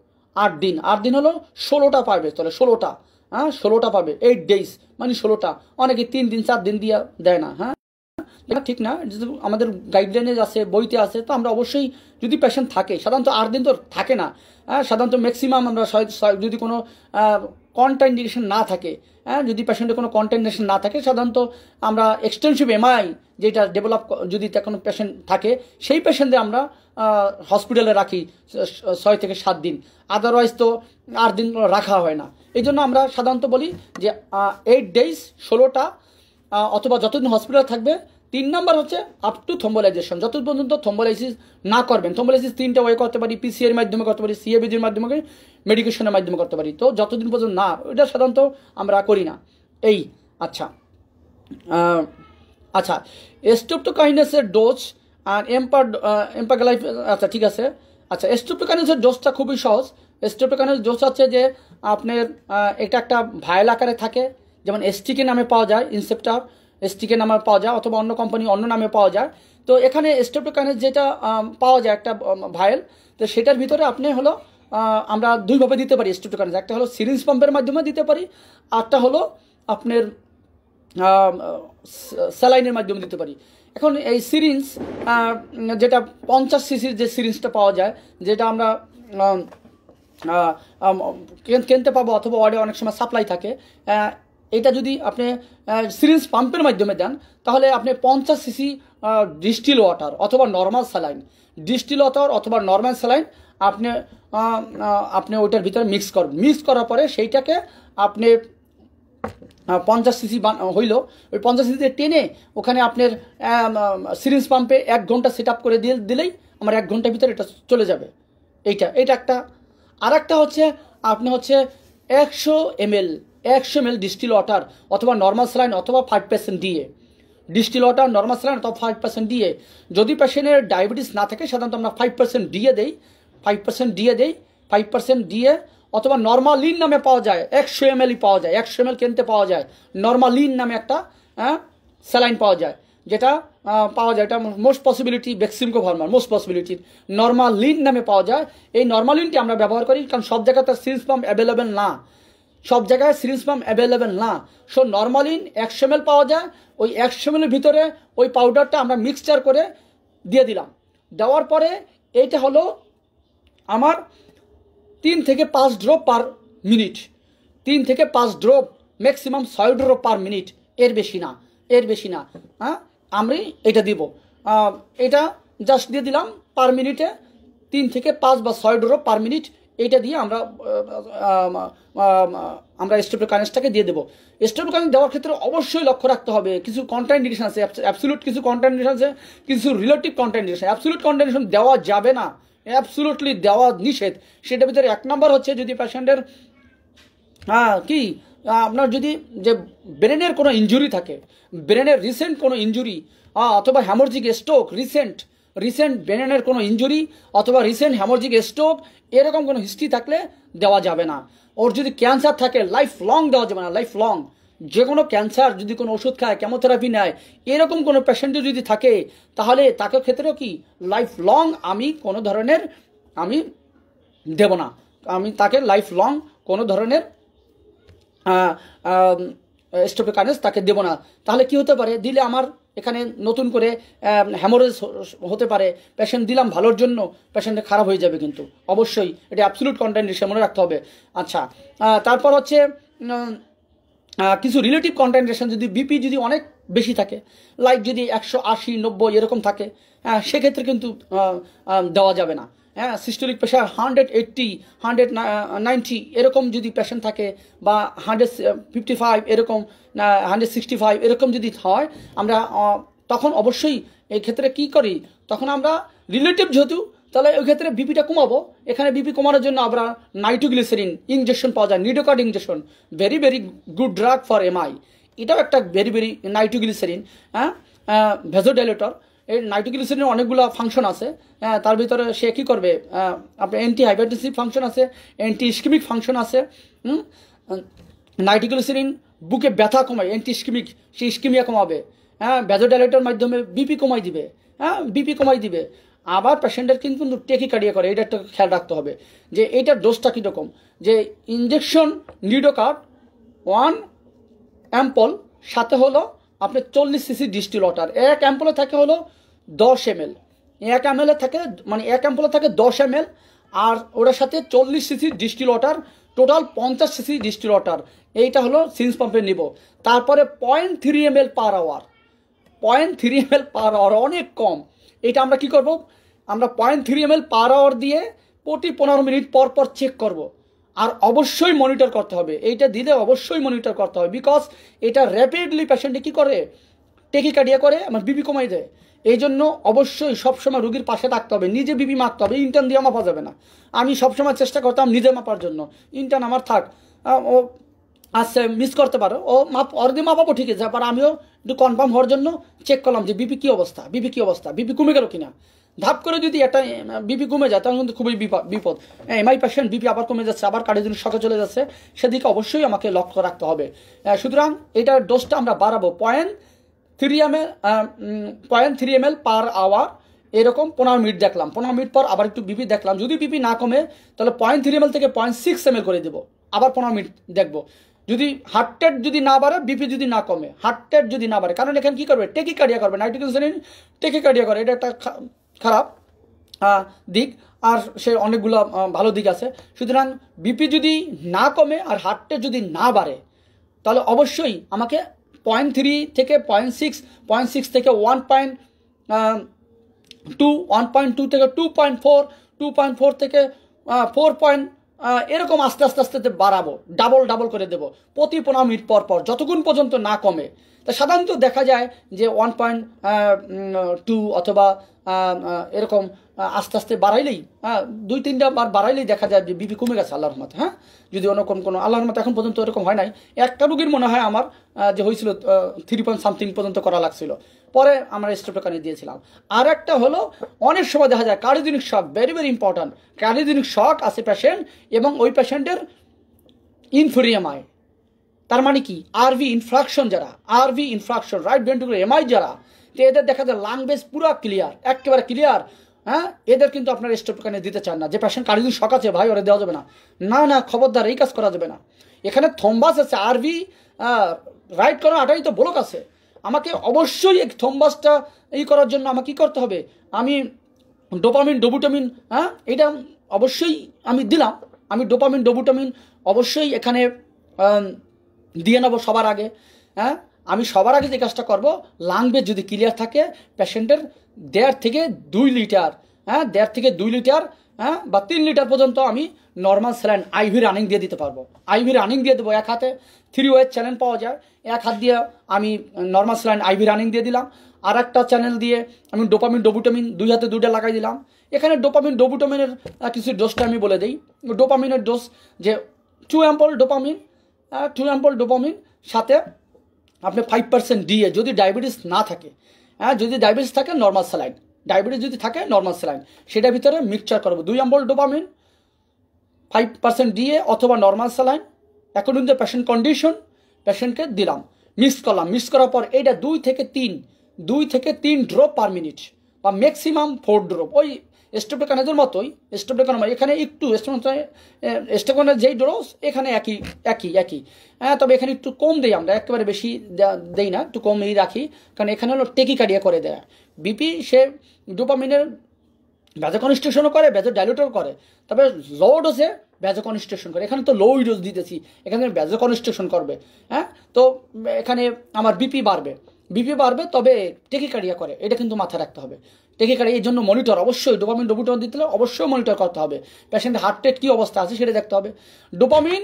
আট দিন আট দিন হলো ষোলোটা পারবে তাহলে ষোলোটা হ্যাঁ ষোলোটা পাবে এইট ডেজ মানে ষোলোটা অনেকে তিন দিন চার দিন দিয়ে দেয় না হ্যাঁ লেখা ঠিক না যদি আমাদের গাইডলাইনে আছে বইতে আছে তো আমরা অবশ্যই যদি পেশেন্ট থাকে সাধারণত আট দিন তো থাকে না হ্যাঁ সাধারণত ম্যাক্সিমাম আমরা যদি কোনো কন্টাইন্ডিকেশন না থাকে হ্যাঁ যদি পেশেন্টের কোনো কন্টাইন্ডিকেশন না থাকে সাধারণত আমরা এক্সটেন্সিভ এমআই যেটা ডেভেলপ যদি কোনো পেশেন্ট থাকে সেই পেশেন্টদের আমরা হসপিটালে রাখি ছয় থেকে সাত দিন আদারওয়াইজ তো আট দিন রাখা হয় না এই জন্য আমরা সাধারণত বলি যে এইট ডেইজ ষোলোটা অথবা যতদিন হসপিটাল থাকবে তিন নাম্বার হচ্ছে আপ টু থম্বোলাইজেশন যতদিন পর্যন্ত থম্বোলাইসিস না করবেন থম্বোলাইসিস তিনটা ওয়ে করতে পারি পিসিএর মাধ্যমে করতে পারি সিএবিজির মাধ্যমে মেডিকেশনের মাধ্যমে করতে পারি তো যতদিন পর্যন্ত না ওইটা সাধারণত আমরা করি না এই আচ্ছা আচ্ছা এস্টোপ্টোকাইনাসের ডোজ আর এম্পার এম্পাগ্লাইফ আচ্ছা ঠিক আছে আচ্ছা এস্টোপ্টোকাইনাসের ডোজটা খুবই সহজ এস্টোপ্টোকাইনাস ডোজ হচ্ছে যে আপনার এটা একটা ভায়াল আকারে থাকে যেমন এসটিকে নামে পাওয়া যায় ইনসেপ্টার এসটিকে নামে পাওয়া যায় অথবা অন্য কোম্পানি অন্য নামে পাওয়া যায় তো এখানে স্টেপটোকানের যেটা পাওয়া যায় একটা ভায়েল তো সেটার ভিতরে আপনি হলো আমরা দুইভাবে দিতে পারি স্টেপটোকানের একটা হলো সিরিঞ্জ পাম্পের মাধ্যমে দিতে পারি আরটা হলো আপনার স্যালাইনের মাধ্যমে দিতে পারি এখন এই সিরিঞ্জ যেটা পঞ্চাশ সিসির যে সিরিঞ্জটা পাওয়া যায় যেটা আমরা কিনতে পাবো অথবা ওয়ার্ডে অনেক সময় সাপ্লাই থাকে এটা যদি আপনি সিরিঞ্জ পাম্পের মাধ্যমে দেন তাহলে আপনি পঞ্চাশ সিসি ডিস্টিল ওয়াটার অথবা নর্মাল স্যালাইন ডিস্টিল ওয়াটার অথবা নর্মাল স্যালাইন আপনি আপনি ওইটার ভিতরে মিক্স করবেন মিক্স করার পরে সেইটাকে আপনি পঞ্চাশ সিসি হইল ওই পঞ্চাশ সিসিতে টেনে ওখানে আপনার সিরিঞ্জ পাম্পে এক ঘন্টা সেট আপ করে দিয়ে দিলেই আমার এক ঘন্টার ভিতরে এটা চলে যাবে এইটা এটা একটা আর হচ্ছে আপনি হচ্ছে একশো এমএল একশো এমএল ডিস্টিল ওয়াটার অথবা নর্মাল স্যালাইন অথবা ফাইভ পার্সেন্ট দিয়ে ডিস্টিল ওয়াটার নর্মাল স্যালাইন অথবা ফাইভ পার্সেন্ট দিয়ে যদি পেশেন্টের ডায়াবেটিস না থাকে সাধারণত আমরা ফাইভ পার্সেন্ট দিয়ে দেই ফাইভ পার্সেন্ট দিয়ে দেই ফাইভ পার্সেন্ট দিয়ে অথবা নর্মালিন নামে পাওয়া যায় একশো এমএলই পাওয়া যায় একশো এমএল কিনতে পাওয়া যায় নর্মালিন নামে একটা স্যালাইন পাওয়া যায় যেটা পাওয়া যায় এটা মোস্ট পসিবিলিটি ভ্যাক্সিমকো ফার্মার মোস্ট পসিবিলিটি নর্মালিন নামে পাওয়া যায় এই নর্মালিনটি আমরা ব্যবহার করি কারণ সব জায়গাতে সিন্স পাম্প অ্যাভেলেবেল না সব জায়গায় সিরিঞ্জ পাম্প অ্যাভেলেবেল না সো নর্মালিন একশো এম পাওয়া যায় ওই একশো এমএলের ভিতরে ওই পাউডারটা আমরা মিক্সচার করে দিয়ে দিলাম দেওয়ার পরে এইটা হলো আমার তিন থেকে পাঁচ ড্রপ পার মিনিট তিন থেকে পাঁচ ড্রপ ম্যাক্সিমাম ছয় ড্রপ পার মিনিট এর বেশি না এর বেশি না হ্যাঁ আমি এটা দিব এটা জাস্ট দিয়ে দিলাম পার মিনিটে তিন থেকে পাঁচ বা ছয় ড্রপ পার মিনিট এইটা দিয়ে আমরা আমরা স্টেপ কারেন্সটাকে দিয়ে দেবো স্টেপ কানেক্ট দেওয়ার ক্ষেত্রে অবশ্যই লক্ষ্য রাখতে হবে কিছু কন্ট্রাইন্ডিকেশন আছে অ্যাবসুলুট কিছু কন্ট্রাইন্ডিকেশন আছে কিছু রিলেটিভ কন্ট্রাইন্ডিকেশন অ্যাবসুলুট কন্ট্রাইন্ডিকেশন দেওয়া যাবে না অ্যাবসুলুটলি দেওয়া নিষেধ সেটার ভিতরে এক নম্বর হচ্ছে যদি পেশেন্টের হ্যাঁ কি আপনার যদি যে ব্রেনের কোনো ইঞ্জুরি থাকে ব্রেনের রিসেন্ট কোনো ইঞ্জুরি অথবা হ্যামোরজিক স্ট্রোক রিসেন্ট রিসেন্ট ব্রেনের কোনো ইঞ্জুরি অথবা রিসেন্ট হ্যামোজিক স্ট্রোক এরকম কোনো হিস্ট্রি থাকলে দেওয়া যাবে না ওর যদি ক্যান্সার থাকে লাইফ লং দেওয়া যাবে না লাইফ লং যে কোনো ক্যান্সার যদি কোনো ওষুধ খায় কেমোথেরাপি নেয় এরকম কোনো পেশেন্টও যদি থাকে তাহলে তাকে ক্ষেত্রেও কি লাইফ লং আমি কোনো ধরনের আমি দেব না আমি তাকে লাইফ লং কোনো ধরনের স্টোপে কানেস তাকে দেব না তাহলে কি হতে পারে দিলে আমার এখানে নতুন করে হ্যামোরেজ হতে পারে পেশেন্ট দিলাম ভালোর জন্য পেশেন্টে খারাপ হয়ে যাবে কিন্তু অবশ্যই এটা অ্যাবসুলুট কন্টেন্ট হিসেবে মনে রাখতে হবে আচ্ছা তারপর হচ্ছে কিছু রিলেটিভ কন্টেন্ট্রেশন যদি বিপি যদি অনেক বেশি থাকে লাইক যদি একশো আশি নব্বই এরকম থাকে হ্যাঁ সেক্ষেত্রে কিন্তু দেওয়া যাবে না হ্যাঁ systolic pressure hundred eighty hundred ninety এরকম যদি পেশেন্ট থাকে বা হান্ড্রেড ফিফটি ফাইভ এরকম হান্ড্রেড সিক্সটি ফাইভ এরকম যদি হয় আমরা তখন অবশ্যই এই ক্ষেত্রে কি করি তখন আমরা রিলেটিভ যেহেতু তাহলে ওই ক্ষেত্রে বিপিটা কমাবো এখানে বিপি কমানোর জন্য আমরা নাইট্রোগ্লিসারিন ইঞ্জেকশন পাওয়া যায় Nidocard injection very very good drug for MI এটাও একটা ভেরি ভেরি নাইট্রোগ্লিসারিন হ্যাঁ ভেজোডাইলেটর এই নাইট্রোগ্লিসারিনের অনেকগুলো ফাংশন আছে তার ভিতরে সে কী করবে আপনার অ্যান্টি হাইপারটেন্সিভ ফাংশন আছে অ্যান্টি স্কিমিক ফাংশন আছে নাইট্রোগ্লিসারিন বুকে ব্যথা কমায় অ্যান্টি স্কিমিক সে স্কিমিয়া কমাবে হ্যাঁ ব্যাজোডাইলেটার মাধ্যমে বিপি কমাই দিবে হ্যাঁ বিপি কমাই দিবে আবার পেশেন্টের কিন্তু টেকি কারিয়া করে এটা একটা খেয়াল রাখতে হবে যে এটার ডোজটা কীরকম যে ইঞ্জেকশন নিডোকার ওয়ান অ্যাম্পল সাথে হলো আপনি চল্লিশ সিসি ডিস্টিল ওয়াটার এক অ্যাম্পলে থাকে হলো দশ এম এক এম থাকে মানে এক এম থাকে দশ এম আর ওটার সাথে চল্লিশ সিসি ডিস্টিল ওয়াটার টোটাল পঞ্চাশ সিসি ডিস্টিল ওয়াটার এইটা হলো সিন্স পাম্পে নিব তারপরে point three M per hour point three M per hour অনেক কম এটা আমরা কি করব আমরা point three M per hour দিয়ে প্রতি পনেরো মিনিট পর পর চেক করব আর অবশ্যই মনিটর করতে হবে এইটা দিলে অবশ্যই মনিটর করতে হবে বিকজ এটা র্যাপিডলি পেশেন্টে কী করে কাটিয়ে করে আমার বিপি কমাই দেয় এই জন্য অবশ্যই সবসময় রুগীর পাশে থাকতে হবে নিজে বিপি মাপতে হবে ইন্টার্ন দিয়ে মাপা যাবে না আমি সবসময় চেষ্টা করতাম নিজে মাপার জন্য ইন্টার্ন আমার থাক ও আচ্ছা মিস করতে পারো ও মাপ অর্ধে মাপাবো ঠিক আছে আবার আমিও একটু কনফার্ম হওয়ার জন্য চেক করলাম যে বিপি কী অবস্থা বিপি কী অবস্থা বিপি কমে গেল কিনা ধাপ করে যদি একটা বিপি কমে যায় তাহলে কিন্তু খুবই বিপদ এমআই পেশেন্ট বিপি আবার কমে যাচ্ছে আবার জন্য শখে চলে যাচ্ছে সেদিকে অবশ্যই আমাকে লক্ষ্য রাখতে হবে সুতরাং এটার ডোজটা আমরা বাড়াবো point three M L point three M L per hour এরকম পনেরো মিনিট দেখলাম পনেরো মিনিট পর আবার একটু বিপি দেখলাম যদি বিপি না কমে তাহলে পয়েন্ট থ্রি এম এল থেকে পয়েন্ট সিক্স এম এল করে দেবো আবার পনেরো মিনিট দেখবো যদি হার্ট রেট যদি না বাড়ে বিপি যদি না কমে হার্ট রেট যদি না বাড়ে কারণ এখানে কী করবে টেকি কার্ডিয়া করবে নাইট্রোজেন টেকি কার্ডিয়া করে এটা একটা খারাপ দিক আর সে অনেকগুলো ভালো দিক আছে সুতরাং বিপি যদি না কমে আর হার্ট রেট যদি না বাড়ে তাহলে অবশ্যই আমাকে पॉइंट थ्री थे पॉइंट सिक्स पॉइंट सिक्स थे one point two one point two थे two point four two point four थे फोर पॉइंट এরকম আস্তে আস্তে আস্তে বাড়াবো ডাবল ডাবল করে দেব প্রতি পনেরো মিনিট পর পর যতক্ষণ পর্যন্ত না কমে তা সাধারণত দেখা যায় যে ওয়ান পয়েন্ট টু অথবা এরকম আস্তে আস্তে বাড়াইলেই হ্যাঁ দুই তিনটা বার বাড়াইলেই দেখা যায় যে বিপি কমে গেছে আল্লাহর মতো হ্যাঁ যদি অন্য কোনো আল্লাহর মতো এখন পর্যন্ত এরকম হয় নাই একটা রুগীর মনে হয় আমার যে হয়েছিল থ্রি পয়েন্ট সামথিং পর্যন্ত করা লাগছিল পরে আমরা কানে দিয়েছিলাম আর একটা হলো অনেক সময় দেখা যায় cardiogenic shock very very important cardiogenic shock আছে পেশেন্ট এবং ওই পেশেন্টের ইনফোরিয়ামাই তার মানে কি আরভি ইনফ্রাকশন যারা আরভি ইনফ্রাকশন রাইট ভেন্টুগুলো এমআই যারা তো এদের দেখা যায় লাংবেজ পুরো ক্লিয়ার একেবারে ক্লিয়ার হ্যাঁ এদের কিন্তু আপনার স্টেপটোকানি দিতে চান না যে পেশেন্ট কার্ডিওজেনিক শক আছে ভাই ওরা দেওয়া যাবে না না না খবরদার এই কাজ করা যাবে না এখানে থম্বাস আছে আরভি রাইট করা আটাই তো ব্লক আছে আমাকে অবশ্যই থম্বাসটা এই করার জন্য আমাকে কী করতে হবে আমি ডোপামিন ডোবুটামিন হ্যাঁ এটা অবশ্যই আমি দিলাম আমি ডোপামিন ডোবুটামিন অবশ্যই এখানে দিয়ে নেবো সবার আগে হ্যাঁ আমি সবার আগে যে কাজটা করবো লাংবেজ যদি ক্লিয়ার থাকে পেশেন্টের দেড় থেকে দুই লিটার হ্যাঁ দেড় থেকে দুই লিটার হ্যাঁ বা তিন লিটার পর্যন্ত আমি নর্মাল স্যালাইন আইভি রানিং দিয়ে দিতে পারবো আইভি রানিং দিয়ে দেবো এক হাতে থ্রি ওয়ে চ্যানেল পাওয়া যায় এক হাত দিয়ে আমি নর্মাল স্যালাইন আইভি রানিং দিয়ে দিলাম আর একটা চ্যানেল দিয়ে আমি ডোপামিন ডোবুটামিন দুই হাতে দুইটা লাগাই দিলাম এখানে ডোপামিন ডোবুটামিনের কিছু ডোজটা আমি বলে দিই ডোপামিনের ডোজ যে two ampoule dopamine two ampoule dopamine সাথে আপনি ফাইভ পার্সেন্ট দিয়ে যদি ডায়াবেটিস না থাকে হ্যাঁ যদি ডায়াবেটিস থাকে নর্মাল স্যালাইন ডায়াবেটিস যদি থাকে নর্মাল স্যালাইন সেটার ভিতরে মিক্সচার করবো দুই অ্যাম্পল ডোপামিন ফাইভ পার্সেন্ট দিয়ে অথবা normal saline according the patient condition পেশেন্টকে দিলাম মিক্স করলাম মিক্স করার পর এইটা দুই থেকে তিন দুই থেকে তিন ড্রপ পার মিনিট বা ম্যাক্সিমাম ফোর ড্রপ ওই স্টেপলেকানের মতোই স্টেপলেকানের এখানে একটু স্টেপনের যেই ড্রপস এখানে একই একই একই হ্যাঁ তবে এখানে একটু কম দেই আমরা একেবারে বেশি দেই না একটু কমই রাখি কারণ এখানে হলো টেকিকার্ডিয়া করে দেয় বিপি সে ডোপামিনের ভ্যাজো করে ভ্যাজো ডাইলেটও করে তবে লো ডোজে ভ্যাজো করে এখানে তো লো ডোজ দিতেছি এখানে ভ্যাজো করবে হ্যাঁ তো এখানে আমার বিপি বাড়বে বিপি বাড়বে তবে টেকিকারিয়া করে এটা কিন্তু মাথায় রাখতে হবে টেকিকারিয়া এর জন্য মনিটর অবশ্যই ডোপামিন ডোপিটন দিতে হলে অবশ্যই মনিটর করতে হবে পেশেন্টের হার্ট রেট কী অবস্থা আছে সেটা দেখতে হবে ডোপামিন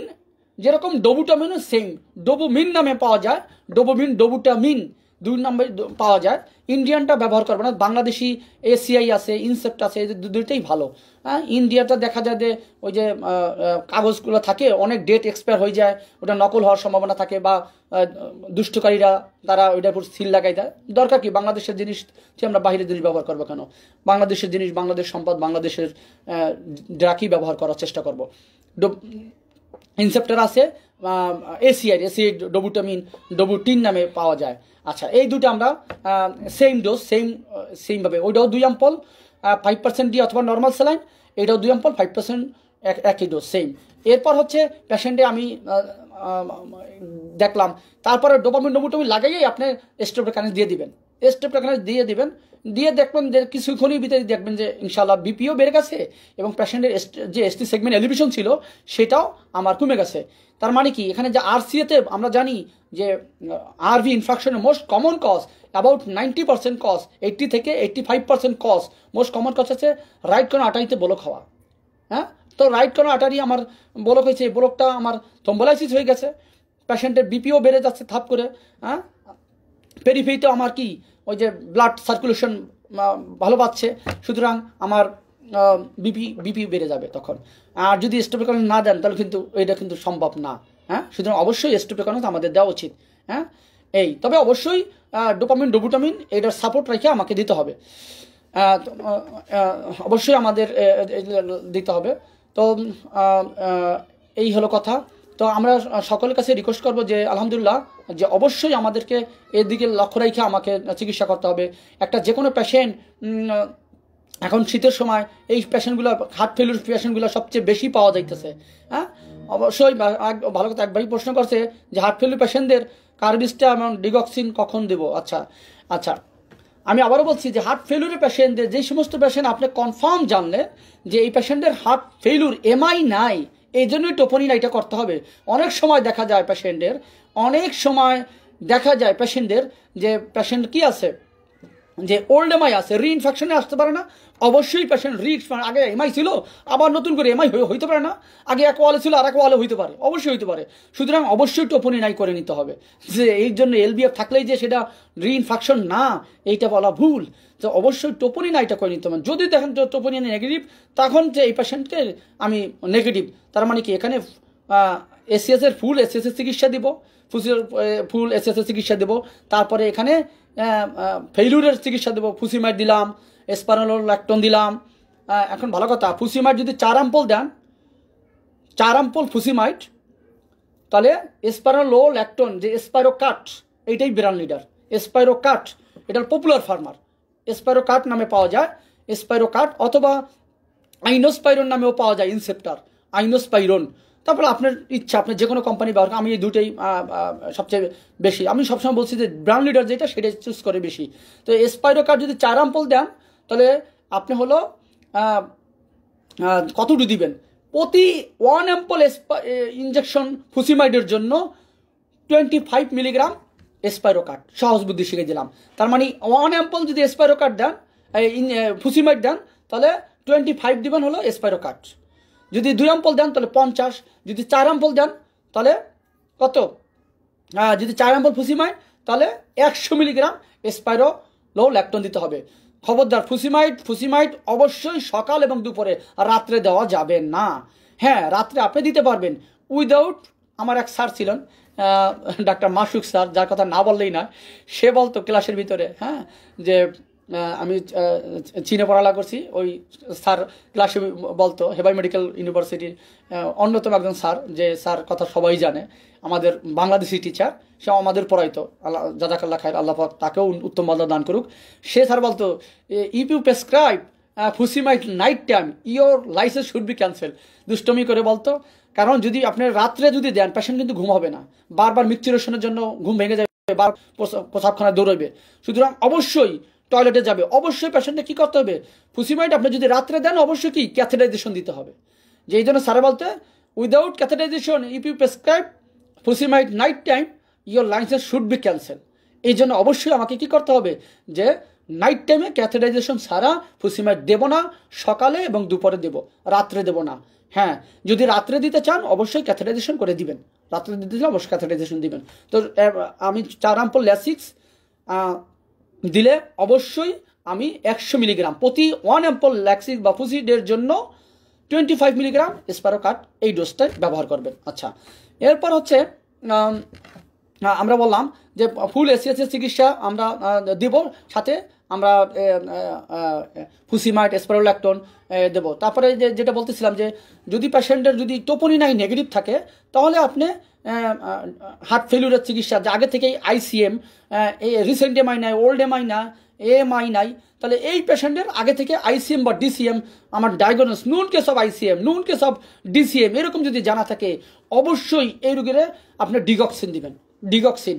যেরকম ডোবুটামিনও সেম ডোবুমিন নামে পাওয়া যায় ডোবুমিন ডোবুটামিন দুই নম্বর পাওয়া যায় ইন্ডিয়ানটা ব্যবহার করবে না মানে বাংলাদেশি এসিআই আছে ইনসেপ্ট আছে এই দুইটাই ভালো হ্যাঁ ইন্ডিয়াটা দেখা যায় যে ওই যে কাগজগুলো থাকে অনেক ডেট এক্সপায়ার হয়ে যায় ওটা নকল হওয়ার সম্ভাবনা থাকে বা দুষ্টকারীরা তারা ওইটার উপর সিল লাগাই দেয় দরকার কি বাংলাদেশের জিনিস আমরা বাহিরের জিনিস ব্যবহার করবো কেন বাংলাদেশের জিনিস বাংলাদেশ সম্পদ বাংলাদেশের ড্রাকি ব্যবহার করার চেষ্টা করব ইনসেপ্টার আছে এসিআই এসিআই ডবু টিন নামে পাওয়া যায় আচ্ছা এই দুটো আমরা সেম ডোজ সেম সেমভাবে ওইটাও দুই অ্যাম্পল ফাইভ পার্সেন্ট দিয়ে অথবা নর্মাল স্যালাইন এটাও দুই অ্যাম্পল ফাইভ পার্সেন্ট একই ডোজ সেম এরপর হচ্ছে পেশেন্টে আমি দেখলাম তারপরে ডোপামিন ডোবুটামিন লাগাইয়েই আপনি স্টেপটা কানেক্ট দিয়ে দিবেন স্টেপটা কানেক্ট দিয়ে দিবেন দিয়ে দেখবেন যে কিছুক্ষণের ভিতরে দেখবেন যে ইনশাল্লাহ বিপিও বেড়ে গেছে এবং পেশেন্টের যে এসটি সেগমেন্ট এলিভেশন ছিল সেটাও আমার কমে গেছে তার মানে কি এখানে যে আরসিএতে আমরা জানি যে আরভি ইনফ্রাকশনের most common cause about ninety percent cause eighty থেকে eighty five percent cause most common cause আছে রাইট কোনো আটারিতে ব্লক হওয়া হ্যাঁ তো রাইট কোনো আটারি আমার ব্লক হয়েছে এই ব্লকটা আমার থম্বোলাইসিস হয়ে গেছে পেশেন্টের বিপিও বেড়ে যাচ্ছে থাপ করে হ্যাঁ পেরিফেরিতেও আমার কি ওই যে ব্লাড সার্কুলেশন ভালো পাচ্ছে সুতরাং আমার বিপি বিপি বেড়ে যাবে তখন আর যদি স্টোপেকন না দেন তাহলে কিন্তু এটা কিন্তু সম্ভব না হ্যাঁ সুতরাং অবশ্যই স্টোপেকন আমাদের দেওয়া উচিত হ্যাঁ এই তবে অবশ্যই ডোপামিন ডোবুটামিন এটার সাপোর্ট রেখে আমাকে দিতে হবে অবশ্যই আমাদের দিতে হবে তো এই হলো কথা তো আমরা সকলের কাছে রিকোয়েস্ট করব যে আলহামদুলিল্লাহ যে অবশ্যই আমাদেরকে এর দিকে লক্ষ্য রেখে আমাকে চিকিৎসা করতে হবে একটা যে কোনো পেশেন্ট এখন শীতের সময় এই পেশেন্টগুলো হার্ট ফেলুর পেশেন্টগুলো সবচেয়ে বেশি পাওয়া যাইতেছে হ্যাঁ অবশ্যই ভালো কথা একবারই প্রশ্ন করছে যে হার্ট ফেলুর পেশেন্টদের কার্বিসটা এবং ডিগক্সিন কখন দেব আচ্ছা আচ্ছা আমি আবারও বলছি যে হার্ট ফেলুরের পেশেন্টদের যে সমস্ত পেশেন্ট আপনি কনফার্ম জানলেন যে এই পেশেন্টের হার্ট ফেলুর এমআই নাই এই জন্যই টোপনিনা এটা করতে হবে অনেক সময় দেখা যায় পেশেন্টের অনেক সময় দেখা যায় পেশেন্টদের যে পেশেন্ট কি আছে যে ওল্ড এমআই আছে ইনফেকশনে আসতে পারে না অবশ্যই পেশেন্ট মানে রিক্স আগে এমআই ছিল আবার নতুন করে এমআই হইতে পারে না আগে এক ওয়ালে ছিল আর এক ওয়ালে হইতে পারে অবশ্যই হইতে পারে সুতরাং অবশ্যই টোপনি নাই করে নিতে হবে যে এই জন্য এলবিএফ থাকলেই যে সেটা ইনফেকশন না এইটা বলা ভুল তো অবশ্যই টোপনি না এটা করে নিতে হবে যদি দেখেন টোপনি নেগেটিভ তখন যে এই পেশেন্টকে আমি নেগেটিভ তার মানে কি এখানে এসিএসের ফুল এসিএসের চিকিৎসা দিব ফুল এসএসএস চিকিৎসা দেবো তারপরে এখানে ফেইলুরের চিকিৎসা দেবো ফুসিমাইট দিলাম এসপানোলোর ল্যাকটন দিলাম এখন ভালো কথা ফুসিমাইট যদি চার আম্পল দেন চার ফুসি ফুসিমাইট তাহলে এসপারোলো ল্যাকটন যে এসপাইরো কাট এইটাই বিরান লিডার এসপাইরো কাট এটার পপুলার ফার্মার এসপাইরো কাট নামে পাওয়া যায় এসপাইরো কাট অথবা আইনোস্পাইরন নামেও পাওয়া যায় ইনসেপ্টার আইনোস্পাইরন তারপরে আপনার ইচ্ছা আপনার যে কোনো কোম্পানি ব্যবহার আমি এই দুটোই সবচেয়ে বেশি আমি সবসময় বলছি যে ব্র্যান্ড লিডার যেটা সেটাই চুজ করে বেশি তো এসপাইরো কার্ড যদি চার আম্পল দেন তাহলে আপনি হলো কতটু দিবেন প্রতি ওয়ান অ্যাম্পল ইঞ্জেকশন ফুসিমাইডের জন্য টোয়েন্টি ফাইভ মিলিগ্রাম এসপাইরো কার্ড সহজ বুদ্ধি শিখে দিলাম তার মানে ওয়ান অ্যাম্পল যদি এসপাইরো কার্ড দেন ফুসিমাইড দেন তাহলে টোয়েন্টি ফাইভ দিবেন হলো এসপাইরো কার্ড যদি দুই আম্পল দেন তাহলে পঞ্চাশ যদি চার আম্পল দেন তাহলে কত হ্যাঁ যদি চার ফুসি ফুসিমায় তাহলে একশো মিলিগ্রাম স্পাইরো লো ল্যাকটন দিতে হবে খবরদার ফুসিমাইট ফুসিমাইট অবশ্যই সকাল এবং দুপুরে রাত্রে দেওয়া যাবে না হ্যাঁ রাত্রে আপনি দিতে পারবেন উইদাউট আমার এক স্যার ছিলেন ডাক্তার মাসুক স্যার যার কথা না বললেই না সে বলতো ক্লাসের ভিতরে হ্যাঁ যে আমি চীনে পড়ালা করছি ওই স্যার ক্লাসে বলতো হেবাই মেডিকেল ইউনিভার্সিটির অন্যতম একজন স্যার যে স্যার কথা সবাই জানে আমাদের বাংলাদেশি টিচার সে আমাদের পড়াইতো আল্লাহ আল্লাহ খায় আল্লাহ তাকেও উত্তম বাদা দান করুক সে স্যার বলতো if you prescribe my night time your licence should be cancel দুষ্টমি করে বলতো কারণ যদি আপনার রাত্রে যদি দেন পেশেন্ট কিন্তু ঘুম হবে না বারবার মিক্সুরেশনের জন্য ঘুম ভেঙে যাবে বার প্রসাবখানায় দৌড়বে সুতরাং অবশ্যই টয়লেটে যাবে অবশ্যই পেশেন্টকে কী করতে হবে ফুসিমাইড আপনি যদি রাত্রে দেন অবশ্যই কি ক্যাথেটাইজেশন দিতে হবে যে এই জন্য স্যারে বলতে without catheterization if you prescribe frusemide night time your licence should be cancel এই জন্য অবশ্যই আমাকে কি করতে হবে যে নাইট টাইমে ক্যাথেটাইজেশন ছাড়া ফুসিমাইড দেব না সকালে এবং দুপুরে দেব রাত্রে দেব না হ্যাঁ যদি রাত্রে দিতে চান অবশ্যই ক্যাথেটাইজেশন করে দিবেন রাত্রে দিতে চান অবশ্যই ক্যাথেটাইজেশন দিবেন তো আমি চার আম্পল ল্যাসিক্স দিলে অবশ্যই আমি একশো মিলিগ্রাম প্রতি ওয়ান অ্যাম্পল ল্যাক্সিক বা ফুসিডের জন্য টোয়েন্টি ফাইভ মিলিগ্রাম কাট এই ডোজটাই ব্যবহার করবেন আচ্ছা এরপর হচ্ছে আমরা বললাম যে ফুল এসিএসের চিকিৎসা আমরা দিব সাথে আমরা ফুসিমাইট স্প্যারোল্যাকটন দেবো তারপরে যে যেটা বলতেছিলাম যে যদি পেশেন্টের যদি টোপনি নাই নেগেটিভ থাকে তাহলে আপনি হার্ট ফেলিউরের চিকিৎসা যে আগে থেকেই আইসিএম রিসেন্ট এমআই নাই ওল্ড এমআই না এমআই নাই তাহলে এই পেশেন্টের আগে থেকে আইসিএম বা ডিসিএম আমার diagnose known case of ICM known case of DCM এরকম যদি জানা থাকে অবশ্যই এই রোগের আপনি ডিগক্সিন দিবেন ডিগক্সিন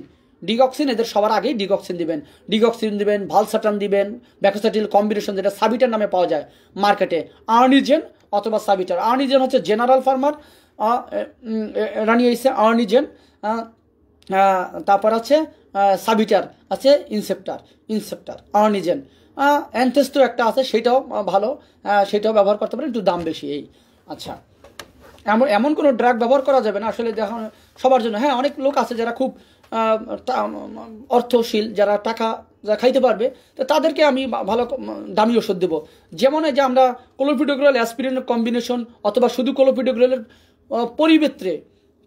ডিগক্সিন এদের সবার আগেই ডিগক্সিন দিবেন ডিগক্সিন দিবেন ভালসাটান দিবেন ব্যাকোসাটিল কম্বিনেশন যেটা সাবিটার নামে পাওয়া যায় মার্কেটে আর্নিজেন অথবা সাবিটার আর্নিজেন হচ্ছে জেনারেল ফার্মার রানি এসে আর্নিজেন তারপর আছে সাবিটার আছে ইনসেপ্টার ইনসেপ্টার আর্নিজেন অ্যান্থেস্টো একটা আছে সেটাও ভালো সেটাও ব্যবহার করতে পারেন একটু দাম বেশি এই আচ্ছা এমন এমন কোনো ড্রাগ ব্যবহার করা যাবে না আসলে দেখুন সবার জন্য হ্যাঁ অনেক লোক আছে যারা খুব অর্থশীল যারা টাকা যারা খাইতে পারবে তো তাদেরকে আমি ভালো দামি ওষুধ দেবো যেমন যে আমরা কোলোপিডোগ্রল অ্যাসপিরিনের কম্বিনেশন অথবা শুধু কোলোপিডোগ্রলের পরিবেত্রে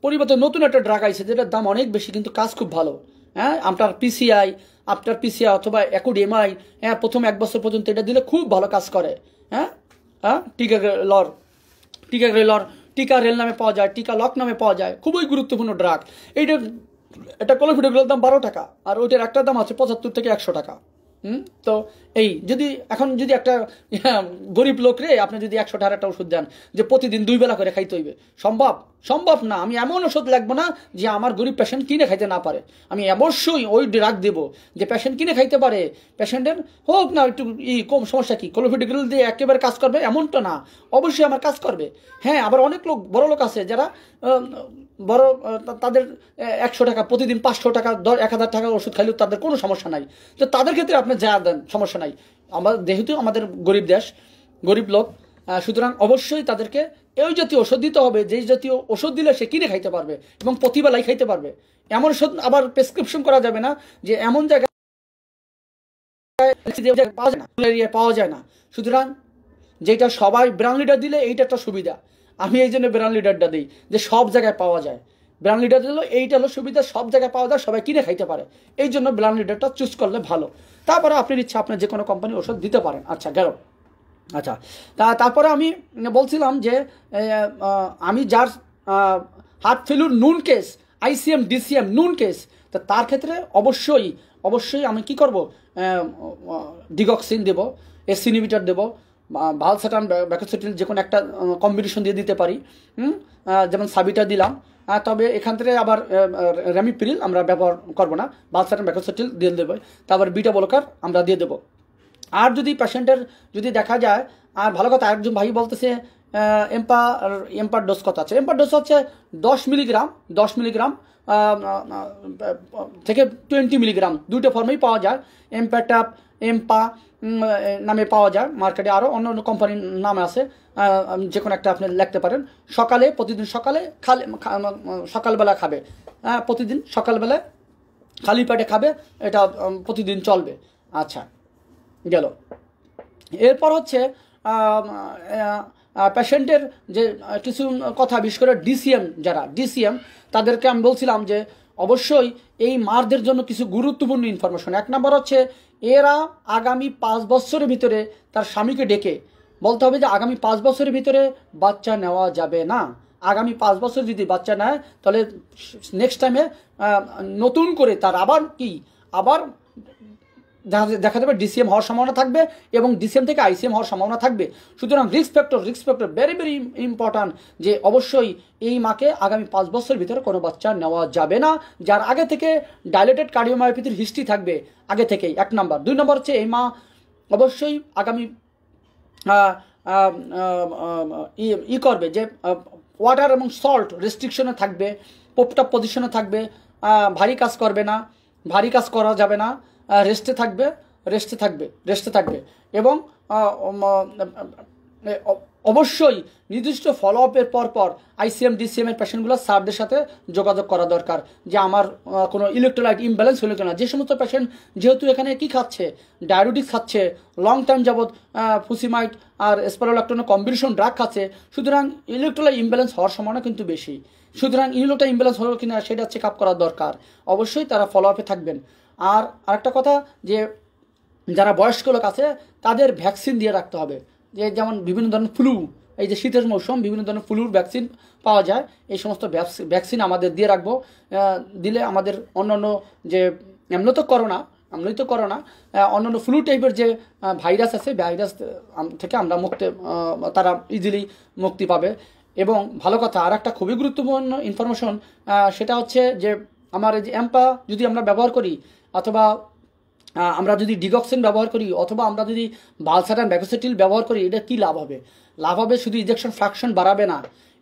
পরিবেত্রে নতুন একটা ড্রাগ আইছে যেটার দাম অনেক বেশি কিন্তু কাজ খুব ভালো হ্যাঁ আপনার পিসিআই আপনার পিসিআই অথবা অ্যাকুড এমআই হ্যাঁ প্রথম এক বছর পর্যন্ত এটা দিলে খুব ভালো কাজ করে হ্যাঁ হ্যাঁ টিকা লর টিকা লর টিকা রেল নামে পাওয়া যায় টিকা লক নামে পাওয়া যায় খুবই গুরুত্বপূর্ণ ড্রাগ এইটার একটা কলফিডোগুলোর দাম বারো টাকা আর ওইটার একটা দাম আছে পঁচাত্তর থেকে একশো টাকা হুম তো এই যদি এখন যদি একটা হ্যাঁ, গরিব লোক রে আপনি যদি একশো টাকার একটা ওষুধ দেন যে প্রতিদিন দুই বেলা করে খাইতে হইবে সম্ভব সম্ভব না আমি এমন ওষুধ লাগবো না যে আমার গরিব পেশেন্ট কিনে খাইতে না পারে আমি অবশ্যই ওই ড্রাগ দেব যে পেশেন্ট কিনে খাইতে পারে পেশেন্টের হোক না একটু ই কম সমস্যা কি কোলোফিডিক্যাল দিয়ে একেবারে কাজ করবে এমনটা না অবশ্যই আমার কাজ করবে হ্যাঁ আবার অনেক লোক বড় লোক আছে যারা বড় তাদের একশো টাকা প্রতিদিন পাঁচশো টাকা দশ এক হাজার টাকা ওষুধ খাইলেও তাদের কোনো সমস্যা নাই তো তাদের ক্ষেত্রে আপনি যা দেন সমস্যা নাই আমার যেহেতু আমাদের গরিব দেশ গরিব লোক সুতরাং অবশ্যই তাদেরকে এই জাতীয় ওষুধ দিতে হবে যেই জাতীয় ওষুধ দিলে সে কিনে খাইতে পারবে এবং প্রতিবেলায় খাইতে পারবে এমন ওষুধ আবার প্রেসক্রিপশন করা যাবে না যে এমন জায়গায় পাওয়া যায় না সুতরাং যেটা সবাই ব্র্যান্ড লিটার দিলে এইটা একটা সুবিধা আমি এই জন্য ব্র্যান্ড লিডারটা দিই যে সব জায়গায় পাওয়া যায় ব্র্যান্ড লিডার দিল এইটা হলো সুবিধা সব জায়গায় পাওয়া যায় সবাই কিনে খাইতে পারে এই জন্য ব্র্যান্ড লিডারটা চুজ করলে ভালো তারপরে আপনার ইচ্ছা আপনার যে কোনো কোম্পানির ওষুধ দিতে পারেন আচ্ছা গেল আচ্ছা তা তারপরে আমি বলছিলাম যে আমি যার হাত failure known case ICM DCM known case তা তার ক্ষেত্রে অবশ্যই অবশ্যই আমি কি করব ডিগক্সিন দেব এসিনিভিটার দেবো ভালসাটান ব্যাকোসিটিল যে কোনো একটা কম্বিনেশন দিয়ে দিতে পারি যেমন সাবিটা দিলাম তবে এখান থেকে আবার র্যামিপ্রিল আমরা ব্যবহার করব না ভালসাটান ব্যাকোসিটিল দিয়ে দেবো তারপর বিটা বলকার আমরা দিয়ে দেবো আর যদি পেশেন্টের যদি দেখা যায় আর ভালো কথা একজন ভাই বলতেছে এম্পা এম্পার ডোজ কথা আছে এম্পার ডোজ হচ্ছে দশ মিলিগ্রাম দশ মিলিগ্রাম থেকে টোয়েন্টি মিলিগ্রাম দুইটা ফর্মেই পাওয়া যায় এম্পাটাপ এম্পা নামে পাওয়া যায় মার্কেটে আরও অন্য অন্য কোম্পানির নাম আছে যে কোনো একটা আপনি লিখতে পারেন সকালে প্রতিদিন সকালে খালি সকালবেলা খাবে হ্যাঁ প্রতিদিন সকালবেলা খালি পেটে খাবে এটা প্রতিদিন চলবে আচ্ছা গেল এরপর হচ্ছে পেশেন্টের যে কিছু কথা বিশেষ করে ডিসিএম যারা ডিসিএম তাদেরকে আমি বলছিলাম যে অবশ্যই এই মারদের জন্য কিছু গুরুত্বপূর্ণ ইনফরমেশন এক নম্বর হচ্ছে এরা আগামী পাঁচ বছরের ভিতরে তার স্বামীকে ডেকে বলতে হবে যে আগামী পাঁচ বছরের ভিতরে বাচ্চা নেওয়া যাবে না আগামী পাঁচ বছর যদি বাচ্চা নেয় তাহলে নেক্সট টাইমে নতুন করে তার আবার কি আবার দেখা যাবে ডিসিএম হওয়ার সম্ভাবনা থাকবে এবং ডিসিএম থেকে আইসিএম হওয়ার সম্ভাবনা থাকবে সুতরাং risk factor risk factor very very important যে অবশ্যই এই মাকে আগামী পাঁচ বছরের ভিতরে কোনো বাচ্চা নেওয়া যাবে না যার আগে থেকে ডাইলেটেড কার্ডিওমায়োপ্যাথির হিস্ট্রি থাকবে আগে থেকেই এক নম্বর দুই নম্বর হচ্ছে এই মা অবশ্যই আগামী ই করবে যে ওয়াটার এবং সল্ট রেস্ট্রিকশনে থাকবে পোপটাপ পজিশনে থাকবে ভারী কাজ করবে না ভারী কাজ করা যাবে না রেস্টে থাকবে রেস্টে থাকবে রেস্টে থাকবে এবং অবশ্যই নির্দিষ্ট ফলো আপের পর আইসিএম ডিসিএমের পেশেন্টগুলো স্যারদের সাথে যোগাযোগ করা দরকার যে আমার কোনো ইলেকট্রোলাইট ইমব্যালেন্স হলো কিনা যে সমস্ত পেশেন্ট যেহেতু এখানে কি খাচ্ছে ডায়াবেটিস খাচ্ছে লং টাইম যাবৎ ফুসিমাইট আর স্পারোলাক্টনের কম্বিনেশন ড্রাগ খাচ্ছে সুতরাং ইলেকট্রোলাইট ইমব্যালেন্স হওয়ার সম্ভাবনা কিন্তু বেশি সুতরাং ইলেকট্রোলাইট ইমব্যালেন্স হলো কিনা সেটা চেক আপ করা দরকার অবশ্যই তারা ফলো আপে থাকবেন আর আরেকটা কথা যে যারা বয়স্ক লোক আছে তাদের ভ্যাকসিন দিয়ে রাখতে হবে যে যেমন বিভিন্ন ধরনের ফ্লু এই যে শীতের মৌসুম বিভিন্ন ধরনের ফ্লুর ভ্যাকসিন পাওয়া যায় এই সমস্ত ভ্যাকসিন আমাদের দিয়ে রাখবো দিলে আমাদের অন্যান্য যে এমনি তো করোনা এমনি তো করোনা অন্যান্য ফ্লু টাইপের যে ভাইরাস আছে ভাইরাস থেকে আমরা মুক্তি তারা ইজিলি মুক্তি পাবে এবং ভালো কথা আর একটা খুবই গুরুত্বপূর্ণ ইনফরমেশন সেটা হচ্ছে যে আমার এই যে অ্যাম্পা যদি আমরা ব্যবহার করি অথবা আমরা যদি ডিগক্সিন ব্যবহার করি অথবা আমরা যদি বালসাটান ব্যাকোসেটিল ব্যবহার করি এটা কি লাভ হবে লাভ হবে শুধু ইজেকশন ফ্রাকশন বাড়াবে না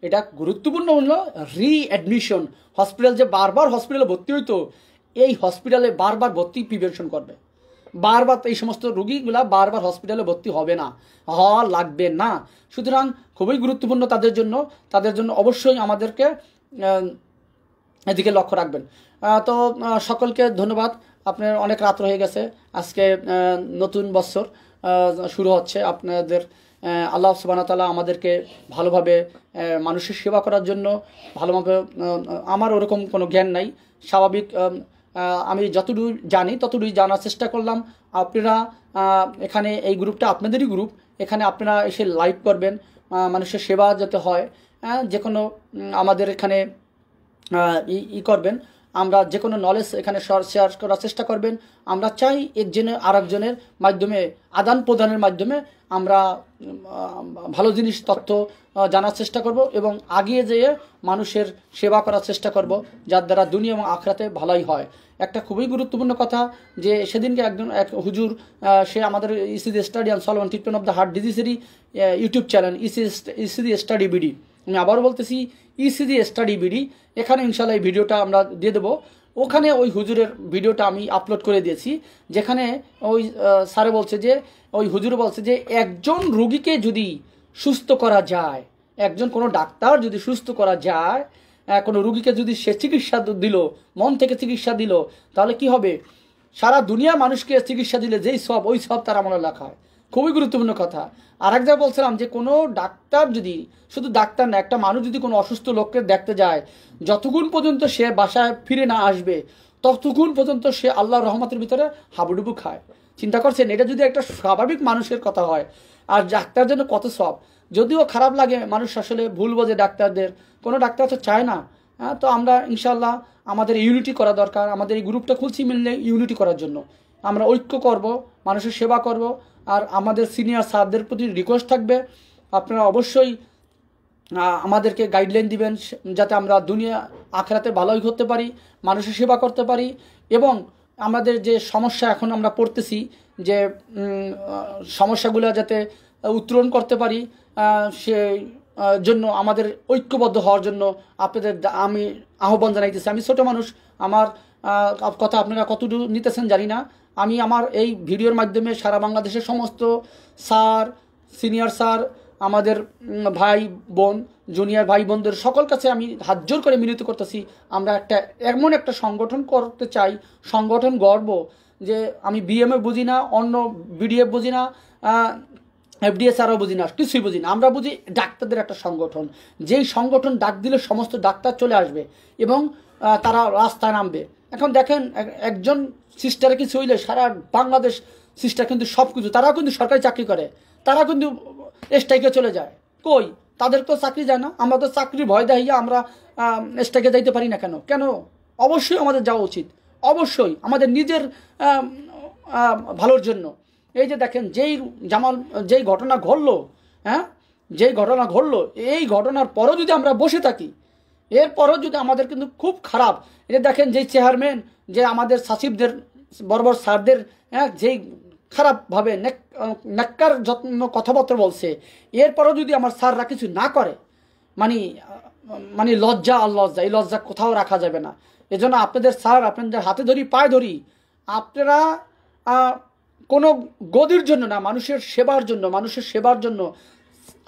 এটা গুরুত্বপূর্ণ হল রিঅ্যাডমিশন হসপিটাল যে বারবার হসপিটালে ভর্তি হইতো এই হসপিটালে বারবার ভর্তি প্রিভেনশন করবে বারবার এই সমস্ত রুগীগুলা বারবার হসপিটালে ভর্তি হবে না হওয়া লাগবে না সুতরাং খুবই গুরুত্বপূর্ণ তাদের জন্য তাদের জন্য অবশ্যই আমাদেরকে এদিকে লক্ষ্য রাখবেন তো সকলকে ধন্যবাদ আপনার অনেক রাত হয়ে গেছে আজকে নতুন বছর শুরু হচ্ছে আপনাদের আল্লাহ সুবাহতালা আমাদেরকে ভালোভাবে মানুষের সেবা করার জন্য ভালোভাবে আমার ওরকম কোনো জ্ঞান নাই স্বাভাবিক আমি যতটুকু জানি ততটুকুই জানার চেষ্টা করলাম আপনারা এখানে এই গ্রুপটা আপনাদেরই গ্রুপ এখানে আপনারা এসে লাইভ করবেন মানুষের সেবা যাতে হয় যে কোনো আমাদের এখানে ই করবেন আমরা যে কোনো নলেজ এখানে শেয়ার করার চেষ্টা করবেন আমরা চাই একজনের আর একজনের মাধ্যমে আদান প্রদানের মাধ্যমে আমরা ভালো জিনিস তথ্য জানার চেষ্টা করব এবং আগিয়ে যেয়ে মানুষের সেবা করার চেষ্টা করব যার দ্বারা দুনিয়া এবং আখরাতে ভালোই হয় একটা খুবই গুরুত্বপূর্ণ কথা যে সেদিনকে একজন এক হুজুর সে আমাদের ECD study and solving treatment of the heart ডিজিজেরই YouTube channel EC ECD study BD আমি আবারও বলতেছি ইসিজি স্টাডি বিডি এখানে ইনশাল্লাহ এই ভিডিওটা আমরা দিয়ে দেবো ওখানে ওই হুজুরের ভিডিওটা আমি আপলোড করে দিয়েছি যেখানে ওই স্যারে বলছে যে ওই হুজুর বলছে যে একজন রুগীকে যদি সুস্থ করা যায় একজন কোনো ডাক্তার যদি সুস্থ করা যায় কোনো রুগীকে যদি সে চিকিৎসা দিল মন থেকে চিকিৎসা দিল তাহলে কি হবে সারা দুনিয়া মানুষকে চিকিৎসা দিলে যেই সব ওই সব তারা মনে রাখায় খুবই গুরুত্বপূর্ণ কথা আর এক জায়গায় বলছিলাম যে কোনো ডাক্তার যদি শুধু ডাক্তার না একটা মানুষ যদি কোনো অসুস্থ লোককে দেখতে যায় যতক্ষণ পর্যন্ত সে বাসায় ফিরে না আসবে ততক্ষণ পর্যন্ত সে আল্লাহর রহমতের ভিতরে হাবুডুবু খায় চিন্তা করছেন এটা যদি একটা স্বাভাবিক মানুষের কথা হয় আর ডাক্তার জন্য কত সব যদিও খারাপ লাগে মানুষ আসলে ভুল বোঝে ডাক্তারদের কোনো ডাক্তার তো চায় না হ্যাঁ তো আমরা ইনশাল্লাহ আমাদের ইউনিটি করা দরকার আমাদের এই গ্রুপটা খুলছি মিললে ইউনিটি করার জন্য আমরা ঐক্য করব মানুষের সেবা করব আর আমাদের সিনিয়র স্যারদের প্রতি রিকোয়েস্ট থাকবে আপনারা অবশ্যই আমাদেরকে গাইডলাইন দিবেন যাতে আমরা দুনিয়া আখড়াতে ভালোই করতে পারি মানুষের সেবা করতে পারি এবং আমাদের যে সমস্যা এখন আমরা পড়তেছি যে সমস্যাগুলো যাতে উত্তোলন করতে পারি সে জন্য আমাদের ঐক্যবদ্ধ হওয়ার জন্য আপনাদের আমি আহ্বান জানাইতেছি আমি ছোটো মানুষ আমার কথা আপনারা কতটুকু নিতেছেন জানি না আমি আমার এই ভিডিওর মাধ্যমে সারা বাংলাদেশের সমস্ত স্যার সিনিয়র স্যার আমাদের ভাই বোন জুনিয়র ভাই বোনদের সকল কাছে আমি হাত জোর করে মিলিত করতেছি আমরা একটা এমন একটা সংগঠন করতে চাই সংগঠন গর্ব যে আমি বিএমএ বুঝি না অন্য বিডিএফ বুঝি না এফডিএসআরও বুঝি না কিছুই বুঝি না আমরা বুঝি ডাক্তারদের একটা সংগঠন যেই সংগঠন ডাক দিলে সমস্ত ডাক্তার চলে আসবে এবং তারা রাস্তায় নামবে এখন দেখেন একজন সিস্টার কিছু হইলে সারা বাংলাদেশ সিস্টার কিন্তু সব কিছু তারাও কিন্তু সরকারি চাকরি করে তারা কিন্তু স্ট্রাইকে চলে যায় কই তাদের তো চাকরি যায় না আমরা তো চাকরি ভয় দেখাইয়া আমরা স্ট্রাইকে যাইতে পারি না কেন কেন অবশ্যই আমাদের যাওয়া উচিত অবশ্যই আমাদের নিজের ভালোর জন্য এই যে দেখেন যেই জামাল যেই ঘটনা ঘটলো হ্যাঁ যেই ঘটনা ঘটলো এই ঘটনার পরও যদি আমরা বসে থাকি এরপরও যদি আমাদের কিন্তু খুব খারাপ এটা দেখেন যেই চেয়ারম্যান যে আমাদের সাসিবদের বড় স্যারদের হ্যাঁ যেই খারাপভাবে নেককার যত্ন কথাবার্তা বলছে এরপরও যদি আমার স্যাররা কিছু না করে মানে মানে লজ্জা আর লজ্জা এই লজ্জা কোথাও রাখা যাবে না এজন্য আপনাদের স্যার আপনাদের হাতে ধরি পায়ে ধরি আপনারা কোনো গদির জন্য না মানুষের সেবার জন্য মানুষের সেবার জন্য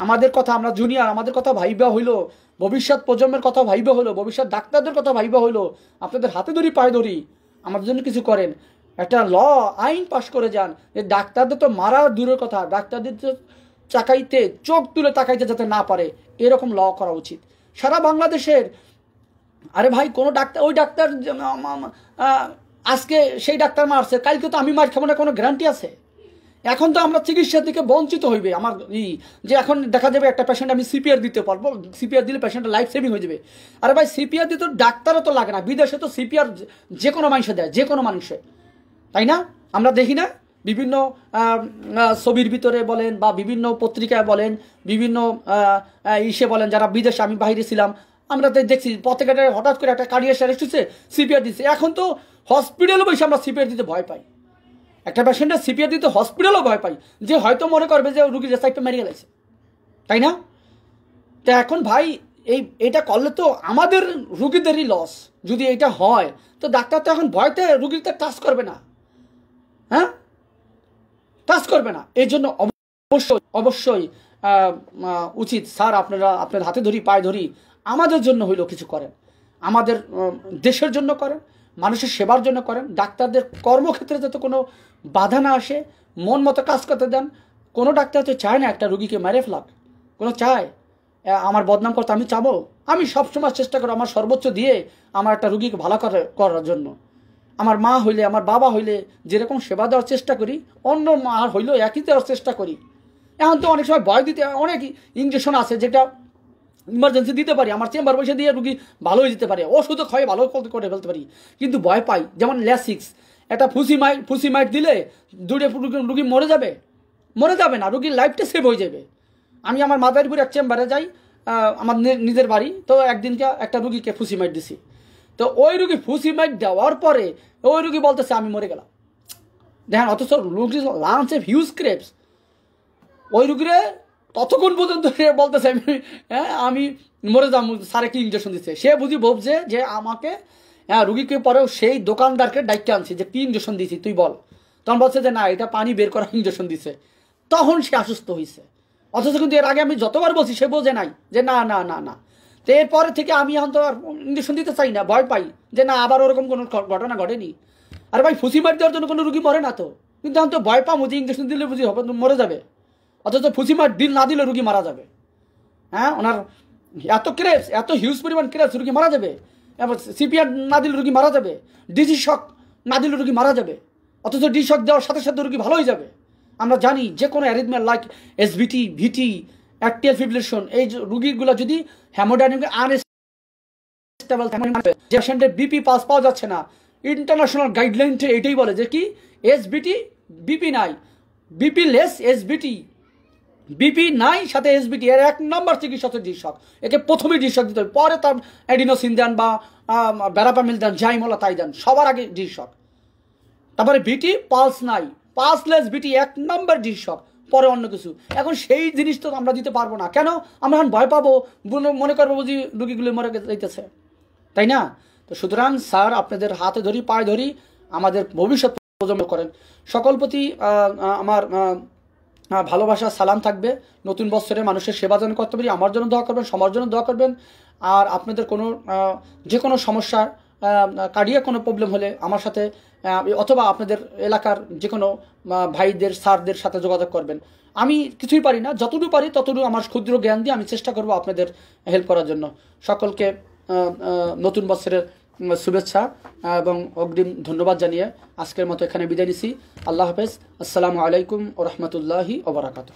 আমাদের কথা আমরা জুনিয়র আমাদের কথা ভাইবা হইলো ভবিষ্যৎ প্রজন্মের কথা ভাইবা হলো ভবিষ্যৎ ডাক্তারদের কথা ভাইবা হলো আপনাদের হাতে ধরি পায়ে ধরি আমাদের জন্য কিছু করেন একটা ল আইন পাশ করে যান যে ডাক্তারদের তো মারা দূরের কথা ডাক্তারদের তো চাকাইতে চোখ তুলে তাকাইতে যাতে না পারে এরকম ল করা উচিত সারা বাংলাদেশের আরে ভাই কোনো ডাক্তার ওই ডাক্তার আজকে সেই ডাক্তার মারছে কালকে তো আমি মার খাবো না কোনো গ্যারান্টি আছে এখন তো আমরা চিকিৎসার দিকে বঞ্চিত হইবে আমার ই যে এখন দেখা যাবে একটা পেশেন্ট আমি সিপিআর দিতে পারবো সিপিআর দিলে পেশেন্টের লাইফ সেভিং হয়ে যাবে আরে ভাই সিপিআর দিতে ডাক্তারও তো লাগে না বিদেশে তো সিপিআর যে কোনো মানুষে দেয় যে কোনো মানুষে তাই না আমরা দেখি না বিভিন্ন ছবির ভিতরে বলেন বা বিভিন্ন পত্রিকায় বলেন বিভিন্ন ইসে বলেন যারা বিদেশে আমি বাইরে ছিলাম আমরা তো দেখছি পত্রিকাটা হঠাৎ করে একটা কার্ডিয়াস অ্যারেস্ট হচ্ছে সিপিআর দিচ্ছে এখন তো হসপিটালে বসে আমরা সিপিআর দিতে ভয় পাই একটা পেশেন্টের সিপিআর দিতে হসপিটালও ভয় পাই যে হয়তো মনে করবে যে রুগী রেসাইটটা মেরে গেছে তাই না তা এখন ভাই এই এটা করলে তো আমাদের রুগীদেরই লস যদি এটা হয় তো ডাক্তার তো এখন ভয়তে রুগীতে টাচ করবে না হ্যাঁ টাচ করবে না এই জন্য অবশ্যই অবশ্যই উচিত স্যার আপনারা আপনার হাতে ধরি পায়ে ধরি আমাদের জন্য হইলেও কিছু করেন আমাদের দেশের জন্য করেন মানুষের সেবার জন্য করেন ডাক্তারদের কর্মক্ষেত্রে যাতে কোনো বাধা না আসে মন মতো কাজ করতে দেন কোনো ডাক্তার তো চায় না একটা রুগীকে মেরে ফেলাক কোনো চায় আমার বদনাম করতে আমি চাবো আমি সবসময় চেষ্টা করি আমার সর্বোচ্চ দিয়ে আমার একটা রুগীকে ভালো করার জন্য আমার মা হইলে আমার বাবা হইলে যেরকম সেবা দেওয়ার চেষ্টা করি অন্য মা হইলেও একই দেওয়ার চেষ্টা করি এখন তো অনেক সময় ভয় দিতে অনেক ইঞ্জেকশন আছে যেটা ইমার্জেন্সি দিতে পারি আমার চেম্বার পয়সা দিয়ে রুগী ভালো হয়ে যেতে পারে ওষুধও খাওয়াই ভালো করে ফেলতে পারি কিন্তু ভয় পাই যেমন ল্যাসিক্স একটা ফুসি মাইট দিলে দুটো রুগী মরে যাবে মরে যাবে না রুগীর লাইফটা সেভ হয়ে যাবে আমি আমার মাদারীপুর এক চেম্বারে যাই আমার নিজের বাড়ি তো একদিনকে একটা রুগীকে ফুসি মাইট দিছি তো ওই রুগী ফুসি মাইট দেওয়ার পরে ওই রুগী বলতেছে আমি মরে গেলাম দেখেন অথচ রুগী লাঞ্চ হিউজ ক্রেপস ওই রুগীরে ততক্ষণ পর্যন্ত সে বলতেছে আমি হ্যাঁ আমি মরে যাব সারে কি ইঞ্জেকশন দিচ্ছে সে বুঝি ভাবছে যে আমাকে হ্যাঁ রুগীকে পরেও সেই দোকানদারকে ডাইকে আনছে যে কি ইঞ্জেকশন দিয়েছি তুই বল তখন বলছে যে না এটা পানি বের করা ইঞ্জেকশন দিছে তখন সে অসুস্থ হয়েছে অথচ কিন্তু এর আগে আমি যতবার বলছি সে বোঝে নাই যে না না না না তো এরপরে থেকে আমি এখন তো আর ইঞ্জেকশন দিতে চাই না ভয় পাই যে না আবার ওরকম কোনো ঘটনা ঘটেনি আর ভাই ফুসি মারি দেওয়ার জন্য কোনো রুগী মরে না তো কিন্তু আমি তো ভয় পাবো যে ইঞ্জেকশন দিলে বুঝি হবে মরে যাবে অথচ ফুসিমার ডিল না দিলে রুগী মারা যাবে হ্যাঁ ওনার এত ক্রেস এত হিউজ পরিমাণ ক্রেস রুগী মারা যাবে এবার সিপিআর না দিলে রুগী মারা যাবে ডিজি শক না দিলে রুগী মারা যাবে অথচ ডি শক দেওয়ার সাথে সাথে রুগী ভালোই যাবে আমরা জানি যে কোনো অ্যারেঞ্জমেন্ট লাইক এসভিটি ভিটি অ্যাক্টিয়াল ফিবলেশন এই রুগীগুলো যদি হ্যামোডাইনিক আনস্টেবল পেশেন্টের বিপি পাস পাওয়া যাচ্ছে না ইন্টারন্যাশনাল গাইডলাইনটা এটাই বলে যে কি এসবিটি বিপি নাই বিপি লেস এসবিটি বিপি নাই সাথে এসবিটি এর এক নম্বর চিকিৎসা চিকিৎসক একে প্রথমে চিকিৎসক দিতে হবে পরে তার অ্যাডিনোসিন দেন বা ব্যারাপামিল দেন মলা তাই দেন সবার আগে চিকিৎসক তারপরে বিটি পালস নাই পালসলেস বিটি এক নম্বর চিকিৎসক পরে অন্য কিছু এখন সেই জিনিস তো আমরা দিতে পারবো না কেন আমরা এখন ভয় পাবো মনে করবো বুঝি রুগীগুলো মরে যাইতেছে তাই না তো সুতরাং স্যার আপনাদের হাতে ধরি পায়ে ধরি আমাদের ভবিষ্যৎ প্রজন্ম করেন সকল প্রতি আমার ভালোবাসা সালাম থাকবে নতুন বছরে মানুষের সেবা যেন করতে পারি আমার জন্য দোয়া করবেন সবার জন্য দোয়া করবেন আর আপনাদের কোনো যে কোনো সমস্যার কাড়িয়া কোনো প্রবলেম হলে আমার সাথে অথবা আপনাদের এলাকার যে কোনো ভাইদের স্যারদের সাথে যোগাযোগ করবেন আমি কিছুই পারি না যতটুকু পারি ততটুকু আমার ক্ষুদ্র জ্ঞান দিয়ে আমি চেষ্টা করব আপনাদের হেল্প করার জন্য সকলকে নতুন বছরের শুভেচ্ছা এবং অগ্রিম ধন্যবাদ জানিয়ে আজকের মতো এখানে বিদায় নিছি আল্লাহ হাফেজ আসসালামু আলাইকুম ও রহমতুল্লাহি ওবরাকাতু